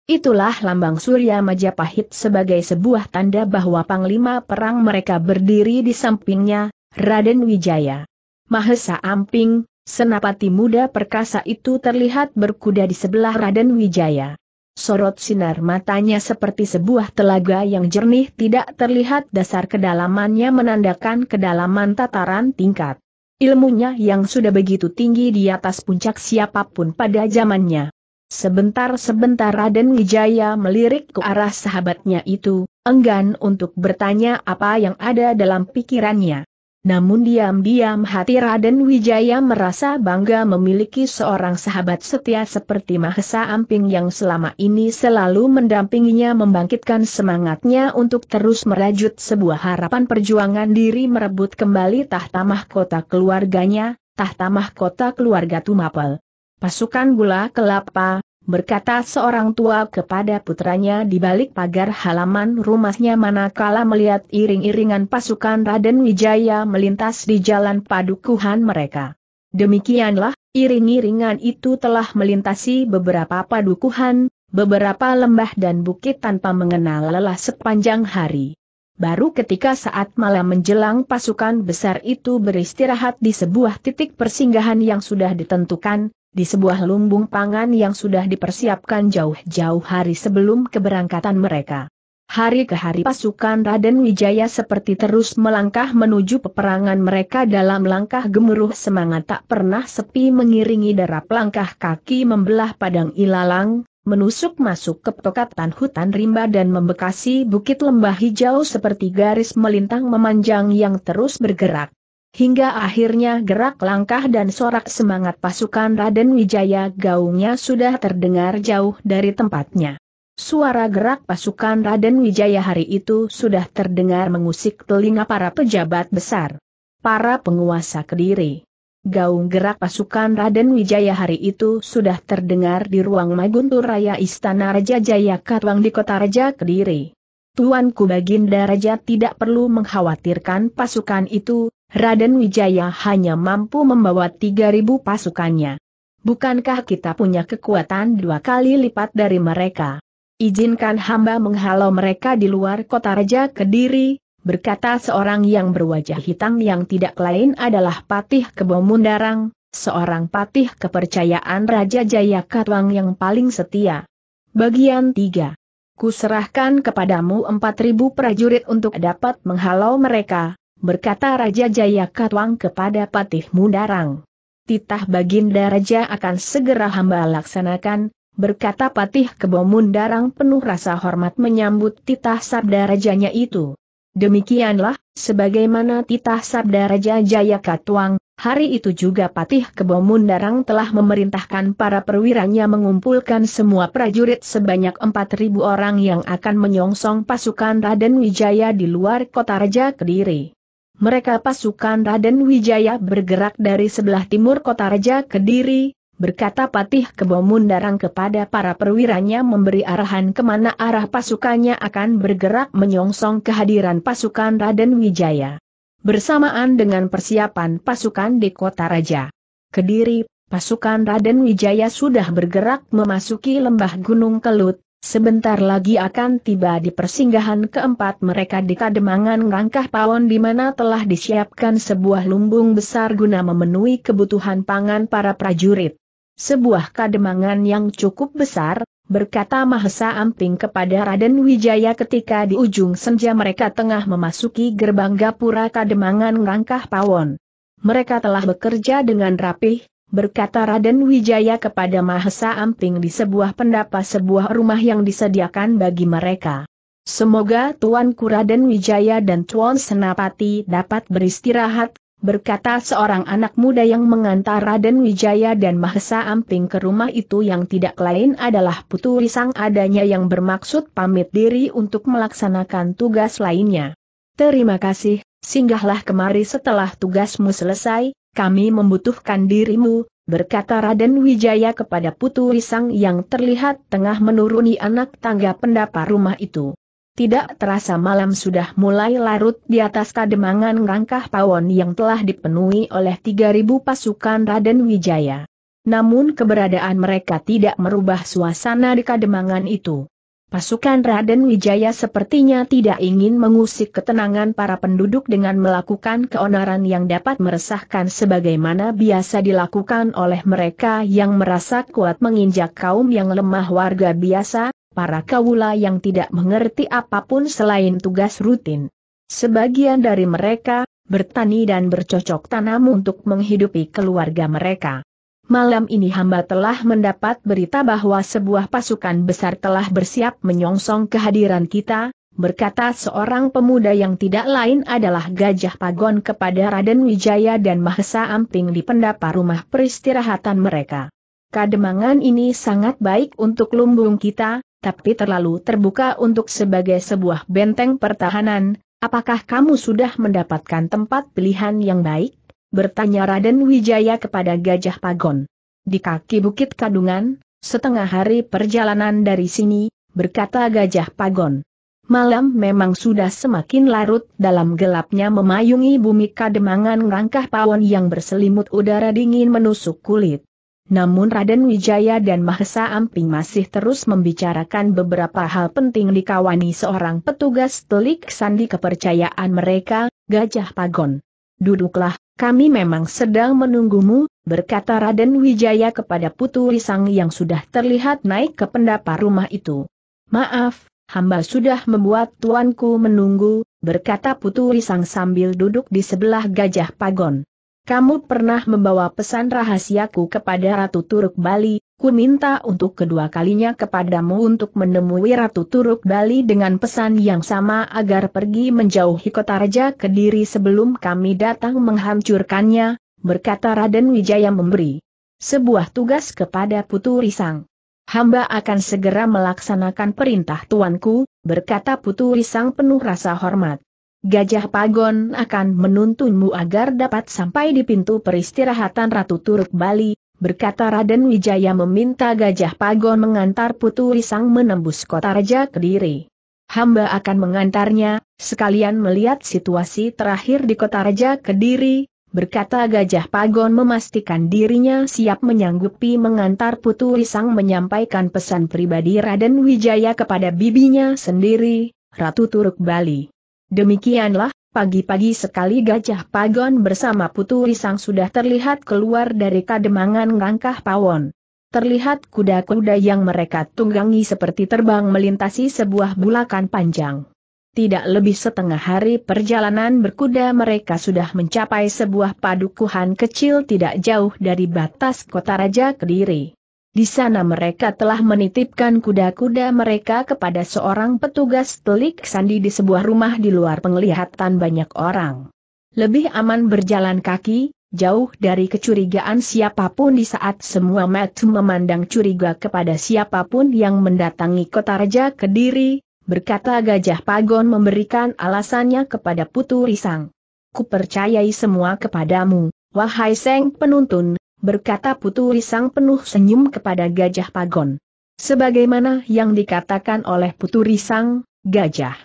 Itulah lambang Surya Majapahit sebagai sebuah tanda bahwa panglima perang mereka berdiri di sampingnya, Raden Wijaya. Mahesa Amping, senapati muda perkasa itu terlihat berkuda di sebelah Raden Wijaya sorot sinar matanya seperti sebuah telaga yang jernih tidak terlihat dasar kedalamannya menandakan kedalaman tataran tingkat. Ilmunya yang sudah begitu tinggi di atas puncak siapapun pada zamannya. Sebentar-sebentar Raden Wijaya melirik ke arah sahabatnya itu, enggan untuk bertanya apa yang ada dalam pikirannya. Namun diam-diam hati Raden Wijaya merasa bangga memiliki seorang sahabat setia seperti Mahesa Amping yang selama ini selalu mendampinginya membangkitkan semangatnya untuk terus merajut sebuah harapan perjuangan diri merebut kembali tahta mahkota keluarganya, tahta mahkota keluarga Tumapel. Pasukan gula kelapa, berkata seorang tua kepada putranya di balik pagar halaman rumahnya manakala melihat iring-iringan pasukan Raden Wijaya melintas di jalan padukuhan mereka. Demikianlah, iring-iringan itu telah melintasi beberapa padukuhan, beberapa lembah dan bukit tanpa mengenal lelah sepanjang hari. Baru ketika saat malam menjelang pasukan besar itu beristirahat di sebuah titik persinggahan yang sudah ditentukan, di sebuah lumbung pangan yang sudah dipersiapkan jauh-jauh hari sebelum keberangkatan mereka. Hari ke hari pasukan Raden Wijaya seperti terus melangkah menuju peperangan mereka dalam langkah gemuruh semangat tak pernah sepi mengiringi derap langkah kaki membelah padang ilalang, menusuk masuk ke petokatan hutan rimba dan membekasi bukit lembah hijau seperti garis melintang memanjang yang terus bergerak. Hingga akhirnya gerak langkah dan sorak semangat pasukan Raden Wijaya gaungnya sudah terdengar jauh dari tempatnya. Suara gerak pasukan Raden Wijaya hari itu sudah terdengar mengusik telinga para pejabat besar. Para penguasa kediri. Gaung gerak pasukan Raden Wijaya hari itu sudah terdengar di ruang Maguntur Raya Istana Raja Jaya Katwang di kota Raja Kediri. Tuanku Baginda Raja tidak perlu mengkhawatirkan pasukan itu, Raden Wijaya hanya mampu membawa 3.000 pasukannya. Bukankah kita punya kekuatan dua kali lipat dari mereka? Izinkan hamba menghalau mereka di luar kota Raja Kediri, berkata seorang yang berwajah hitam yang tidak lain adalah Patih Kebomundarang, seorang patih kepercayaan Raja Jayakatwang yang paling setia. Bagian 3 Ku serahkan kepadamu empat ribu prajurit untuk dapat menghalau mereka, berkata Raja Jaya Katwang kepada Patih Mundarang. Titah Baginda Raja akan segera hamba laksanakan, berkata Patih Kebo Mundarang penuh rasa hormat menyambut titah sabda rajanya itu. Demikianlah, sebagaimana titah sabda Raja Jaya Katwang, Hari itu juga Patih Kebo Mundarang telah memerintahkan para perwiranya mengumpulkan semua prajurit sebanyak 4.000 orang yang akan menyongsong pasukan Raden Wijaya di luar kota Raja Kediri. Mereka pasukan Raden Wijaya bergerak dari sebelah timur kota Raja Kediri, berkata Patih Kebo Mundarang kepada para perwiranya memberi arahan kemana arah pasukannya akan bergerak menyongsong kehadiran pasukan Raden Wijaya bersamaan dengan persiapan pasukan di kota raja. Kediri, pasukan Raden Wijaya sudah bergerak memasuki lembah Gunung Kelut, Sebentar lagi akan tiba di persinggahan keempat mereka di Kademangan Rangkah Pawon di mana telah disiapkan sebuah lumbung besar guna memenuhi kebutuhan pangan para prajurit. Sebuah kademangan yang cukup besar, berkata Mahesa Amping kepada Raden Wijaya ketika di ujung senja mereka tengah memasuki gerbang Gapura Kademangan rangkah Pawon. Mereka telah bekerja dengan rapih, berkata Raden Wijaya kepada Mahesa Amping di sebuah pendapa sebuah rumah yang disediakan bagi mereka. Semoga Tuan Kuraden Wijaya dan Tuan Senapati dapat beristirahat berkata seorang anak muda yang mengantar Raden Wijaya dan Mahesa Amping ke rumah itu yang tidak lain adalah Putu Risang adanya yang bermaksud pamit diri untuk melaksanakan tugas lainnya. Terima kasih, singgahlah kemari setelah tugasmu selesai, kami membutuhkan dirimu, berkata Raden Wijaya kepada Putu Risang yang terlihat tengah menuruni anak tangga pendapa rumah itu. Tidak terasa malam sudah mulai larut di atas kademangan rangkah pawon yang telah dipenuhi oleh 3.000 pasukan Raden Wijaya. Namun keberadaan mereka tidak merubah suasana di kademangan itu. Pasukan Raden Wijaya sepertinya tidak ingin mengusik ketenangan para penduduk dengan melakukan keonaran yang dapat meresahkan sebagaimana biasa dilakukan oleh mereka yang merasa kuat menginjak kaum yang lemah warga biasa, para kawula yang tidak mengerti apapun selain tugas rutin. Sebagian dari mereka, bertani dan bercocok tanam untuk menghidupi keluarga mereka. Malam ini hamba telah mendapat berita bahwa sebuah pasukan besar telah bersiap menyongsong kehadiran kita, berkata seorang pemuda yang tidak lain adalah Gajah Pagon kepada Raden Wijaya dan Mahesa Amping di pendapa rumah peristirahatan mereka. Kademangan ini sangat baik untuk lumbung kita, tapi terlalu terbuka untuk sebagai sebuah benteng pertahanan. Apakah kamu sudah mendapatkan tempat pilihan yang baik? Bertanya Raden Wijaya kepada Gajah Pagon. Di kaki Bukit Kadungan, setengah hari perjalanan dari sini, berkata Gajah Pagon. Malam memang sudah semakin larut dalam gelapnya memayungi bumi kademangan rangkah pawon yang berselimut udara dingin menusuk kulit. Namun Raden Wijaya dan Mahesa Amping masih terus membicarakan beberapa hal penting dikawani seorang petugas telik sandi kepercayaan mereka, Gajah Pagon. Duduklah, kami memang sedang menunggumu, berkata Raden Wijaya kepada Putu Risang yang sudah terlihat naik ke pendapa rumah itu. Maaf, hamba sudah membuat tuanku menunggu, berkata Putu Risang sambil duduk di sebelah Gajah Pagon kamu pernah membawa pesan rahasiaku kepada Ratu Turuk Bali, ku minta untuk kedua kalinya kepadamu untuk menemui Ratu Turuk Bali dengan pesan yang sama agar pergi menjauhi kota Raja Kediri sebelum kami datang menghancurkannya, berkata Raden Wijaya memberi sebuah tugas kepada Putu Risang. Hamba akan segera melaksanakan perintah tuanku, berkata Putu Risang penuh rasa hormat. Gajah Pagon akan menuntunmu agar dapat sampai di pintu peristirahatan Ratu Turuk Bali, berkata Raden Wijaya meminta Gajah Pagon mengantar Putu Risang menembus kota Raja Kediri. Hamba akan mengantarnya, sekalian melihat situasi terakhir di kota Raja Kediri, berkata Gajah Pagon memastikan dirinya siap menyanggupi mengantar Putu Risang menyampaikan pesan pribadi Raden Wijaya kepada bibinya sendiri, Ratu Turuk Bali. Demikianlah, pagi-pagi sekali Gajah Pagon bersama Putu Risang sudah terlihat keluar dari kademangan rangkah pawon. Terlihat kuda-kuda yang mereka tunggangi seperti terbang melintasi sebuah bulakan panjang. Tidak lebih setengah hari perjalanan berkuda mereka sudah mencapai sebuah padukuhan kecil tidak jauh dari batas kota Raja Kediri. Di sana mereka telah menitipkan kuda-kuda mereka kepada seorang petugas telik sandi di sebuah rumah di luar penglihatan banyak orang. Lebih aman berjalan kaki, jauh dari kecurigaan siapapun di saat semua metu memandang curiga kepada siapapun yang mendatangi kota Raja Kediri, berkata Gajah Pagon memberikan alasannya kepada Putu Risang. Kupercayai semua kepadamu, wahai Seng Penuntun, berkata Putu Risang penuh senyum kepada Gajah Pagon. Sebagaimana yang dikatakan oleh Putu Risang, Gajah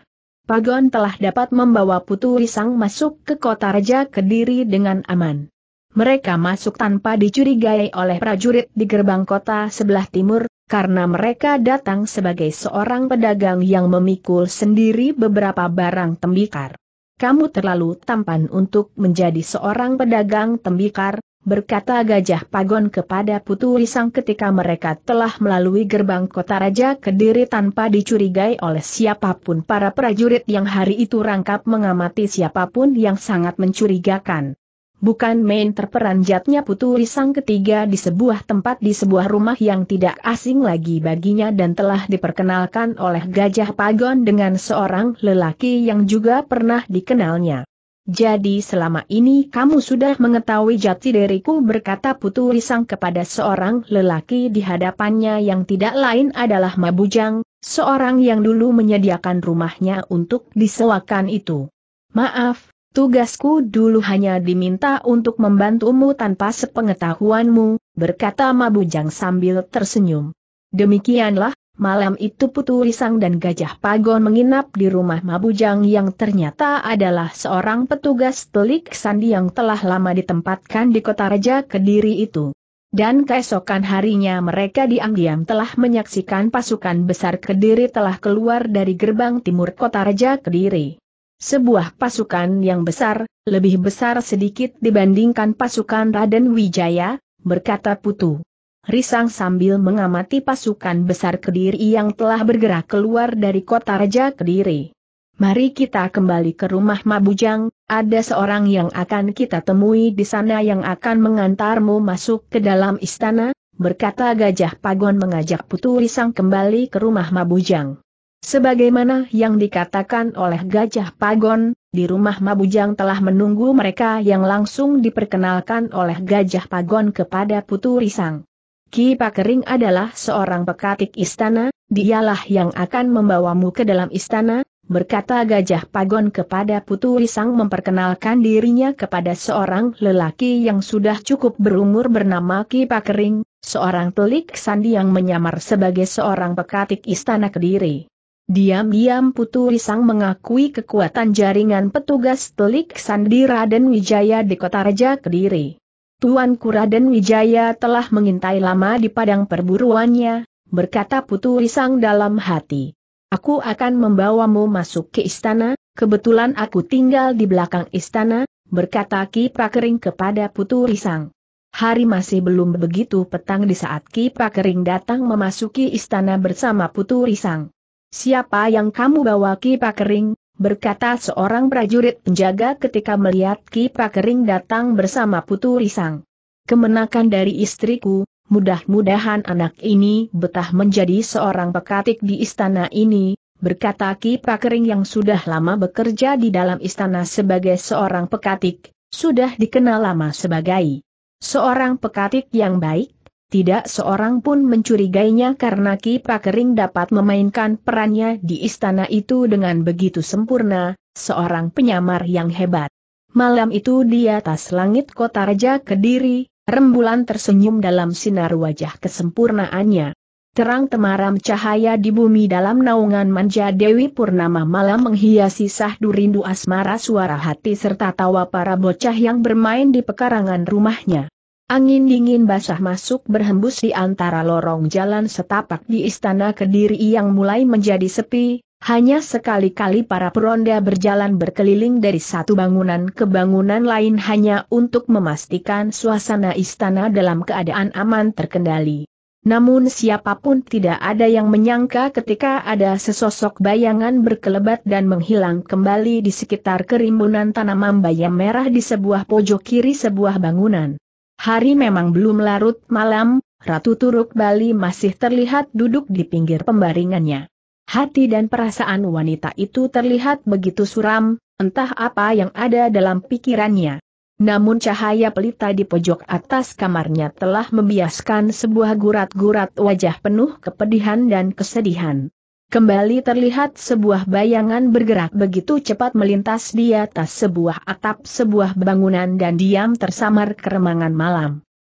Pagon telah dapat membawa Putu Risang masuk ke kota Raja Kediri dengan aman. Mereka masuk tanpa dicurigai oleh prajurit di gerbang kota sebelah timur, karena mereka datang sebagai seorang pedagang yang memikul sendiri beberapa barang tembikar. Kamu terlalu tampan untuk menjadi seorang pedagang tembikar, berkata Gajah Pagon kepada Putu Risang ketika mereka telah melalui gerbang kota Raja Kediri tanpa dicurigai oleh siapapun para prajurit yang hari itu rangkap mengamati siapapun yang sangat mencurigakan. Bukan main terperanjatnya Putu Risang ketiga di sebuah tempat di sebuah rumah yang tidak asing lagi baginya dan telah diperkenalkan oleh Gajah Pagon dengan seorang lelaki yang juga pernah dikenalnya. Jadi selama ini kamu sudah mengetahui jati diriku berkata Putu Risang kepada seorang lelaki di hadapannya yang tidak lain adalah Mabujang, seorang yang dulu menyediakan rumahnya untuk disewakan itu. Maaf, tugasku dulu hanya diminta untuk membantumu tanpa sepengetahuanmu, berkata Mabujang sambil tersenyum. Demikianlah, Malam itu Putu Risang dan Gajah Pagon menginap di rumah Mabujang yang ternyata adalah seorang petugas telik sandi yang telah lama ditempatkan di kota Raja Kediri itu. Dan keesokan harinya mereka diam-diam telah menyaksikan pasukan besar Kediri telah keluar dari gerbang timur kota Raja Kediri. Sebuah pasukan yang besar, lebih besar sedikit dibandingkan pasukan Raden Wijaya, berkata Putu risang sambil mengamati pasukan besar Kediri yang telah bergerak keluar dari kota Raja Kediri. Mari kita kembali ke rumah Mabujang, ada seorang yang akan kita temui di sana yang akan mengantarmu masuk ke dalam istana, berkata Gajah Pagon mengajak Putu Risang kembali ke rumah Mabujang. Sebagaimana yang dikatakan oleh Gajah Pagon, di rumah Mabujang telah menunggu mereka yang langsung diperkenalkan oleh Gajah Pagon kepada Putu Risang. Ki Pakering adalah seorang pekatik istana, dialah yang akan membawamu ke dalam istana, berkata Gajah Pagon kepada Putu Risang memperkenalkan dirinya kepada seorang lelaki yang sudah cukup berumur bernama Ki Pakering, seorang telik sandi yang menyamar sebagai seorang pekatik istana Kediri. Diam-diam Putu Risang mengakui kekuatan jaringan petugas telik Sandi Raden Wijaya di Kota Raja Kediri. Tuan Kuraden Wijaya telah mengintai lama di padang perburuannya, berkata Putu Risang dalam hati. Aku akan membawamu masuk ke istana, kebetulan aku tinggal di belakang istana, berkata Ki Prakering kepada Putu Risang. Hari masih belum begitu petang di saat Ki Prakering datang memasuki istana bersama Putu Risang. Siapa yang kamu bawa Ki Prakering? berkata seorang prajurit penjaga ketika melihat Ki Pakering datang bersama Putu Risang. Kemenakan dari istriku, mudah-mudahan anak ini betah menjadi seorang pekatik di istana ini, berkata Ki Pakering yang sudah lama bekerja di dalam istana sebagai seorang pekatik, sudah dikenal lama sebagai seorang pekatik yang baik, tidak seorang pun mencurigainya karena Ki Pakering dapat memainkan perannya di istana itu dengan begitu sempurna, seorang penyamar yang hebat. Malam itu di atas langit kota Raja Kediri, rembulan tersenyum dalam sinar wajah kesempurnaannya. Terang temaram cahaya di bumi dalam naungan manja Dewi Purnama malam menghiasi sahdu rindu asmara suara hati serta tawa para bocah yang bermain di pekarangan rumahnya. Angin dingin basah masuk berhembus di antara lorong jalan setapak di istana Kediri yang mulai menjadi sepi, hanya sekali-kali para peronda berjalan berkeliling dari satu bangunan ke bangunan lain hanya untuk memastikan suasana istana dalam keadaan aman terkendali. Namun siapapun tidak ada yang menyangka ketika ada sesosok bayangan berkelebat dan menghilang kembali di sekitar kerimbunan tanaman bayam merah di sebuah pojok kiri sebuah bangunan. Hari memang belum larut malam, Ratu Turuk Bali masih terlihat duduk di pinggir pembaringannya. Hati dan perasaan wanita itu terlihat begitu suram, entah apa yang ada dalam pikirannya. Namun cahaya pelita di pojok atas kamarnya telah membiaskan sebuah gurat-gurat wajah penuh kepedihan dan kesedihan kembali terlihat sebuah bayangan bergerak begitu cepat melintas di atas sebuah atap sebuah bangunan dan diam tersamar keremangan malam.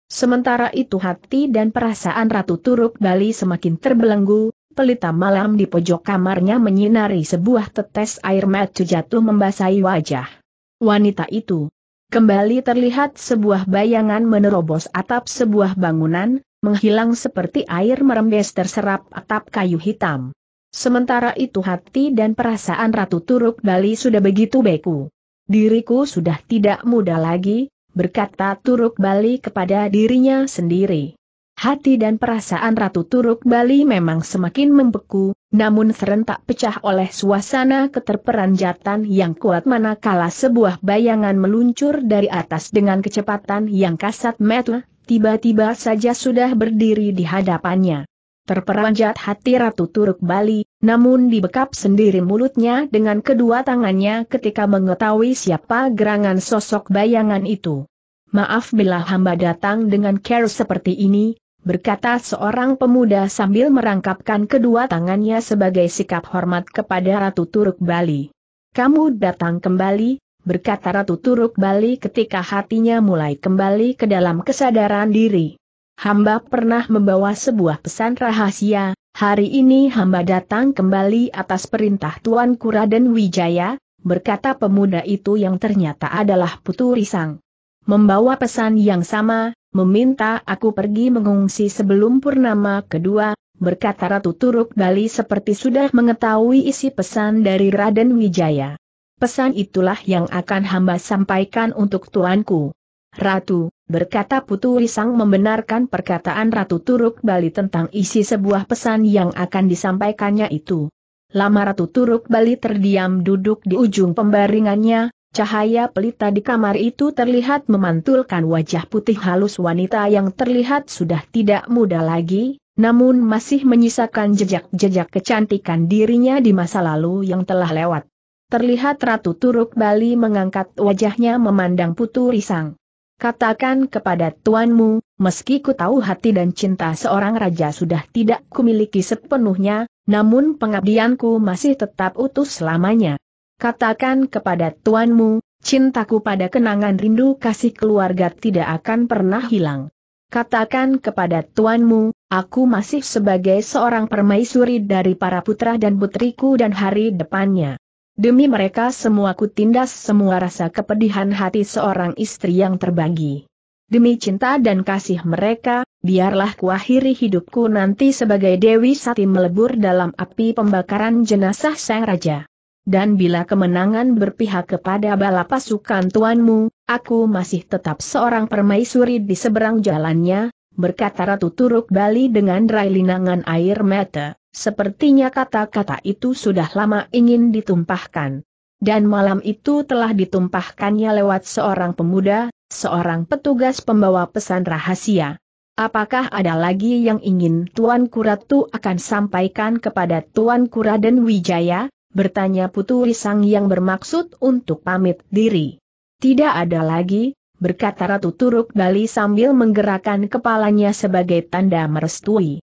Sementara itu hati dan perasaan Ratu Turuk Bali semakin terbelenggu, pelita malam di pojok kamarnya menyinari sebuah tetes air mata jatuh membasahi wajah. Wanita itu. Kembali terlihat sebuah bayangan menerobos atap sebuah bangunan, menghilang seperti air merembes terserap atap kayu hitam. Sementara itu hati dan perasaan Ratu Turuk Bali sudah begitu beku. Diriku sudah tidak muda lagi, berkata Turuk Bali kepada dirinya sendiri. Hati dan perasaan Ratu Turuk Bali memang semakin membeku, namun serentak pecah oleh suasana keterperanjatan yang kuat manakala sebuah bayangan meluncur dari atas dengan kecepatan yang kasat mata, tiba-tiba saja sudah berdiri di hadapannya terperanjat hati Ratu Turuk Bali, namun dibekap sendiri mulutnya dengan kedua tangannya ketika mengetahui siapa gerangan sosok bayangan itu. Maaf bila hamba datang dengan care seperti ini, berkata seorang pemuda sambil merangkapkan kedua tangannya sebagai sikap hormat kepada Ratu Turuk Bali. Kamu datang kembali, berkata Ratu Turuk Bali ketika hatinya mulai kembali ke dalam kesadaran diri hamba pernah membawa sebuah pesan rahasia, hari ini hamba datang kembali atas perintah Tuan Kuraden Wijaya, berkata pemuda itu yang ternyata adalah Putu Risang. Membawa pesan yang sama, meminta aku pergi mengungsi sebelum purnama kedua, berkata Ratu Turuk Bali seperti sudah mengetahui isi pesan dari Raden Wijaya. Pesan itulah yang akan hamba sampaikan untuk tuanku. Ratu, berkata Putu Risang membenarkan perkataan Ratu Turuk Bali tentang isi sebuah pesan yang akan disampaikannya itu. Lama Ratu Turuk Bali terdiam duduk di ujung pembaringannya, cahaya pelita di kamar itu terlihat memantulkan wajah putih halus wanita yang terlihat sudah tidak muda lagi, namun masih menyisakan jejak-jejak kecantikan dirinya di masa lalu yang telah lewat. Terlihat Ratu Turuk Bali mengangkat wajahnya memandang Putu Risang. Katakan kepada tuanmu, meski ku tahu hati dan cinta seorang raja sudah tidak kumiliki sepenuhnya, namun pengabdianku masih tetap utuh selamanya. Katakan kepada tuanmu, cintaku pada kenangan rindu kasih keluarga tidak akan pernah hilang. Katakan kepada tuanmu, aku masih sebagai seorang permaisuri dari para putra dan putriku dan hari depannya. Demi mereka semua ku tindas semua rasa kepedihan hati seorang istri yang terbagi. Demi cinta dan kasih mereka, biarlah kuakhiri hidupku nanti sebagai Dewi Sati melebur dalam api pembakaran jenazah Sang Raja. Dan bila kemenangan berpihak kepada bala pasukan tuanmu, aku masih tetap seorang permaisuri di seberang jalannya, berkata Ratu Turuk Bali dengan derai linangan air mata. Sepertinya kata-kata itu sudah lama ingin ditumpahkan. Dan malam itu telah ditumpahkannya lewat seorang pemuda, seorang petugas pembawa pesan rahasia. Apakah ada lagi yang ingin Tuan Kuratu akan sampaikan kepada Tuan Kuraden Wijaya? Bertanya Putu Risang yang bermaksud untuk pamit diri. Tidak ada lagi, berkata Ratu Turuk Bali sambil menggerakkan kepalanya sebagai tanda merestui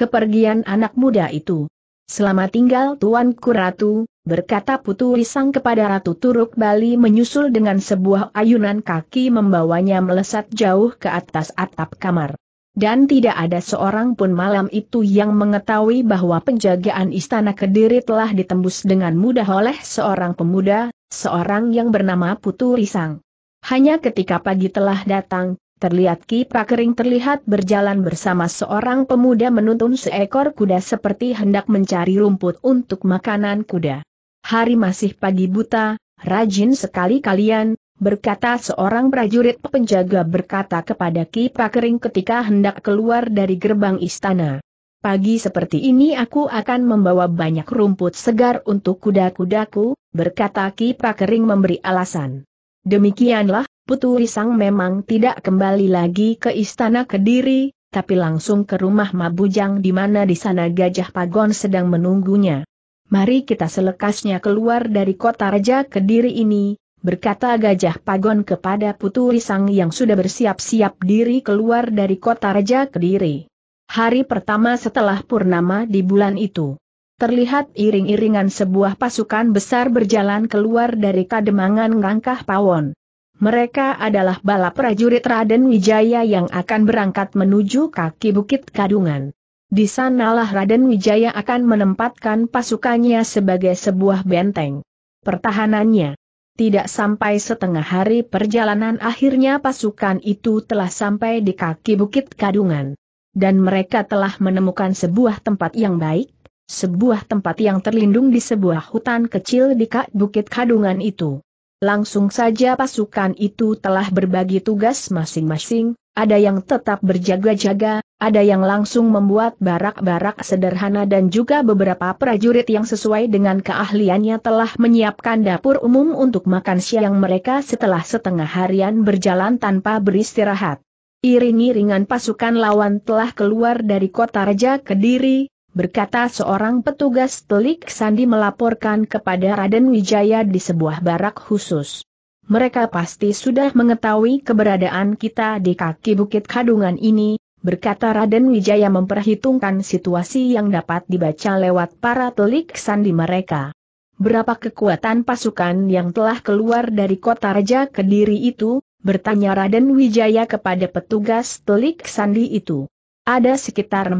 kepergian anak muda itu. Selama tinggal Tuan Kuratu, berkata Putu Risang kepada Ratu Turuk Bali menyusul dengan sebuah ayunan kaki membawanya melesat jauh ke atas atap kamar. Dan tidak ada seorang pun malam itu yang mengetahui bahwa penjagaan istana Kediri telah ditembus dengan mudah oleh seorang pemuda, seorang yang bernama Putu Risang. Hanya ketika pagi telah datang, Terlihat Ki Pakering terlihat berjalan bersama seorang pemuda menuntun seekor kuda seperti hendak mencari rumput untuk makanan kuda. Hari masih pagi buta, rajin sekali kalian, berkata seorang prajurit penjaga berkata kepada Ki Pakering ketika hendak keluar dari gerbang istana. Pagi seperti ini aku akan membawa banyak rumput segar untuk kuda-kudaku, berkata Ki Pakering memberi alasan. Demikianlah, Putu Risang memang tidak kembali lagi ke istana Kediri, tapi langsung ke rumah Mabujang di mana di sana Gajah Pagon sedang menunggunya. Mari kita selekasnya keluar dari kota Raja Kediri ini, berkata Gajah Pagon kepada Putu Risang yang sudah bersiap-siap diri keluar dari kota Raja Kediri. Hari pertama setelah Purnama di bulan itu. Terlihat iring-iringan sebuah pasukan besar berjalan keluar dari kademangan Ngangkah Pawon. Mereka adalah bala prajurit Raden Wijaya yang akan berangkat menuju kaki Bukit Kadungan. Di sanalah Raden Wijaya akan menempatkan pasukannya sebagai sebuah benteng. Pertahanannya tidak sampai setengah hari perjalanan akhirnya pasukan itu telah sampai di kaki Bukit Kadungan. Dan mereka telah menemukan sebuah tempat yang baik, sebuah tempat yang terlindung di sebuah hutan kecil di kaki Bukit Kadungan itu. Langsung saja pasukan itu telah berbagi tugas masing-masing, ada yang tetap berjaga-jaga, ada yang langsung membuat barak-barak sederhana dan juga beberapa prajurit yang sesuai dengan keahliannya telah menyiapkan dapur umum untuk makan siang mereka setelah setengah harian berjalan tanpa beristirahat. Iring-iringan pasukan lawan telah keluar dari kota Raja Kediri, berkata seorang petugas telik Sandi melaporkan kepada Raden Wijaya di sebuah barak khusus. Mereka pasti sudah mengetahui keberadaan kita di kaki bukit kadungan ini, berkata Raden Wijaya memperhitungkan situasi yang dapat dibaca lewat para telik Sandi mereka. Berapa kekuatan pasukan yang telah keluar dari kota Raja Kediri itu, bertanya Raden Wijaya kepada petugas telik Sandi itu. Ada sekitar 4.000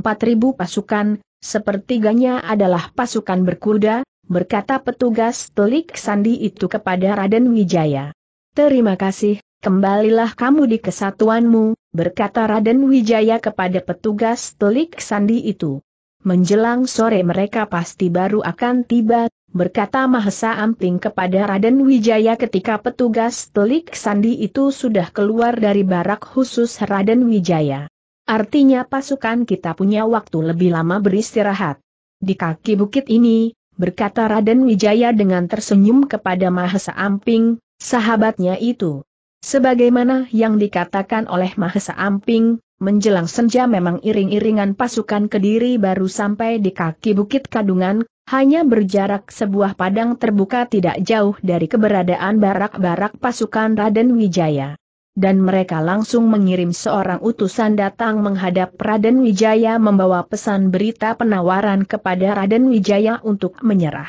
pasukan, Sepertiganya adalah pasukan berkuda, berkata petugas telik sandi itu kepada Raden Wijaya. Terima kasih, kembalilah kamu di kesatuanmu, berkata Raden Wijaya kepada petugas telik sandi itu. Menjelang sore mereka pasti baru akan tiba, berkata Mahesa Amping kepada Raden Wijaya ketika petugas telik sandi itu sudah keluar dari barak khusus Raden Wijaya. Artinya pasukan kita punya waktu lebih lama beristirahat. Di kaki bukit ini, berkata Raden Wijaya dengan tersenyum kepada Mahesa Amping, sahabatnya itu. Sebagaimana yang dikatakan oleh Mahesa Amping, menjelang senja memang iring-iringan pasukan Kediri baru sampai di kaki Bukit Kadungan, hanya berjarak sebuah padang terbuka tidak jauh dari keberadaan barak-barak pasukan Raden Wijaya dan mereka langsung mengirim seorang utusan datang menghadap Raden Wijaya membawa pesan berita penawaran kepada Raden Wijaya untuk menyerah.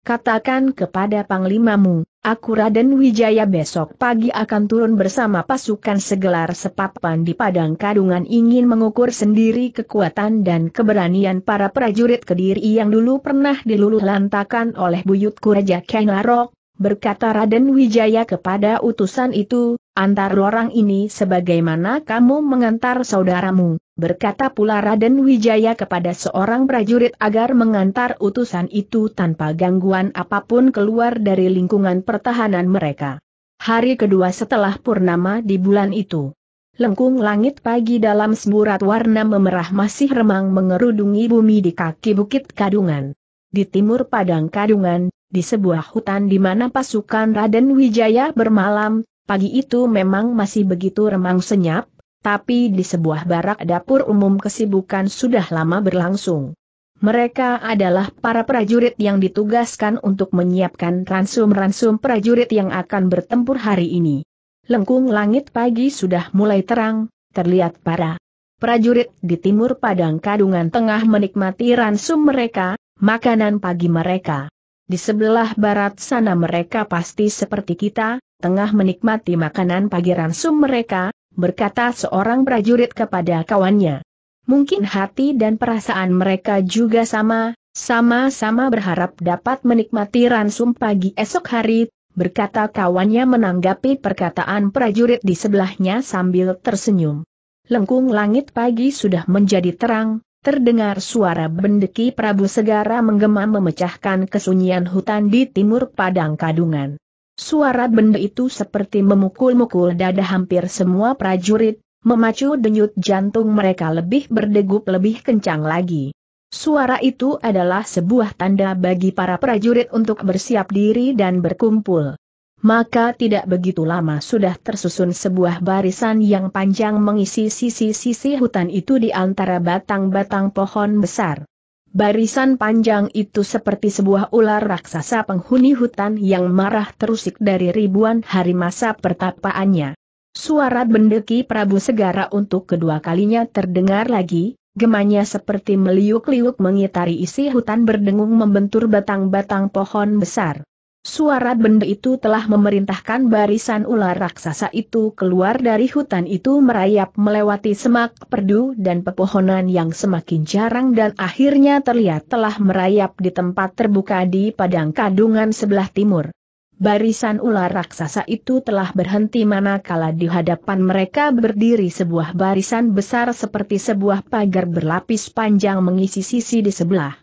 Katakan kepada Panglimamu, aku Raden Wijaya besok pagi akan turun bersama pasukan segelar sepapan di Padang Kadungan ingin mengukur sendiri kekuatan dan keberanian para prajurit Kediri yang dulu pernah diluluh lantakan oleh buyutku Raja Kenarok, berkata Raden Wijaya kepada utusan itu, antar orang ini sebagaimana kamu mengantar saudaramu, berkata pula Raden Wijaya kepada seorang prajurit agar mengantar utusan itu tanpa gangguan apapun keluar dari lingkungan pertahanan mereka. Hari kedua setelah purnama di bulan itu. Lengkung langit pagi dalam semburat warna memerah masih remang mengerudungi bumi di kaki Bukit Kadungan. Di timur Padang Kadungan, di sebuah hutan di mana pasukan Raden Wijaya bermalam, pagi itu memang masih begitu remang senyap, tapi di sebuah barak dapur umum kesibukan sudah lama berlangsung. Mereka adalah para prajurit yang ditugaskan untuk menyiapkan ransum-ransum prajurit yang akan bertempur hari ini. Lengkung langit pagi sudah mulai terang, terlihat para prajurit di timur Padang Kadungan tengah menikmati ransum mereka, makanan pagi mereka. Di sebelah barat sana mereka pasti seperti kita, tengah menikmati makanan pagi ransum mereka, berkata seorang prajurit kepada kawannya. Mungkin hati dan perasaan mereka juga sama, sama-sama berharap dapat menikmati ransum pagi esok hari, berkata kawannya menanggapi perkataan prajurit di sebelahnya sambil tersenyum. Lengkung langit pagi sudah menjadi terang, Terdengar suara bendeki Prabu Segara menggema memecahkan kesunyian hutan di timur padang kadungan. Suara benda itu seperti memukul-mukul dada hampir semua prajurit, memacu denyut jantung mereka lebih berdegup lebih kencang lagi. Suara itu adalah sebuah tanda bagi para prajurit untuk bersiap diri dan berkumpul maka tidak begitu lama sudah tersusun sebuah barisan yang panjang mengisi sisi-sisi hutan itu di antara batang-batang pohon besar. Barisan panjang itu seperti sebuah ular raksasa penghuni hutan yang marah terusik dari ribuan hari masa pertapaannya. Suara bendeki Prabu Segara untuk kedua kalinya terdengar lagi, gemanya seperti meliuk-liuk mengitari isi hutan berdengung membentur batang-batang pohon besar. Suara benda itu telah memerintahkan barisan ular raksasa itu keluar dari hutan itu merayap melewati semak perdu dan pepohonan yang semakin jarang dan akhirnya terlihat telah merayap di tempat terbuka di padang kadungan sebelah timur. Barisan ular raksasa itu telah berhenti manakala di hadapan mereka berdiri sebuah barisan besar seperti sebuah pagar berlapis panjang mengisi sisi di sebelah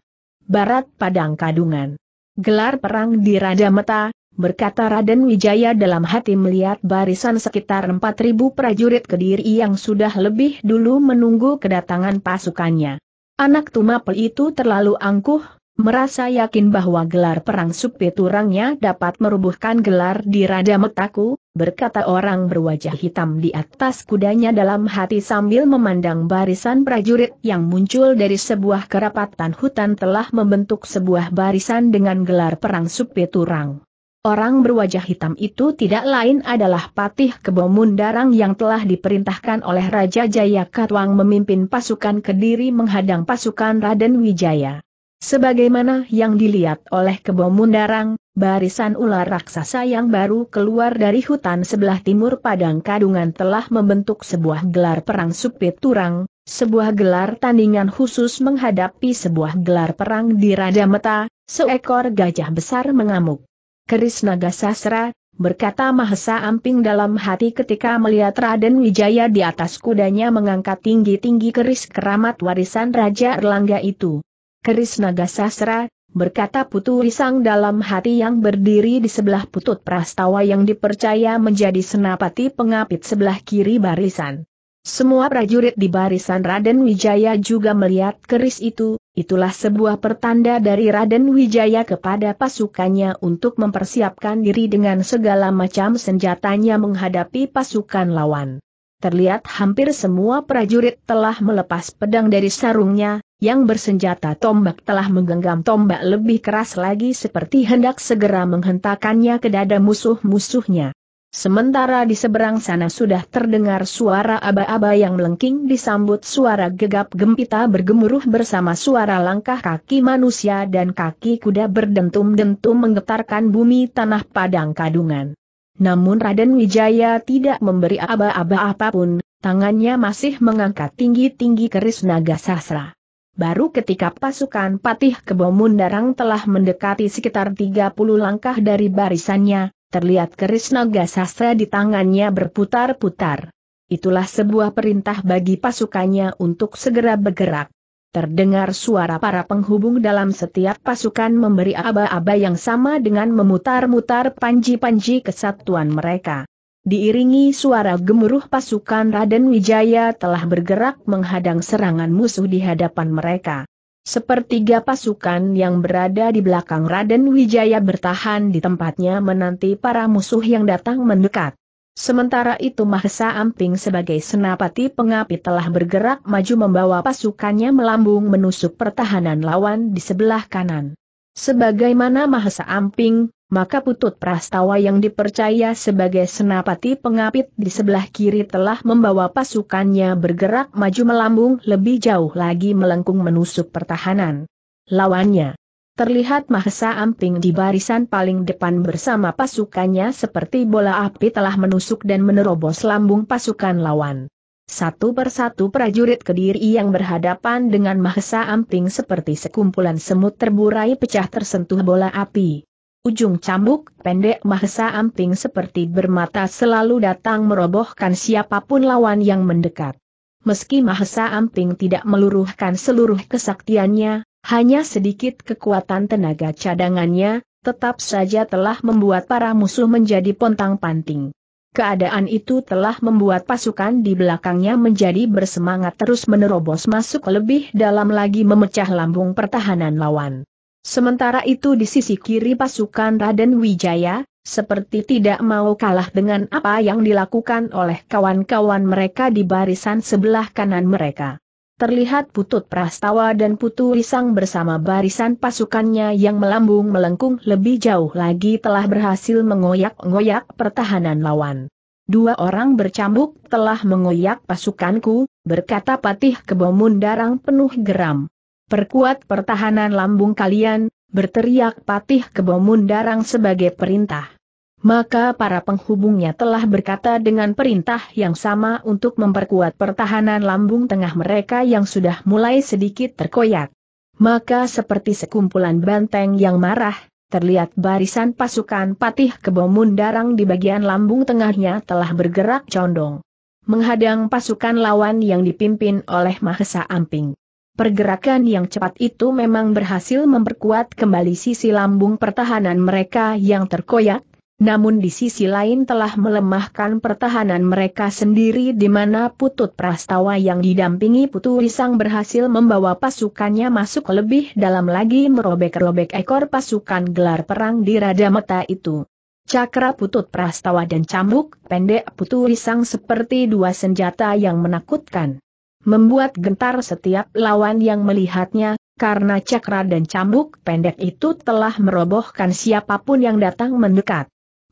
barat padang kadungan. Gelar perang di Raja Meta, berkata Raden Wijaya dalam hati melihat barisan sekitar 4.000 prajurit Kediri yang sudah lebih dulu menunggu kedatangan pasukannya. Anak Tumapel itu terlalu angkuh, merasa yakin bahwa gelar perang supiturangnya dapat merubuhkan gelar di Raja Metaku, berkata orang berwajah hitam di atas kudanya dalam hati sambil memandang barisan prajurit yang muncul dari sebuah kerapatan hutan telah membentuk sebuah barisan dengan gelar perang supeturang. Orang berwajah hitam itu tidak lain adalah Patih Kebomun Darang yang telah diperintahkan oleh Raja Jaya Katwang memimpin pasukan Kediri menghadang pasukan Raden Wijaya. Sebagaimana yang dilihat oleh kebo mundarang, barisan ular raksasa yang baru keluar dari hutan sebelah timur Padang Kadungan telah membentuk sebuah gelar perang supit turang, sebuah gelar tandingan khusus menghadapi sebuah gelar perang di Radameta, seekor gajah besar mengamuk. Keris Naga Sasra, berkata Mahesa Amping dalam hati ketika melihat Raden Wijaya di atas kudanya mengangkat tinggi-tinggi keris keramat warisan Raja Erlangga itu. Keris Naga Sasra, berkata Putu Risang dalam hati yang berdiri di sebelah putut prastawa yang dipercaya menjadi senapati pengapit sebelah kiri barisan. Semua prajurit di barisan Raden Wijaya juga melihat keris itu, itulah sebuah pertanda dari Raden Wijaya kepada pasukannya untuk mempersiapkan diri dengan segala macam senjatanya menghadapi pasukan lawan terlihat hampir semua prajurit telah melepas pedang dari sarungnya, yang bersenjata tombak telah menggenggam tombak lebih keras lagi seperti hendak segera menghentakannya ke dada musuh-musuhnya. Sementara di seberang sana sudah terdengar suara aba-aba yang melengking disambut suara gegap gempita bergemuruh bersama suara langkah kaki manusia dan kaki kuda berdentum-dentum menggetarkan bumi tanah padang kadungan. Namun Raden Wijaya tidak memberi aba-aba apapun, tangannya masih mengangkat tinggi-tinggi keris naga sasra. Baru ketika pasukan Patih Kebomundarang telah mendekati sekitar 30 langkah dari barisannya, terlihat keris naga sasra di tangannya berputar-putar. Itulah sebuah perintah bagi pasukannya untuk segera bergerak. Terdengar suara para penghubung dalam setiap pasukan memberi aba-aba yang sama dengan memutar-mutar panji-panji kesatuan mereka. Diiringi suara gemuruh pasukan Raden Wijaya telah bergerak menghadang serangan musuh di hadapan mereka. Sepertiga pasukan yang berada di belakang Raden Wijaya bertahan di tempatnya menanti para musuh yang datang mendekat. Sementara itu Mahesa Amping sebagai senapati pengapit telah bergerak maju membawa pasukannya melambung menusuk pertahanan lawan di sebelah kanan. Sebagaimana Mahesa Amping, maka Putut Prastawa yang dipercaya sebagai senapati pengapit di sebelah kiri telah membawa pasukannya bergerak maju melambung lebih jauh lagi melengkung menusuk pertahanan. Lawannya Terlihat Mahesa Amping di barisan paling depan bersama pasukannya seperti bola api telah menusuk dan menerobos lambung pasukan lawan. Satu persatu prajurit Kediri yang berhadapan dengan Mahesa Amping seperti sekumpulan semut terburai pecah tersentuh bola api. Ujung cambuk pendek Mahesa Amping seperti bermata selalu datang merobohkan siapapun lawan yang mendekat. Meski Mahesa Amping tidak meluruhkan seluruh kesaktiannya, hanya sedikit kekuatan tenaga cadangannya, tetap saja telah membuat para musuh menjadi pontang-panting. Keadaan itu telah membuat pasukan di belakangnya menjadi bersemangat terus menerobos masuk lebih dalam lagi memecah lambung pertahanan lawan. Sementara itu di sisi kiri pasukan Raden Wijaya, seperti tidak mau kalah dengan apa yang dilakukan oleh kawan-kawan mereka di barisan sebelah kanan mereka terlihat Putut Prastawa dan Putu Risang bersama barisan pasukannya yang melambung melengkung lebih jauh lagi telah berhasil mengoyak-ngoyak pertahanan lawan. Dua orang bercambuk telah mengoyak pasukanku, berkata Patih Kebomun Darang penuh geram. Perkuat pertahanan lambung kalian, berteriak Patih Kebomun Darang sebagai perintah maka para penghubungnya telah berkata dengan perintah yang sama untuk memperkuat pertahanan lambung tengah mereka yang sudah mulai sedikit terkoyak. Maka seperti sekumpulan banteng yang marah, terlihat barisan pasukan patih kebomun darang di bagian lambung tengahnya telah bergerak condong. Menghadang pasukan lawan yang dipimpin oleh Mahesa Amping. Pergerakan yang cepat itu memang berhasil memperkuat kembali sisi lambung pertahanan mereka yang terkoyak, namun di sisi lain telah melemahkan pertahanan mereka sendiri di mana Putut Prastawa yang didampingi Putu Risang berhasil membawa pasukannya masuk lebih dalam lagi merobek-robek ekor pasukan gelar perang di Radamata itu. Cakra Putut Prastawa dan cambuk pendek Putu Risang seperti dua senjata yang menakutkan. Membuat gentar setiap lawan yang melihatnya, karena cakra dan cambuk pendek itu telah merobohkan siapapun yang datang mendekat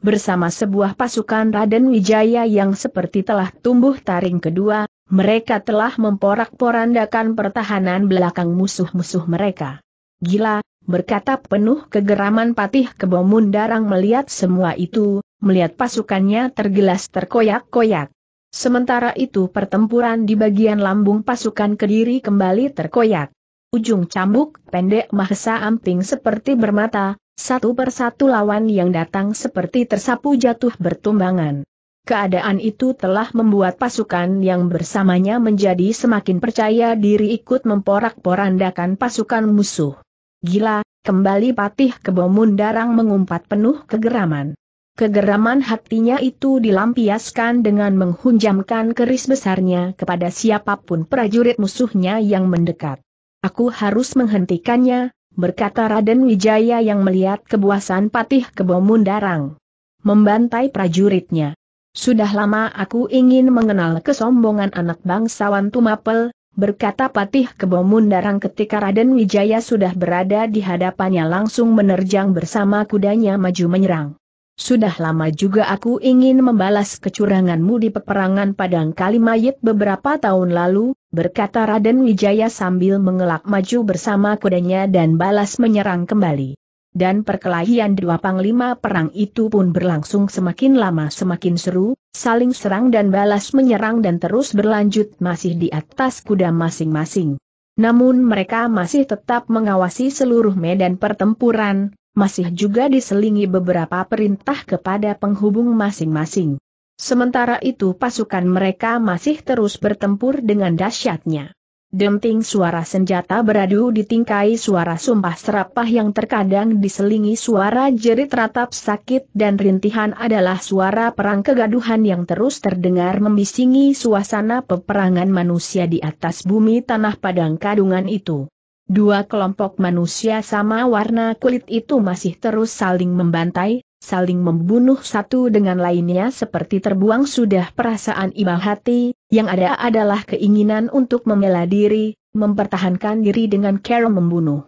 bersama sebuah pasukan Raden Wijaya yang seperti telah tumbuh taring kedua, mereka telah memporak-porandakan pertahanan belakang musuh-musuh mereka. Gila, berkata penuh kegeraman Patih Kebomun Darang melihat semua itu, melihat pasukannya tergelas terkoyak-koyak. Sementara itu pertempuran di bagian lambung pasukan Kediri kembali terkoyak. Ujung cambuk pendek Mahesa Amping seperti bermata, satu persatu lawan yang datang seperti tersapu jatuh bertumbangan. Keadaan itu telah membuat pasukan yang bersamanya menjadi semakin percaya diri ikut memporak-porandakan pasukan musuh. Gila, kembali Patih Kebomun Darang mengumpat penuh kegeraman. Kegeraman hatinya itu dilampiaskan dengan menghunjamkan keris besarnya kepada siapapun prajurit musuhnya yang mendekat. Aku harus menghentikannya, berkata Raden Wijaya yang melihat kebuasan patih Kebomundarang, Membantai prajuritnya. Sudah lama aku ingin mengenal kesombongan anak bangsawan Tumapel, berkata patih Kebomundarang ketika Raden Wijaya sudah berada di hadapannya langsung menerjang bersama kudanya maju menyerang. Sudah lama juga aku ingin membalas kecuranganmu di peperangan Padang Kalimayit beberapa tahun lalu, berkata Raden Wijaya sambil mengelak maju bersama kudanya dan balas menyerang kembali. Dan perkelahian dua panglima perang itu pun berlangsung semakin lama semakin seru, saling serang dan balas menyerang dan terus berlanjut masih di atas kuda masing-masing. Namun mereka masih tetap mengawasi seluruh medan pertempuran, masih juga diselingi beberapa perintah kepada penghubung masing-masing. Sementara itu pasukan mereka masih terus bertempur dengan dahsyatnya. Denting suara senjata beradu ditingkai suara sumpah serapah yang terkadang diselingi suara jerit ratap sakit dan rintihan adalah suara perang kegaduhan yang terus terdengar membisingi suasana peperangan manusia di atas bumi tanah padang kadungan itu. Dua kelompok manusia sama warna kulit itu masih terus saling membantai, saling membunuh satu dengan lainnya seperti terbuang sudah perasaan iba hati, yang ada adalah keinginan untuk membela diri, mempertahankan diri dengan cara membunuh.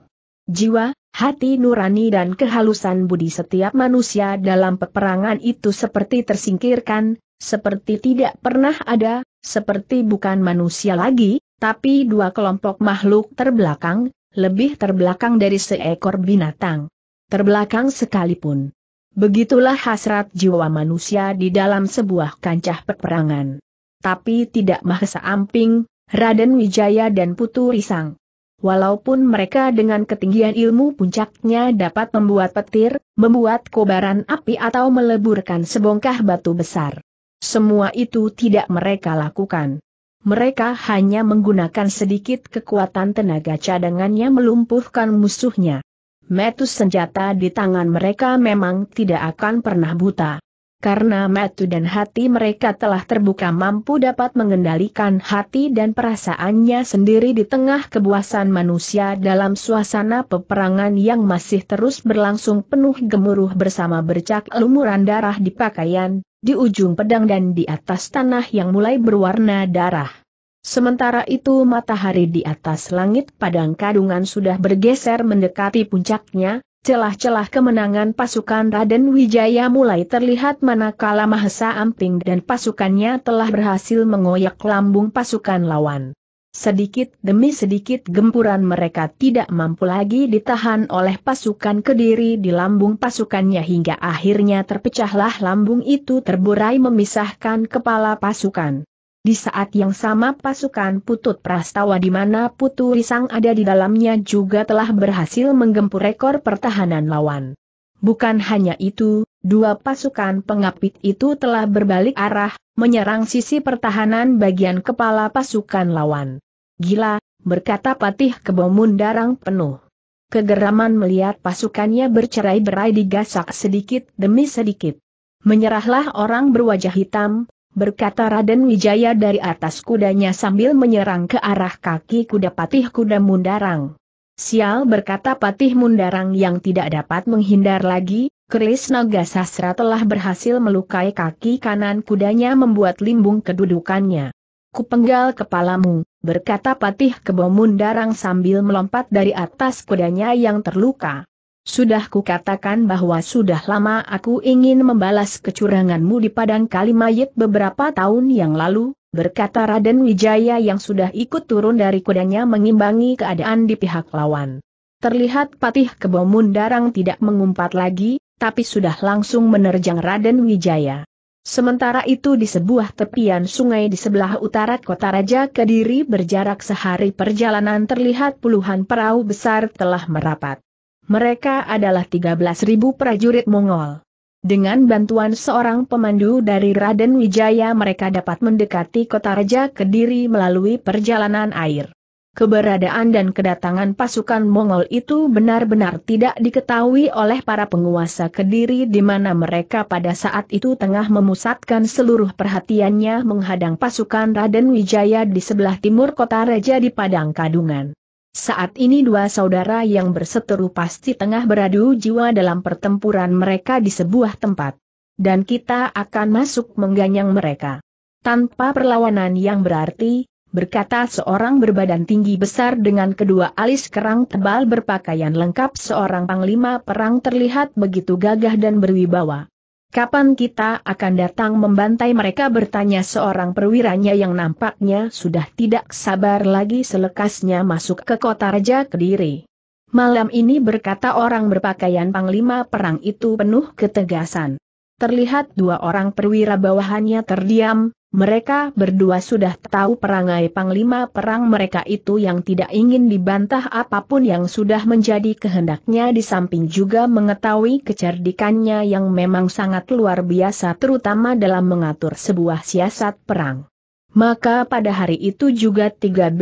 Jiwa, hati nurani dan kehalusan budi setiap manusia dalam peperangan itu seperti tersingkirkan, seperti tidak pernah ada, seperti bukan manusia lagi, tapi dua kelompok makhluk terbelakang, lebih terbelakang dari seekor binatang. Terbelakang sekalipun. Begitulah hasrat jiwa manusia di dalam sebuah kancah peperangan. Tapi tidak mahesa amping, Raden Wijaya dan Putu Risang. Walaupun mereka dengan ketinggian ilmu puncaknya dapat membuat petir, membuat kobaran api atau meleburkan sebongkah batu besar. Semua itu tidak mereka lakukan mereka hanya menggunakan sedikit kekuatan tenaga cadangannya melumpuhkan musuhnya. Metus senjata di tangan mereka memang tidak akan pernah buta. Karena metu dan hati mereka telah terbuka mampu dapat mengendalikan hati dan perasaannya sendiri di tengah kebuasan manusia dalam suasana peperangan yang masih terus berlangsung penuh gemuruh bersama bercak lumuran darah di pakaian, di ujung pedang dan di atas tanah yang mulai berwarna darah. Sementara itu matahari di atas langit padang kadungan sudah bergeser mendekati puncaknya, celah-celah kemenangan pasukan Raden Wijaya mulai terlihat manakala Mahesa Amping dan pasukannya telah berhasil mengoyak lambung pasukan lawan. Sedikit demi sedikit gempuran mereka tidak mampu lagi ditahan oleh pasukan kediri di lambung pasukannya hingga akhirnya terpecahlah lambung itu terburai memisahkan kepala pasukan. Di saat yang sama pasukan Putut Prastawa di mana Putu Risang ada di dalamnya juga telah berhasil menggempur rekor pertahanan lawan. Bukan hanya itu, dua pasukan pengapit itu telah berbalik arah, menyerang sisi pertahanan bagian kepala pasukan lawan. Gila, berkata Patih Kebomun darang penuh. Kegeraman melihat pasukannya bercerai-berai digasak sedikit demi sedikit. Menyerahlah orang berwajah hitam, berkata Raden Wijaya dari atas kudanya sambil menyerang ke arah kaki kuda Patih Kuda Mundarang. Sial berkata Patih Mundarang yang tidak dapat menghindar lagi, keris naga sasra telah berhasil melukai kaki kanan kudanya membuat limbung kedudukannya kupenggal kepalamu, berkata Patih Kebomun Darang sambil melompat dari atas kudanya yang terluka. Sudah kukatakan bahwa sudah lama aku ingin membalas kecuranganmu di padang kalimayit beberapa tahun yang lalu, berkata Raden Wijaya yang sudah ikut turun dari kudanya mengimbangi keadaan di pihak lawan. Terlihat Patih Kebomun Darang tidak mengumpat lagi, tapi sudah langsung menerjang Raden Wijaya. Sementara itu di sebuah tepian sungai di sebelah utara kota Raja Kediri berjarak sehari perjalanan terlihat puluhan perahu besar telah merapat. Mereka adalah 13.000 prajurit Mongol. Dengan bantuan seorang pemandu dari Raden Wijaya mereka dapat mendekati kota Raja Kediri melalui perjalanan air. Keberadaan dan kedatangan pasukan Mongol itu benar-benar tidak diketahui oleh para penguasa Kediri di mana mereka pada saat itu tengah memusatkan seluruh perhatiannya menghadang pasukan Raden Wijaya di sebelah timur kota Raja di Padang Kadungan. Saat ini dua saudara yang berseteru pasti tengah beradu jiwa dalam pertempuran mereka di sebuah tempat. Dan kita akan masuk mengganyang mereka. Tanpa perlawanan yang berarti, berkata seorang berbadan tinggi besar dengan kedua alis kerang tebal berpakaian lengkap seorang panglima perang terlihat begitu gagah dan berwibawa. Kapan kita akan datang membantai mereka bertanya seorang perwiranya yang nampaknya sudah tidak sabar lagi selekasnya masuk ke kota Raja Kediri. Malam ini berkata orang berpakaian panglima perang itu penuh ketegasan terlihat dua orang perwira bawahannya terdiam, mereka berdua sudah tahu perangai panglima perang mereka itu yang tidak ingin dibantah apapun yang sudah menjadi kehendaknya di samping juga mengetahui kecerdikannya yang memang sangat luar biasa terutama dalam mengatur sebuah siasat perang. Maka pada hari itu juga 13.000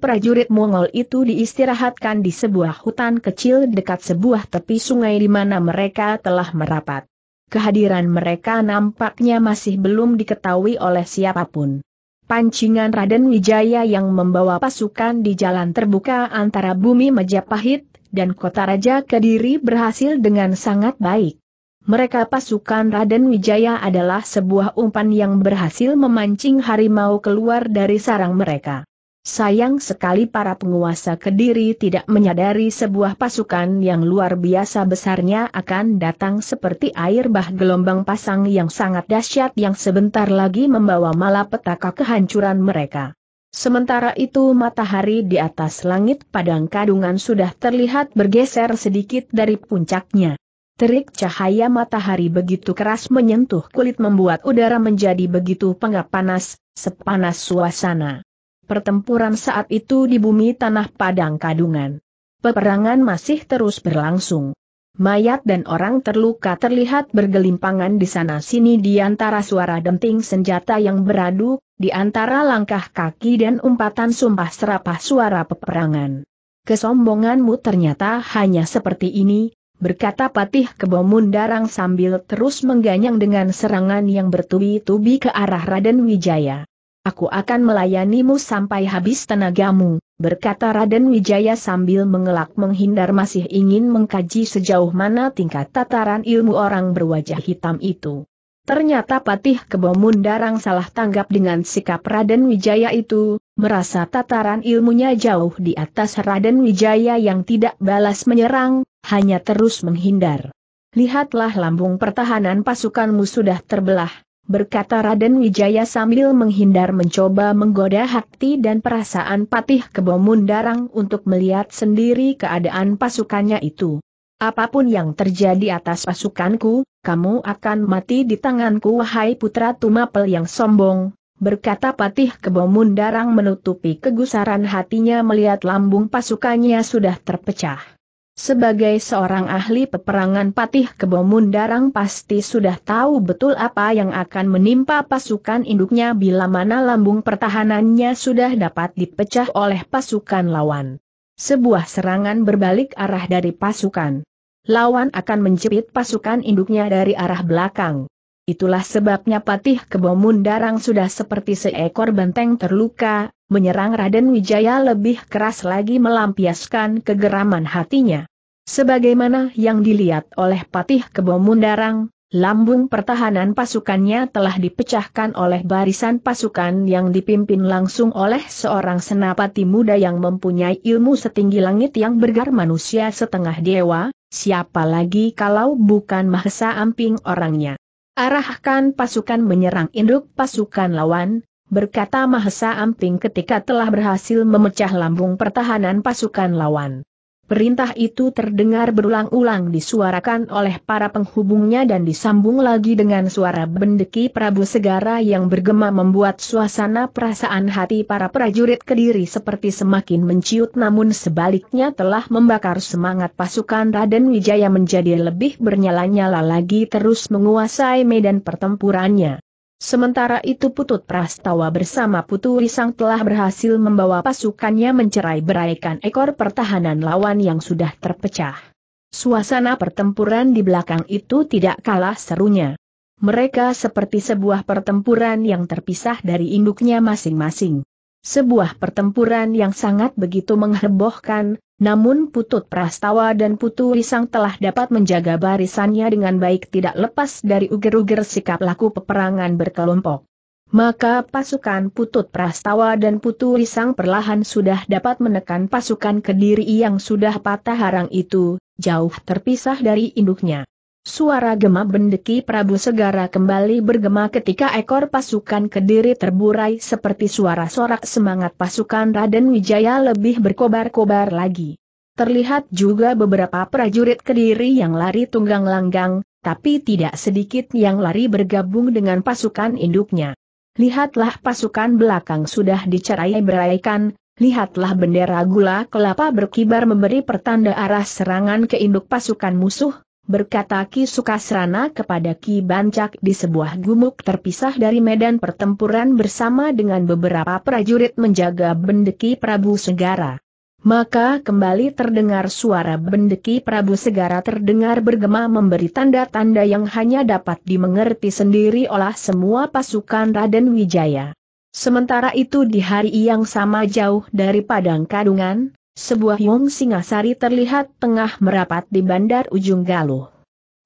prajurit Mongol itu diistirahatkan di sebuah hutan kecil dekat sebuah tepi sungai di mana mereka telah merapat kehadiran mereka nampaknya masih belum diketahui oleh siapapun. Pancingan Raden Wijaya yang membawa pasukan di jalan terbuka antara bumi Majapahit dan kota Raja Kediri berhasil dengan sangat baik. Mereka pasukan Raden Wijaya adalah sebuah umpan yang berhasil memancing harimau keluar dari sarang mereka. Sayang sekali para penguasa Kediri tidak menyadari sebuah pasukan yang luar biasa besarnya akan datang seperti air bah gelombang pasang yang sangat dahsyat yang sebentar lagi membawa malapetaka kehancuran mereka. Sementara itu matahari di atas langit padang kadungan sudah terlihat bergeser sedikit dari puncaknya. Terik cahaya matahari begitu keras menyentuh kulit membuat udara menjadi begitu pengap panas, sepanas suasana pertempuran saat itu di bumi tanah Padang Kadungan. Peperangan masih terus berlangsung. Mayat dan orang terluka terlihat bergelimpangan di sana-sini di antara suara denting senjata yang beradu, di antara langkah kaki dan umpatan sumpah serapah suara peperangan. Kesombonganmu ternyata hanya seperti ini, berkata Patih Kebomun Darang sambil terus mengganyang dengan serangan yang bertubi-tubi ke arah Raden Wijaya aku akan melayanimu sampai habis tenagamu, berkata Raden Wijaya sambil mengelak menghindar masih ingin mengkaji sejauh mana tingkat tataran ilmu orang berwajah hitam itu. Ternyata Patih Kebomundarang salah tanggap dengan sikap Raden Wijaya itu, merasa tataran ilmunya jauh di atas Raden Wijaya yang tidak balas menyerang, hanya terus menghindar. Lihatlah lambung pertahanan pasukanmu sudah terbelah, berkata Raden Wijaya sambil menghindar mencoba menggoda hati dan perasaan patih Kebomundarang untuk melihat sendiri keadaan pasukannya itu. Apapun yang terjadi atas pasukanku, kamu akan mati di tanganku wahai putra Tumapel yang sombong, berkata Patih Kebomundarang menutupi kegusaran hatinya melihat lambung pasukannya sudah terpecah. Sebagai seorang ahli peperangan Patih Kebomun Darang pasti sudah tahu betul apa yang akan menimpa pasukan induknya bila mana lambung pertahanannya sudah dapat dipecah oleh pasukan lawan. Sebuah serangan berbalik arah dari pasukan lawan akan menjepit pasukan induknya dari arah belakang. Itulah sebabnya Patih Kebomun Darang sudah seperti seekor benteng terluka, menyerang Raden Wijaya lebih keras lagi melampiaskan kegeraman hatinya. Sebagaimana yang dilihat oleh Patih Kebomun Darang, lambung pertahanan pasukannya telah dipecahkan oleh barisan pasukan yang dipimpin langsung oleh seorang senapati muda yang mempunyai ilmu setinggi langit yang bergar manusia setengah dewa, siapa lagi kalau bukan Mahesa Amping orangnya. Arahkan pasukan menyerang induk pasukan lawan, berkata Mahesa Amping ketika telah berhasil memecah lambung pertahanan pasukan lawan. Perintah itu terdengar berulang-ulang disuarakan oleh para penghubungnya dan disambung lagi dengan suara bendeki Prabu Segara yang bergema membuat suasana perasaan hati para prajurit kediri seperti semakin menciut namun sebaliknya telah membakar semangat pasukan Raden Wijaya menjadi lebih bernyala-nyala lagi terus menguasai medan pertempurannya. Sementara itu Putut Prastawa bersama Putu Risang telah berhasil membawa pasukannya mencerai beraikan ekor pertahanan lawan yang sudah terpecah. Suasana pertempuran di belakang itu tidak kalah serunya. Mereka seperti sebuah pertempuran yang terpisah dari induknya masing-masing. Sebuah pertempuran yang sangat begitu menghebohkan, namun Putut Prastawa dan Putu Risang telah dapat menjaga barisannya dengan baik tidak lepas dari uger-uger sikap laku peperangan berkelompok. Maka pasukan Putut Prastawa dan Putu Risang perlahan sudah dapat menekan pasukan Kediri yang sudah patah harang itu, jauh terpisah dari induknya. Suara gema bendeki Prabu Segara kembali bergema ketika ekor pasukan kediri terburai seperti suara sorak semangat pasukan Raden Wijaya lebih berkobar-kobar lagi. Terlihat juga beberapa prajurit kediri yang lari tunggang langgang, tapi tidak sedikit yang lari bergabung dengan pasukan induknya. Lihatlah pasukan belakang sudah dicerai-beraikan, lihatlah bendera gula kelapa berkibar memberi pertanda arah serangan ke induk pasukan musuh, berkata Ki Sukasrana kepada Ki Bancak di sebuah gumuk terpisah dari medan pertempuran bersama dengan beberapa prajurit menjaga bendeki Prabu Segara. Maka kembali terdengar suara bendeki Prabu Segara terdengar bergema memberi tanda-tanda yang hanya dapat dimengerti sendiri oleh semua pasukan Raden Wijaya. Sementara itu di hari yang sama jauh dari Padang Kadungan, sebuah Yong Singasari terlihat tengah merapat di bandar ujung Galuh.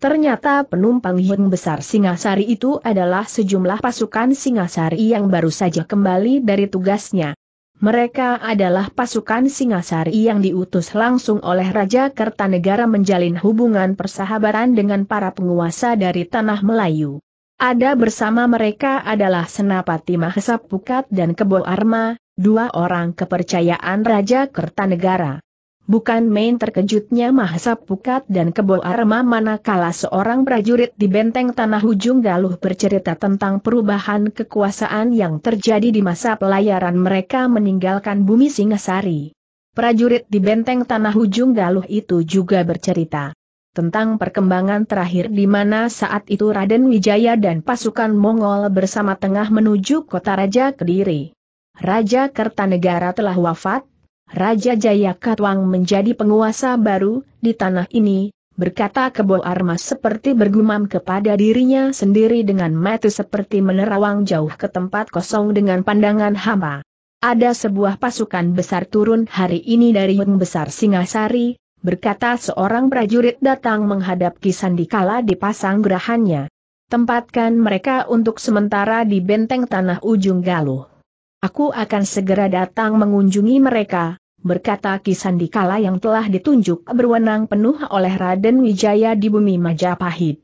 Ternyata penumpang Yong besar Singasari itu adalah sejumlah pasukan Singasari yang baru saja kembali dari tugasnya. Mereka adalah pasukan Singasari yang diutus langsung oleh Raja Kertanegara menjalin hubungan persahabatan dengan para penguasa dari Tanah Melayu. Ada bersama mereka adalah Senapati Mahesa Pukat dan Kebo Arma, dua orang kepercayaan Raja Kertanegara. Bukan main terkejutnya Mahasa Pukat dan Kebo Arma manakala seorang prajurit di benteng Tanah Ujung Galuh bercerita tentang perubahan kekuasaan yang terjadi di masa pelayaran mereka meninggalkan bumi Singasari. Prajurit di benteng Tanah Ujung Galuh itu juga bercerita tentang perkembangan terakhir di mana saat itu Raden Wijaya dan pasukan Mongol bersama tengah menuju kota Raja Kediri. Raja Kertanegara telah wafat, Raja Jayakatwang menjadi penguasa baru di tanah ini, berkata Kebo Armas seperti bergumam kepada dirinya sendiri dengan mata seperti menerawang jauh ke tempat kosong dengan pandangan hamba. Ada sebuah pasukan besar turun hari ini dari Yung besar Singasari, berkata seorang prajurit datang menghadap Sandikala di pasang gerahannya. Tempatkan mereka untuk sementara di benteng tanah ujung galuh. Aku akan segera datang mengunjungi mereka, berkata Ki Sandikala yang telah ditunjuk berwenang penuh oleh Raden Wijaya di bumi Majapahit.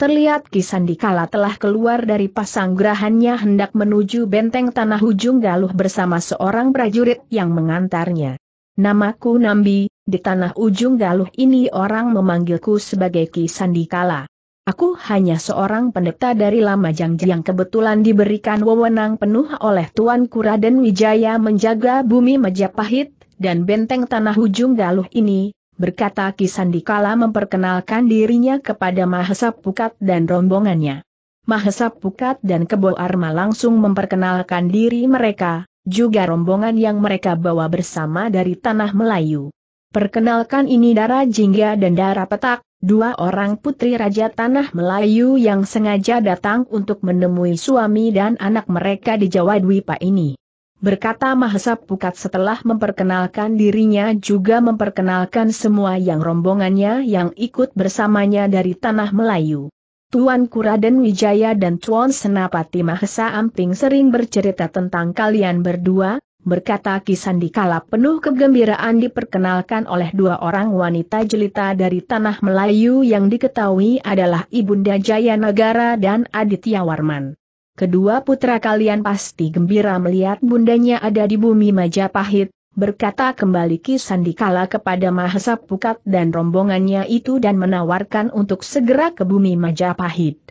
Terlihat Ki Sandikala telah keluar dari pasang gerahannya hendak menuju benteng tanah ujung galuh bersama seorang prajurit yang mengantarnya. Namaku Nambi, di tanah ujung galuh ini orang memanggilku sebagai Ki Sandikala. Aku hanya seorang pendeta dari Lamajang yang kebetulan diberikan wewenang penuh oleh Tuan Kuraden Wijaya menjaga bumi Majapahit, dan benteng tanah ujung galuh ini, berkata Kisandikala memperkenalkan dirinya kepada Mahesa Pukat dan rombongannya. Mahesa Pukat dan Kebo Arma langsung memperkenalkan diri mereka, juga rombongan yang mereka bawa bersama dari tanah Melayu. Perkenalkan ini darah jingga dan darah petak, dua orang putri Raja Tanah Melayu yang sengaja datang untuk menemui suami dan anak mereka di Jawa Dwipa ini. Berkata Mahesa Pukat setelah memperkenalkan dirinya juga memperkenalkan semua yang rombongannya yang ikut bersamanya dari Tanah Melayu. Tuan Kuraden Wijaya dan Tuan Senapati Mahesa Amping sering bercerita tentang kalian berdua, berkata Kisandikala penuh kegembiraan diperkenalkan oleh dua orang wanita jelita dari tanah Melayu yang diketahui adalah Ibunda Jaya Negara dan Aditya Warman. Kedua putra kalian pasti gembira melihat bundanya ada di bumi Majapahit, berkata kembali Ki Sandikala kepada Mahasapukat dan rombongannya itu dan menawarkan untuk segera ke bumi Majapahit.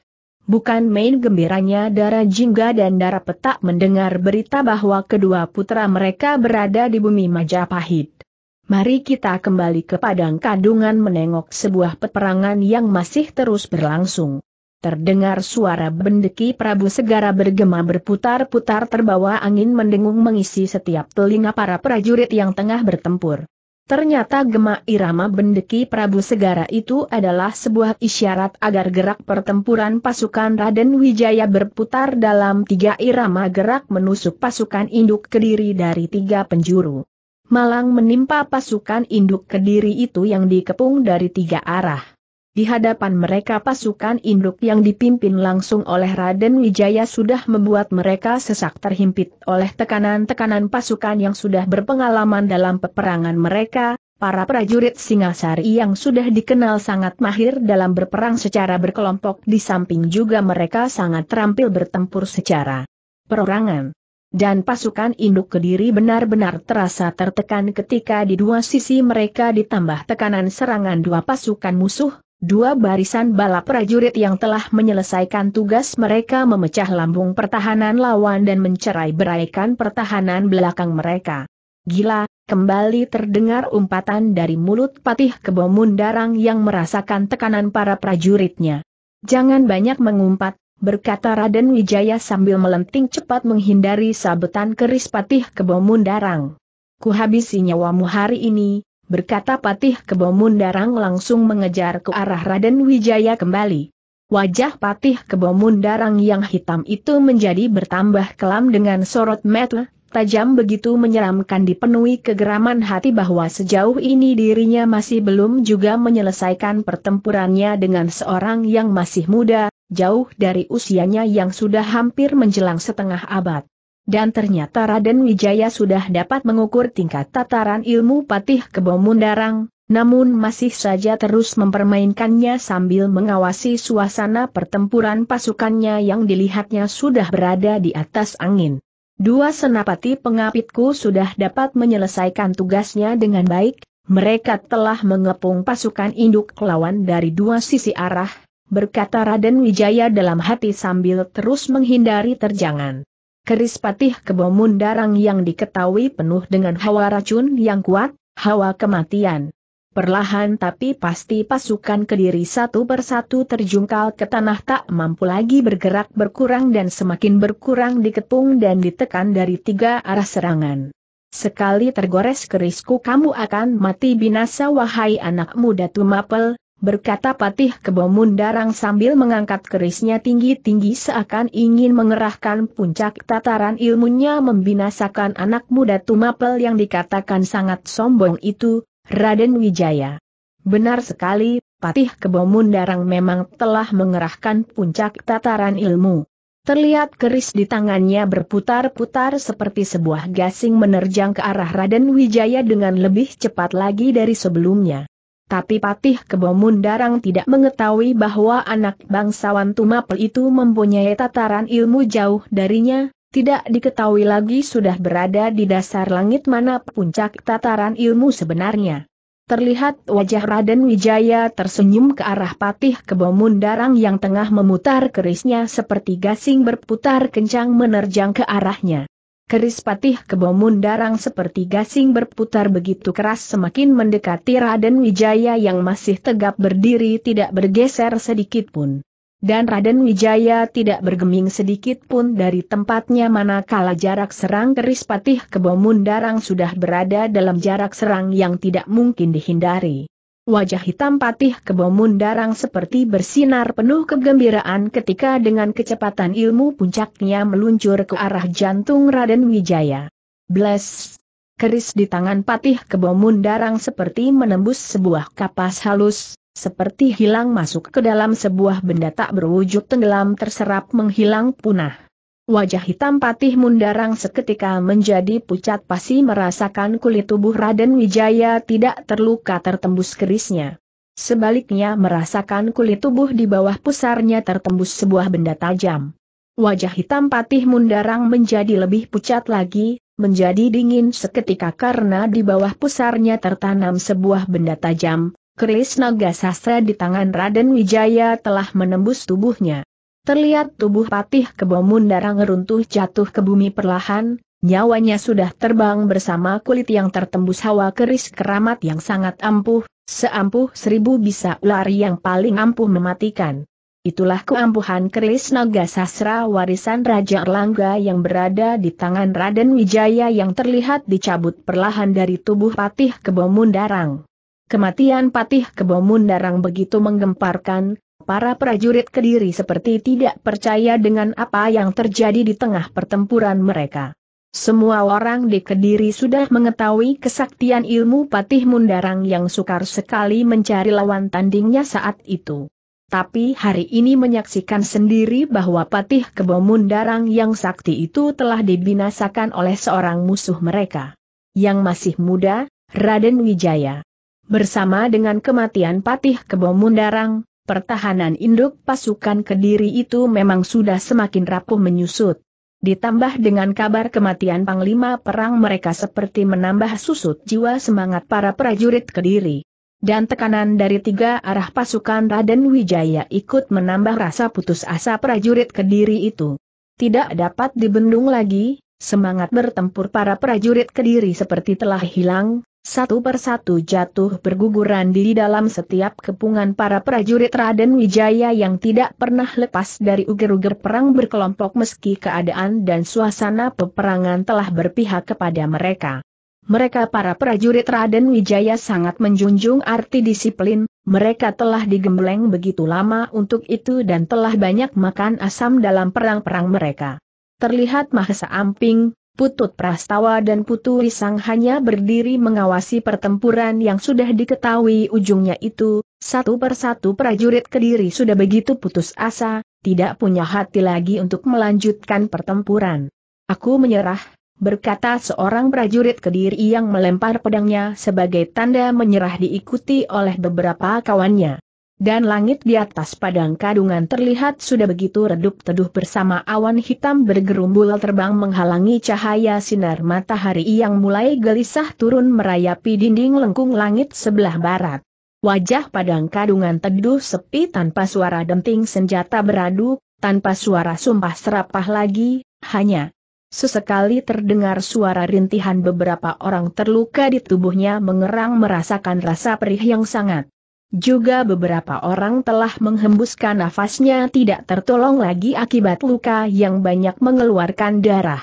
Bukan main gembiranya darah jingga dan darah petak mendengar berita bahwa kedua putra mereka berada di bumi Majapahit. Mari kita kembali ke padang kadungan menengok sebuah peperangan yang masih terus berlangsung. Terdengar suara bendeki Prabu Segara bergema berputar-putar terbawa angin mendengung mengisi setiap telinga para prajurit yang tengah bertempur. Ternyata gema irama bendeki Prabu Segara itu adalah sebuah isyarat agar gerak pertempuran pasukan Raden Wijaya berputar dalam tiga irama gerak menusuk pasukan induk kediri dari tiga penjuru. Malang menimpa pasukan induk kediri itu yang dikepung dari tiga arah. Di hadapan mereka pasukan induk yang dipimpin langsung oleh Raden Wijaya sudah membuat mereka sesak terhimpit oleh tekanan-tekanan pasukan yang sudah berpengalaman dalam peperangan mereka, para prajurit Singasari yang sudah dikenal sangat mahir dalam berperang secara berkelompok di samping juga mereka sangat terampil bertempur secara perorangan. Dan pasukan induk Kediri benar-benar terasa tertekan ketika di dua sisi mereka ditambah tekanan serangan dua pasukan musuh, Dua barisan balap prajurit yang telah menyelesaikan tugas mereka memecah lambung pertahanan lawan dan mencerai beraikan pertahanan belakang mereka. Gila, kembali terdengar umpatan dari mulut Patih Kebomun Darang yang merasakan tekanan para prajuritnya. Jangan banyak mengumpat, berkata Raden Wijaya sambil melenting cepat menghindari sabetan keris Patih Kebomun Darang. Kuhabisi nyawamu hari ini, berkata Patih Kebomundarang langsung mengejar ke arah Raden Wijaya kembali. Wajah Patih Kebomundarang yang hitam itu menjadi bertambah kelam dengan sorot mata tajam begitu menyeramkan dipenuhi kegeraman hati bahwa sejauh ini dirinya masih belum juga menyelesaikan pertempurannya dengan seorang yang masih muda, jauh dari usianya yang sudah hampir menjelang setengah abad dan ternyata Raden Wijaya sudah dapat mengukur tingkat tataran ilmu patih kebo mundarang, namun masih saja terus mempermainkannya sambil mengawasi suasana pertempuran pasukannya yang dilihatnya sudah berada di atas angin. Dua senapati pengapitku sudah dapat menyelesaikan tugasnya dengan baik, mereka telah mengepung pasukan induk lawan dari dua sisi arah, berkata Raden Wijaya dalam hati sambil terus menghindari terjangan. Keris patih kebomun darang yang diketahui penuh dengan hawa racun yang kuat, hawa kematian. Perlahan tapi pasti pasukan kediri satu persatu terjungkal ke tanah tak mampu lagi bergerak berkurang dan semakin berkurang dikepung dan ditekan dari tiga arah serangan. Sekali tergores kerisku kamu akan mati binasa wahai anak muda Tumapel, berkata Patih Kebomun Darang sambil mengangkat kerisnya tinggi-tinggi seakan ingin mengerahkan puncak tataran ilmunya membinasakan anak muda Tumapel yang dikatakan sangat sombong itu, Raden Wijaya. Benar sekali, Patih Kebomun Darang memang telah mengerahkan puncak tataran ilmu. Terlihat keris di tangannya berputar-putar seperti sebuah gasing menerjang ke arah Raden Wijaya dengan lebih cepat lagi dari sebelumnya tapi Patih Kebomun Darang tidak mengetahui bahwa anak bangsawan Tumapel itu mempunyai tataran ilmu jauh darinya, tidak diketahui lagi sudah berada di dasar langit mana puncak tataran ilmu sebenarnya. Terlihat wajah Raden Wijaya tersenyum ke arah Patih Kebomun Darang yang tengah memutar kerisnya seperti gasing berputar kencang menerjang ke arahnya. Keris patih kebomun darang seperti gasing berputar begitu keras semakin mendekati Raden Wijaya yang masih tegap berdiri tidak bergeser sedikit pun. Dan Raden Wijaya tidak bergeming sedikit pun dari tempatnya manakala jarak serang keris patih kebomun darang sudah berada dalam jarak serang yang tidak mungkin dihindari. Wajah hitam patih kebo mundarang seperti bersinar penuh kegembiraan ketika dengan kecepatan ilmu puncaknya meluncur ke arah jantung Raden Wijaya. Bless! Keris di tangan patih kebo mundarang seperti menembus sebuah kapas halus, seperti hilang masuk ke dalam sebuah benda tak berwujud tenggelam terserap menghilang punah. Wajah hitam patih mundarang seketika menjadi pucat pasti merasakan kulit tubuh Raden Wijaya tidak terluka tertembus kerisnya. Sebaliknya merasakan kulit tubuh di bawah pusarnya tertembus sebuah benda tajam. Wajah hitam patih mundarang menjadi lebih pucat lagi, menjadi dingin seketika karena di bawah pusarnya tertanam sebuah benda tajam, keris naga sastra di tangan Raden Wijaya telah menembus tubuhnya. Terlihat tubuh patih kebo mundara ngeruntuh jatuh ke bumi perlahan, nyawanya sudah terbang bersama kulit yang tertembus hawa keris keramat yang sangat ampuh, seampuh seribu bisa ular yang paling ampuh mematikan. Itulah keampuhan keris naga sasra warisan Raja Erlangga yang berada di tangan Raden Wijaya yang terlihat dicabut perlahan dari tubuh patih kebo mundarang. Kematian patih kebo mundarang begitu menggemparkan, Para prajurit Kediri seperti tidak percaya dengan apa yang terjadi di tengah pertempuran mereka. Semua orang di Kediri sudah mengetahui kesaktian ilmu Patih Mundarang yang sukar sekali mencari lawan tandingnya saat itu. Tapi hari ini menyaksikan sendiri bahwa Patih Kebo Mundarang yang sakti itu telah dibinasakan oleh seorang musuh mereka. Yang masih muda, Raden Wijaya. Bersama dengan kematian Patih Kebo Mundarang, pertahanan induk pasukan Kediri itu memang sudah semakin rapuh menyusut. Ditambah dengan kabar kematian Panglima Perang mereka seperti menambah susut jiwa semangat para prajurit Kediri. Dan tekanan dari tiga arah pasukan Raden Wijaya ikut menambah rasa putus asa prajurit Kediri itu. Tidak dapat dibendung lagi, semangat bertempur para prajurit Kediri seperti telah hilang, satu persatu jatuh berguguran di dalam setiap kepungan para prajurit Raden Wijaya yang tidak pernah lepas dari uger-uger perang berkelompok meski keadaan dan suasana peperangan telah berpihak kepada mereka. Mereka para prajurit Raden Wijaya sangat menjunjung arti disiplin, mereka telah digembleng begitu lama untuk itu dan telah banyak makan asam dalam perang-perang mereka. Terlihat Mahesa Amping, Putut Prastawa dan Putu Risang hanya berdiri mengawasi pertempuran yang sudah diketahui ujungnya itu, satu persatu prajurit Kediri sudah begitu putus asa, tidak punya hati lagi untuk melanjutkan pertempuran. Aku menyerah, berkata seorang prajurit Kediri yang melempar pedangnya sebagai tanda menyerah diikuti oleh beberapa kawannya dan langit di atas padang kadungan terlihat sudah begitu redup teduh bersama awan hitam bergerumbul terbang menghalangi cahaya sinar matahari yang mulai gelisah turun merayapi dinding lengkung langit sebelah barat. Wajah padang kadungan teduh sepi tanpa suara denting senjata beradu, tanpa suara sumpah serapah lagi, hanya Sesekali terdengar suara rintihan beberapa orang terluka di tubuhnya mengerang merasakan rasa perih yang sangat juga beberapa orang telah menghembuskan nafasnya tidak tertolong lagi akibat luka yang banyak mengeluarkan darah.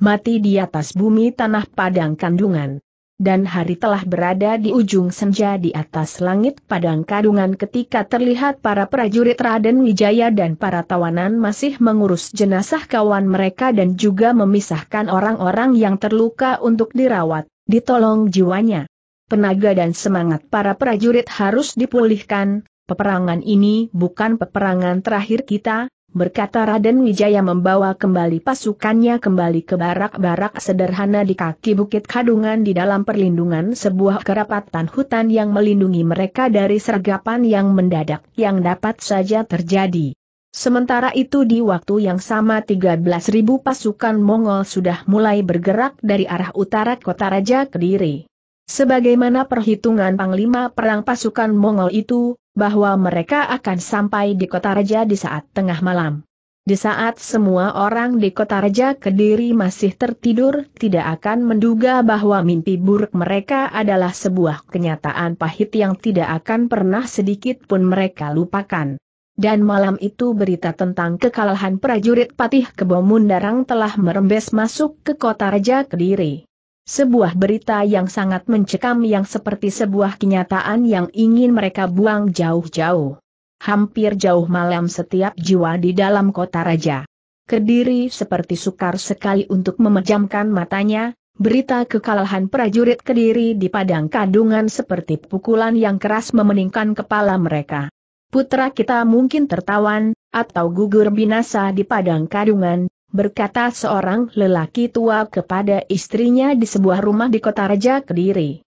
Mati di atas bumi tanah padang kandungan. Dan hari telah berada di ujung senja di atas langit padang kandungan ketika terlihat para prajurit Raden Wijaya dan para tawanan masih mengurus jenazah kawan mereka dan juga memisahkan orang-orang yang terluka untuk dirawat, ditolong jiwanya. Penaga dan semangat para prajurit harus dipulihkan, peperangan ini bukan peperangan terakhir kita, berkata Raden Wijaya membawa kembali pasukannya kembali ke barak-barak sederhana di kaki Bukit Kadungan di dalam perlindungan sebuah kerapatan hutan yang melindungi mereka dari sergapan yang mendadak yang dapat saja terjadi. Sementara itu di waktu yang sama 13.000 pasukan Mongol sudah mulai bergerak dari arah utara kota Raja Kediri. Sebagaimana perhitungan Panglima Perang Pasukan Mongol itu, bahwa mereka akan sampai di kota raja di saat tengah malam. Di saat semua orang di kota raja Kediri masih tertidur tidak akan menduga bahwa mimpi buruk mereka adalah sebuah kenyataan pahit yang tidak akan pernah sedikit pun mereka lupakan. Dan malam itu berita tentang kekalahan prajurit Patih Kebomundarang telah merembes masuk ke kota Raja Kediri. Sebuah berita yang sangat mencekam yang seperti sebuah kenyataan yang ingin mereka buang jauh-jauh. Hampir jauh malam setiap jiwa di dalam kota raja. Kediri seperti sukar sekali untuk memejamkan matanya, berita kekalahan prajurit Kediri di padang kandungan seperti pukulan yang keras memeningkan kepala mereka. Putra kita mungkin tertawan, atau gugur binasa di padang kandungan, berkata seorang lelaki tua kepada istrinya di sebuah rumah di kota Raja Kediri.